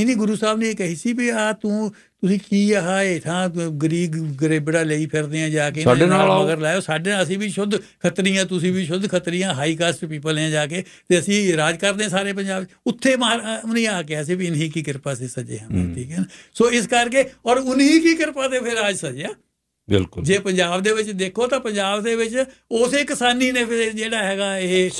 ਇਨੀ ਗੁਰੂ ਸਾਹਿਬ ਨੇ ਇਹ ਕਹੀ ਸੀ ਵੀ ਆ ਤੂੰ ਤੁਸੀਂ ਕੀ ਇਹ ਥਾਂ ਗਰੀਬ ਗਰੇਬੜਾ ਲਈ ਫਿਰਦੇ ਆ ਜਾ ਕੇ ਸਾਡੇ ਨਾਲ ਮਗਰ ਲਾਇਓ ਸਾਡੇ ਨਾਲ ਅਸੀਂ ਵੀ ਸ਼ੁੱਧ ਖੱਤਰੀਆਂ ਤੁਸੀਂ ਵੀ ਸ਼ੁੱਧ ਖੱਤਰੀਆਂ ਹਾਈ ਕਾਸਟ ਪੀਪਲ ਆ ਜਾ ਕੇ ਤੇ ਅਸੀਂ ਰਾਜ ਕਰਦੇ ਸਾਰੇ ਪੰਜਾਬ ਉੱਥੇ ਉਹਨੇ ਆ ਕੇ ਅਸੀਂ ਵੀ ਇਨਹੀ ਕੀ ਕਿਰਪਾ ਸੇ ਸਜੇ ਹਾਂ ਠੀਕ ਹੈ ਸੋ ਇਸ ਕਰਕੇ ਔਰ ਉਨਹੀ ਕੀ ਕਿਰਪਾ ਦੇ ਫਿਰ ਆਜ ਸਜਿਆ ਬਿਲਕੁਲ ਜੇ ਪੰਜਾਬ ਦੇ ਵਿੱਚ ਦੇਖੋ ਤਾਂ ਪੰਜਾਬ ਦੇ ਵਿੱਚ ਉਸੇ ਕਿਸਾਨੀ ਨੇ ਫਿਰ ਜਿਹੜਾ ਹੈਗਾ ਇਹ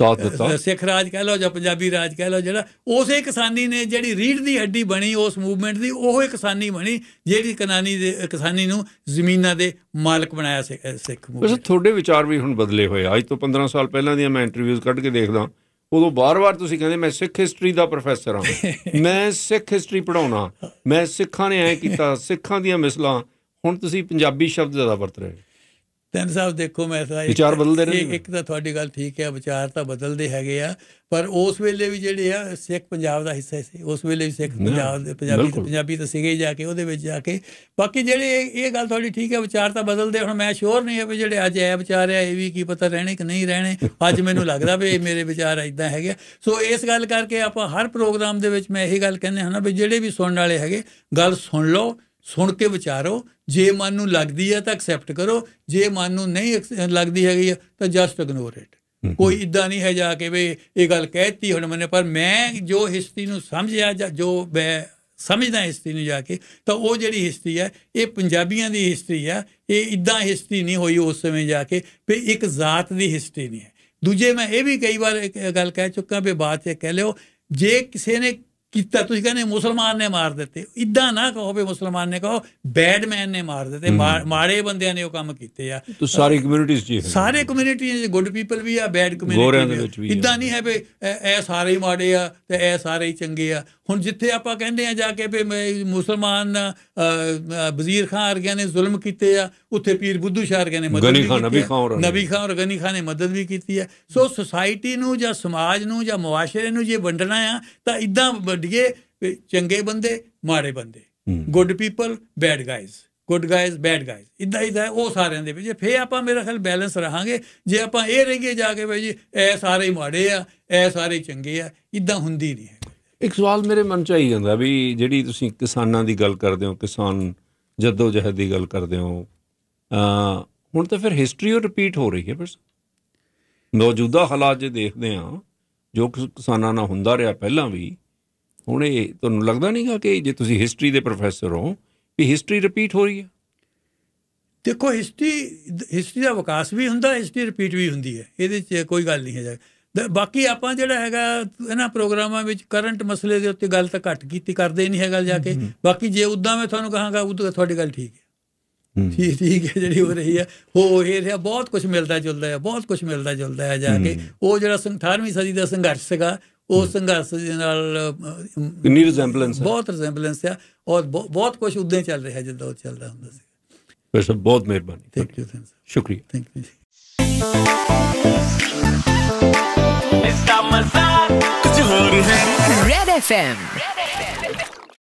ਸਿੱਖ ਰਾਜ ਕਹਿ ਲਓ ਜਾਂ ਪੰਜਾਬੀ ਰਾਜ ਕਹਿ ਲਓ ਜਿਹੜਾ ਉਸੇ ਕਿਸਾਨੀ ਨੇ ਜਿਹੜੀ ਰੀੜ ਦੀ ਹੱਡੀ ਬਣੀ ਉਸ ਮੂਵਮੈਂਟ ਦੀ ਉਹ ਹੀ ਕਿਸਾਨੀ ਬਣੀ ਜਿਹੜੀ ਕਿਸਾਨੀ ਦੇ ਕਿਸਾਨੀ ਨੂੰ ਜ਼ਮੀਨਾਂ ਦੇ ਮਾਲਕ ਬਣਾਇਆ ਸਿੱਖ ਮੂਵਮੈਂਟ ਉਸ ਤੁਹਾਡੇ ਵਿਚਾਰ ਵੀ ਹੁਣ ਬਦਲੇ ਹੋਏ ਅੱਜ ਤੋਂ 15 ਸਾਲ ਪਹਿਲਾਂ ਦੀਆਂ ਮੈਂ ਇੰਟਰਵਿਊਜ਼ ਕੱਢ ਕੇ ਦੇਖਦਾ ਉਦੋਂ ਬਾਰ-ਬਾਰ ਤੁਸੀਂ ਕਹਿੰਦੇ ਮੈਂ ਸਿੱਖ ਹਿਸਟਰੀ ਦਾ ਪ੍ਰੋਫੈਸਰ ਹਾਂ ਮੈਂ ਸਿੱਖ ਹਿਸਟਰੀ ਪੜਾਉਣਾ ਮੈਂ ਸਿੱਖਾਂ ਨੇ ਐ ਕੀਤਾ ਸਿੱਖਾਂ ਦੀਆਂ ਮਿਸਲਾਂ ਹੁਣ ਤੁਸੀਂ ਪੰਜਾਬੀ ਸ਼ਬਦ ਜ਼ਿਆਦਾ ਵਰਤ ਰਹੇ ਤਿੰਨ ਸਾਹਿਬ ਦੇਖੋ ਮੈਂ ਤਾਂ ਵਿਚਾਰ ਬਦਲਦੇ ਰਹੇ ਇੱਕ ਤਾਂ ਤੁਹਾਡੀ ਗੱਲ ਠੀਕ ਹੈ ਵਿਚਾਰ ਤਾਂ ਬਦਲਦੇ ਹੈਗੇ ਆ ਪਰ ਉਸ ਵੇਲੇ ਵੀ ਜਿਹੜੇ ਆ ਸਿੱਖ ਪੰਜਾਬ ਦਾ ਹਿੱਸਾ ਸੀ ਉਸ ਵੇਲੇ ਵੀ ਸਿੱਖ ਪੰਜਾਬ ਦੇ ਪੰਜਾਬੀ ਪੰਜਾਬੀ ਤਾਂ ਸਿਗੇ ਜਾ ਕੇ ਉਹਦੇ ਵਿੱਚ ਜਾ ਕੇ ਬਾਕੀ ਜਿਹੜੇ ਇਹ ਗੱਲ ਤੁਹਾਡੀ ਠੀਕ ਹੈ ਵਿਚਾਰ ਤਾਂ ਬਦਲਦੇ ਹੁਣ ਮੈਂ ਸ਼ੋਰ ਨਹੀਂ ਹੈ ਵੀ ਜਿਹੜੇ ਅੱਜ ਐ ਵਿਚਾਰ ਆ ਇਹ ਵੀ ਕੀ ਪਤਾ ਰਹਿਣੇ ਕਿ ਨਹੀਂ ਰਹਿਣੇ ਅੱਜ ਮੈਨੂੰ ਲੱਗਦਾ ਵੀ ਮੇਰੇ ਵਿਚਾਰ ਇਦਾਂ ਹੈਗੇ ਸੋ ਇਸ ਗੱਲ ਕਰਕੇ ਆਪਾਂ ਹਰ ਪ੍ਰੋਗਰਾਮ ਦੇ ਵਿੱਚ ਮੈਂ ਇਹੀ ਗੱਲ ਕਹਿੰਦੇ ਹਾਂ ਨਾ ਵੀ ਜਿਹੜੇ ਵੀ ਸੁਣਨ ਵਾਲੇ ਹੈਗੇ ਗੱਲ ਸੁਣ ਲਓ ਸੁਣ ਕੇ ਵਿਚਾਰੋ ਜੇ ਮਨ ਨੂੰ ਲੱਗਦੀ ਹੈ ਤਾਂ ਐਕਸੈਪਟ ਕਰੋ ਜੇ ਮਨ ਨੂੰ ਨਹੀਂ ਲੱਗਦੀ ਹੈਗੀ ਤਾਂ ਜਸਟ ਇਗਨੋਰ ਇਟ ਕੋਈ ਇਦਾਂ ਨਹੀਂ ਹੈ ਜਾ ਕੇ ਵੀ ਇਹ ਗੱਲ ਕਹਿਤੀ ਹੁਣ ਮੈਨੇ ਪਰ ਮੈਂ ਜੋ ਹਿਸਤੀ ਨੂੰ ਸਮਝਿਆ ਜਾਂ ਜੋ ਮੈਂ ਸਮਝਦਾ ਹਿਸਤੀ ਨੂੰ ਜਾ ਕੇ ਤਾਂ ਉਹ ਜਿਹੜੀ ਹਿਸਤੀ ਹੈ ਇਹ ਪੰਜਾਬੀਆਂ ਦੀ ਹਿਸਤੀ ਹੈ ਇਹ ਇਦਾਂ ਹਿਸਤੀ ਨਹੀਂ ਹੋਈ ਉਸ ਸਮੇਂ ਜਾ ਕੇ ਵੀ ਇੱਕ ਜ਼ਾਤ ਦੀ ਹਿਸਤੀ ਨਹੀਂ ਹੈ ਦੂਜੇ ਮੈਂ ਇਹ ਵੀ ਕਈ ਵਾਰ ਗੱਲ ਕਹਿ ਚੁੱਕਾ ਵੀ ਬਾਤ ਇਹ ਕਹਿ ਲਿਓ ਜੇ ਕਿਸੇ ਨੇ ਕੀਤਾ ਤੁਸੀਂ ਕਹਿੰਦੇ ਮੁਸਲਮਾਨ ਨੇ ਮਾਰ ਦਿੱਤੇ ਇਦਾਂ ਨਾ ਕਹੋ ਵੀ ਮੁਸਲਮਾਨ ਨੇ ਕਹੋ ਬੈਡਮੈਨ ਨੇ ਮਾਰ ਦਿੱਤੇ ਮਾੜੇ ਬੰਦਿਆਂ ਨੇ ਉਹ ਕੰਮ ਕੀਤੇ ਆ ਤੂੰ ਸਾਰੀ ਕਮਿਊਨਿਟੀਜ਼ 'ਚ ਸਾਰੇ ਕਮਿਊਨਿਟੀਆਂ 'ਚ ਗੁੱਡ ਪੀਪਲ ਵੀ ਆ ਬੈਡ ਕਮਿਊਨਿਟੀ ਵੀ ਇਦਾਂ ਨਹੀਂ ਹੈ ਵੀ ਇਹ ਸਾਰੇ ਹੀ ਮਾੜੇ ਆ ਤੇ ਇਹ ਸਾਰੇ ਹੀ ਚੰਗੇ ਆ ਹੁਣ ਜਿੱਥੇ ਆਪਾਂ ਕਹਿੰਦੇ ਆ ਜਾ ਕੇ ਵੀ ਮੁਸਲਮਾਨ ਵਜ਼ੀਰ ਖਾਨ ਵਰਗਿਆਂ ਨੇ ਜ਼ੁਲਮ ਕੀਤੇ ਆ ਉੱਥੇ ਪੀਰ ਬੁੱਧੂ ਸ਼ਾਹ ਵਰਗਿਆਂ ਨੇ ਮਦਦ ਵੀ ਖਾਨ ਨਬੀ ਖਾਨ ਔਰ ਗਨੀ ਖਾਨ ਨੇ ਮਦਦ ਵੀ ਕੀਤੀ ਹੈ ਸੋ ਸੋਸਾਇਟੀ ਨੂੰ ਜਾਂ ਸਮਾਜ ਨੂੰ ਜਾਂ ਮੁਆਸ਼ਰੇ ਨੂੰ ਜੇ ਵੰਡਣਾ ਆ ਤਾਂ ਇਦਾਂ ਕੱਢੀਏ ਚੰਗੇ ਬੰਦੇ ਮਾੜੇ ਬੰਦੇ good people bad guys good guys bad guys ਇਦਾਂ ਇਦਾਂ ਉਹ ਸਾਰਿਆਂ ਦੇ ਵਿੱਚ ਫੇ ਆਪਾਂ ਮੇਰਾ ਖਿਆਲ ਬੈਲੈਂਸ ਰਹਾਂਗੇ ਜੇ ਆਪਾਂ ਇਹ ਰਹੀਏ ਜਾ ਕੇ ਬਈ ਜੀ ਇਹ ਸਾਰੇ ਮਾੜੇ ਆ ਇਹ ਸਾਰੇ ਚੰਗੇ ਆ ਇਦਾਂ ਹੁੰਦੀ ਨਹੀਂ ਹੈ ਇੱਕ ਸਵਾਲ ਮੇਰੇ ਮਨ ਚ ਆਈ ਜਾਂਦਾ ਵੀ ਜਿਹੜੀ ਤੁਸੀਂ ਕਿਸਾਨਾਂ ਦੀ ਗੱਲ ਕਰਦੇ ਹੋ ਕਿਸਾਨ ਜਦੋਂ ਜਹਦ ਦੀ ਗੱਲ ਕਰਦੇ ਹੋ ਹੁਣ ਤਾਂ ਫਿਰ ਹਿਸਟਰੀ ਉਹ ਰਿਪੀਟ ਹੋ ਰਹੀ ਹੈ ਬਸ ਮੌਜੂਦਾ ਹਾਲਾਤ ਜੇ ਦੇਖਦੇ ਆ ਜੋ ਕਿਸਾਨਾਂ ਨਾਲ ਹੁੰਦਾ ਰਿਹਾ ਪਹਿਲਾਂ ਵੀ ਹੁਣ ਇਹ ਤੁਹਾਨੂੰ ਲੱਗਦਾ ਨਹੀਂਗਾ ਕਿ ਜੇ ਤੁਸੀਂ ਹਿਸਟਰੀ ਦੇ ਪ੍ਰੋਫੈਸਰ ਹੋ ਕਿ ਹਿਸਟਰੀ ਰਿਪੀਟ ਹੋ ਰਹੀ ਹੈ ਦੇਖੋ ਹਿਸਟਰੀ ਹਿਸਟਰੀ ਦਾ ਵਿਕਾਸ ਵੀ ਹੁੰਦਾ ਹਿਸਟਰੀ ਰਿਪੀਟ ਵੀ ਹੁੰਦੀ ਹੈ ਇਹਦੇ 'ਚ ਕੋਈ ਗੱਲ ਨਹੀਂ ਹੈ ਬਾਕੀ ਆਪਾਂ ਜਿਹੜਾ ਹੈਗਾ ਇਹਨਾਂ ਪ੍ਰੋਗਰਾਮਾਂ ਵਿੱਚ ਕਰੰਟ ਮਸਲੇ ਦੇ ਉੱਤੇ ਗੱਲ ਤਾਂ ਘੱਟ ਕੀਤੀ ਕਰਦੇ ਨਹੀਂ ਹੈਗਾ ਜਾ ਕੇ ਬਾਕੀ ਜੇ ਉਦਾਂ ਮੈਂ ਤੁਹਾਨੂੰ ਕਹਾਂਗਾ ਉਹ ਤੁਹਾਡੀ ਗੱਲ ਠੀਕ ਹੈ ਠੀਕ ਠੀਕ ਹੈ ਜਿਹੜੀ ਹੋ ਰਹੀ ਹੈ ਹੋ ਇਹ ਰਿਹਾ ਬਹੁਤ ਕੁਝ ਮਿਲਦਾ ਜੁਲਦਾ ਹੈ ਬਹੁਤ ਕੁਝ ਮਿਲਦਾ ਜੁਲਦਾ ਹੈ ਜਾ ਕੇ ਉਹ ਜਿਹੜਾ 18ਵੀਂ ਸਦੀ ਦਾ ਸੰਘਰਸ਼ ਸੀਗਾ ਉਹ ਸੰਘਰਸ਼ ਦੇ ਨਾਲ ਕਿੰਨੀ ਰਿਜ਼ੈਂਬਲੈਂਸ ਹੈ ਬਹੁਤ ਰਿਜ਼ੈਂਬਲੈਂਸ ਹੈ ਔਰ ਬਹੁਤ ਕੁਝ ਉਦਾਂ ਚੱਲ ਰਿਹਾ ਜਿੱਦਾਂ ਉਹ ਚੱਲਦਾ ਹੁੰਦਾ ਸੀ ਬਸ ਬਹੁਤ ਮਿਹਰਬਾਨੀ ਥੈਂਕ ਯੂ ਥੈਂਕ ਯੂ ਸ਼ੁਕਰੀਆ ਥੈਂਕ ਯੂ ਇਸ ਦਾ ਮਜ਼ਾ ਕੁਝ ਹੋਰ ਹੈ ਰੈਡ ਐਫ ਐਮ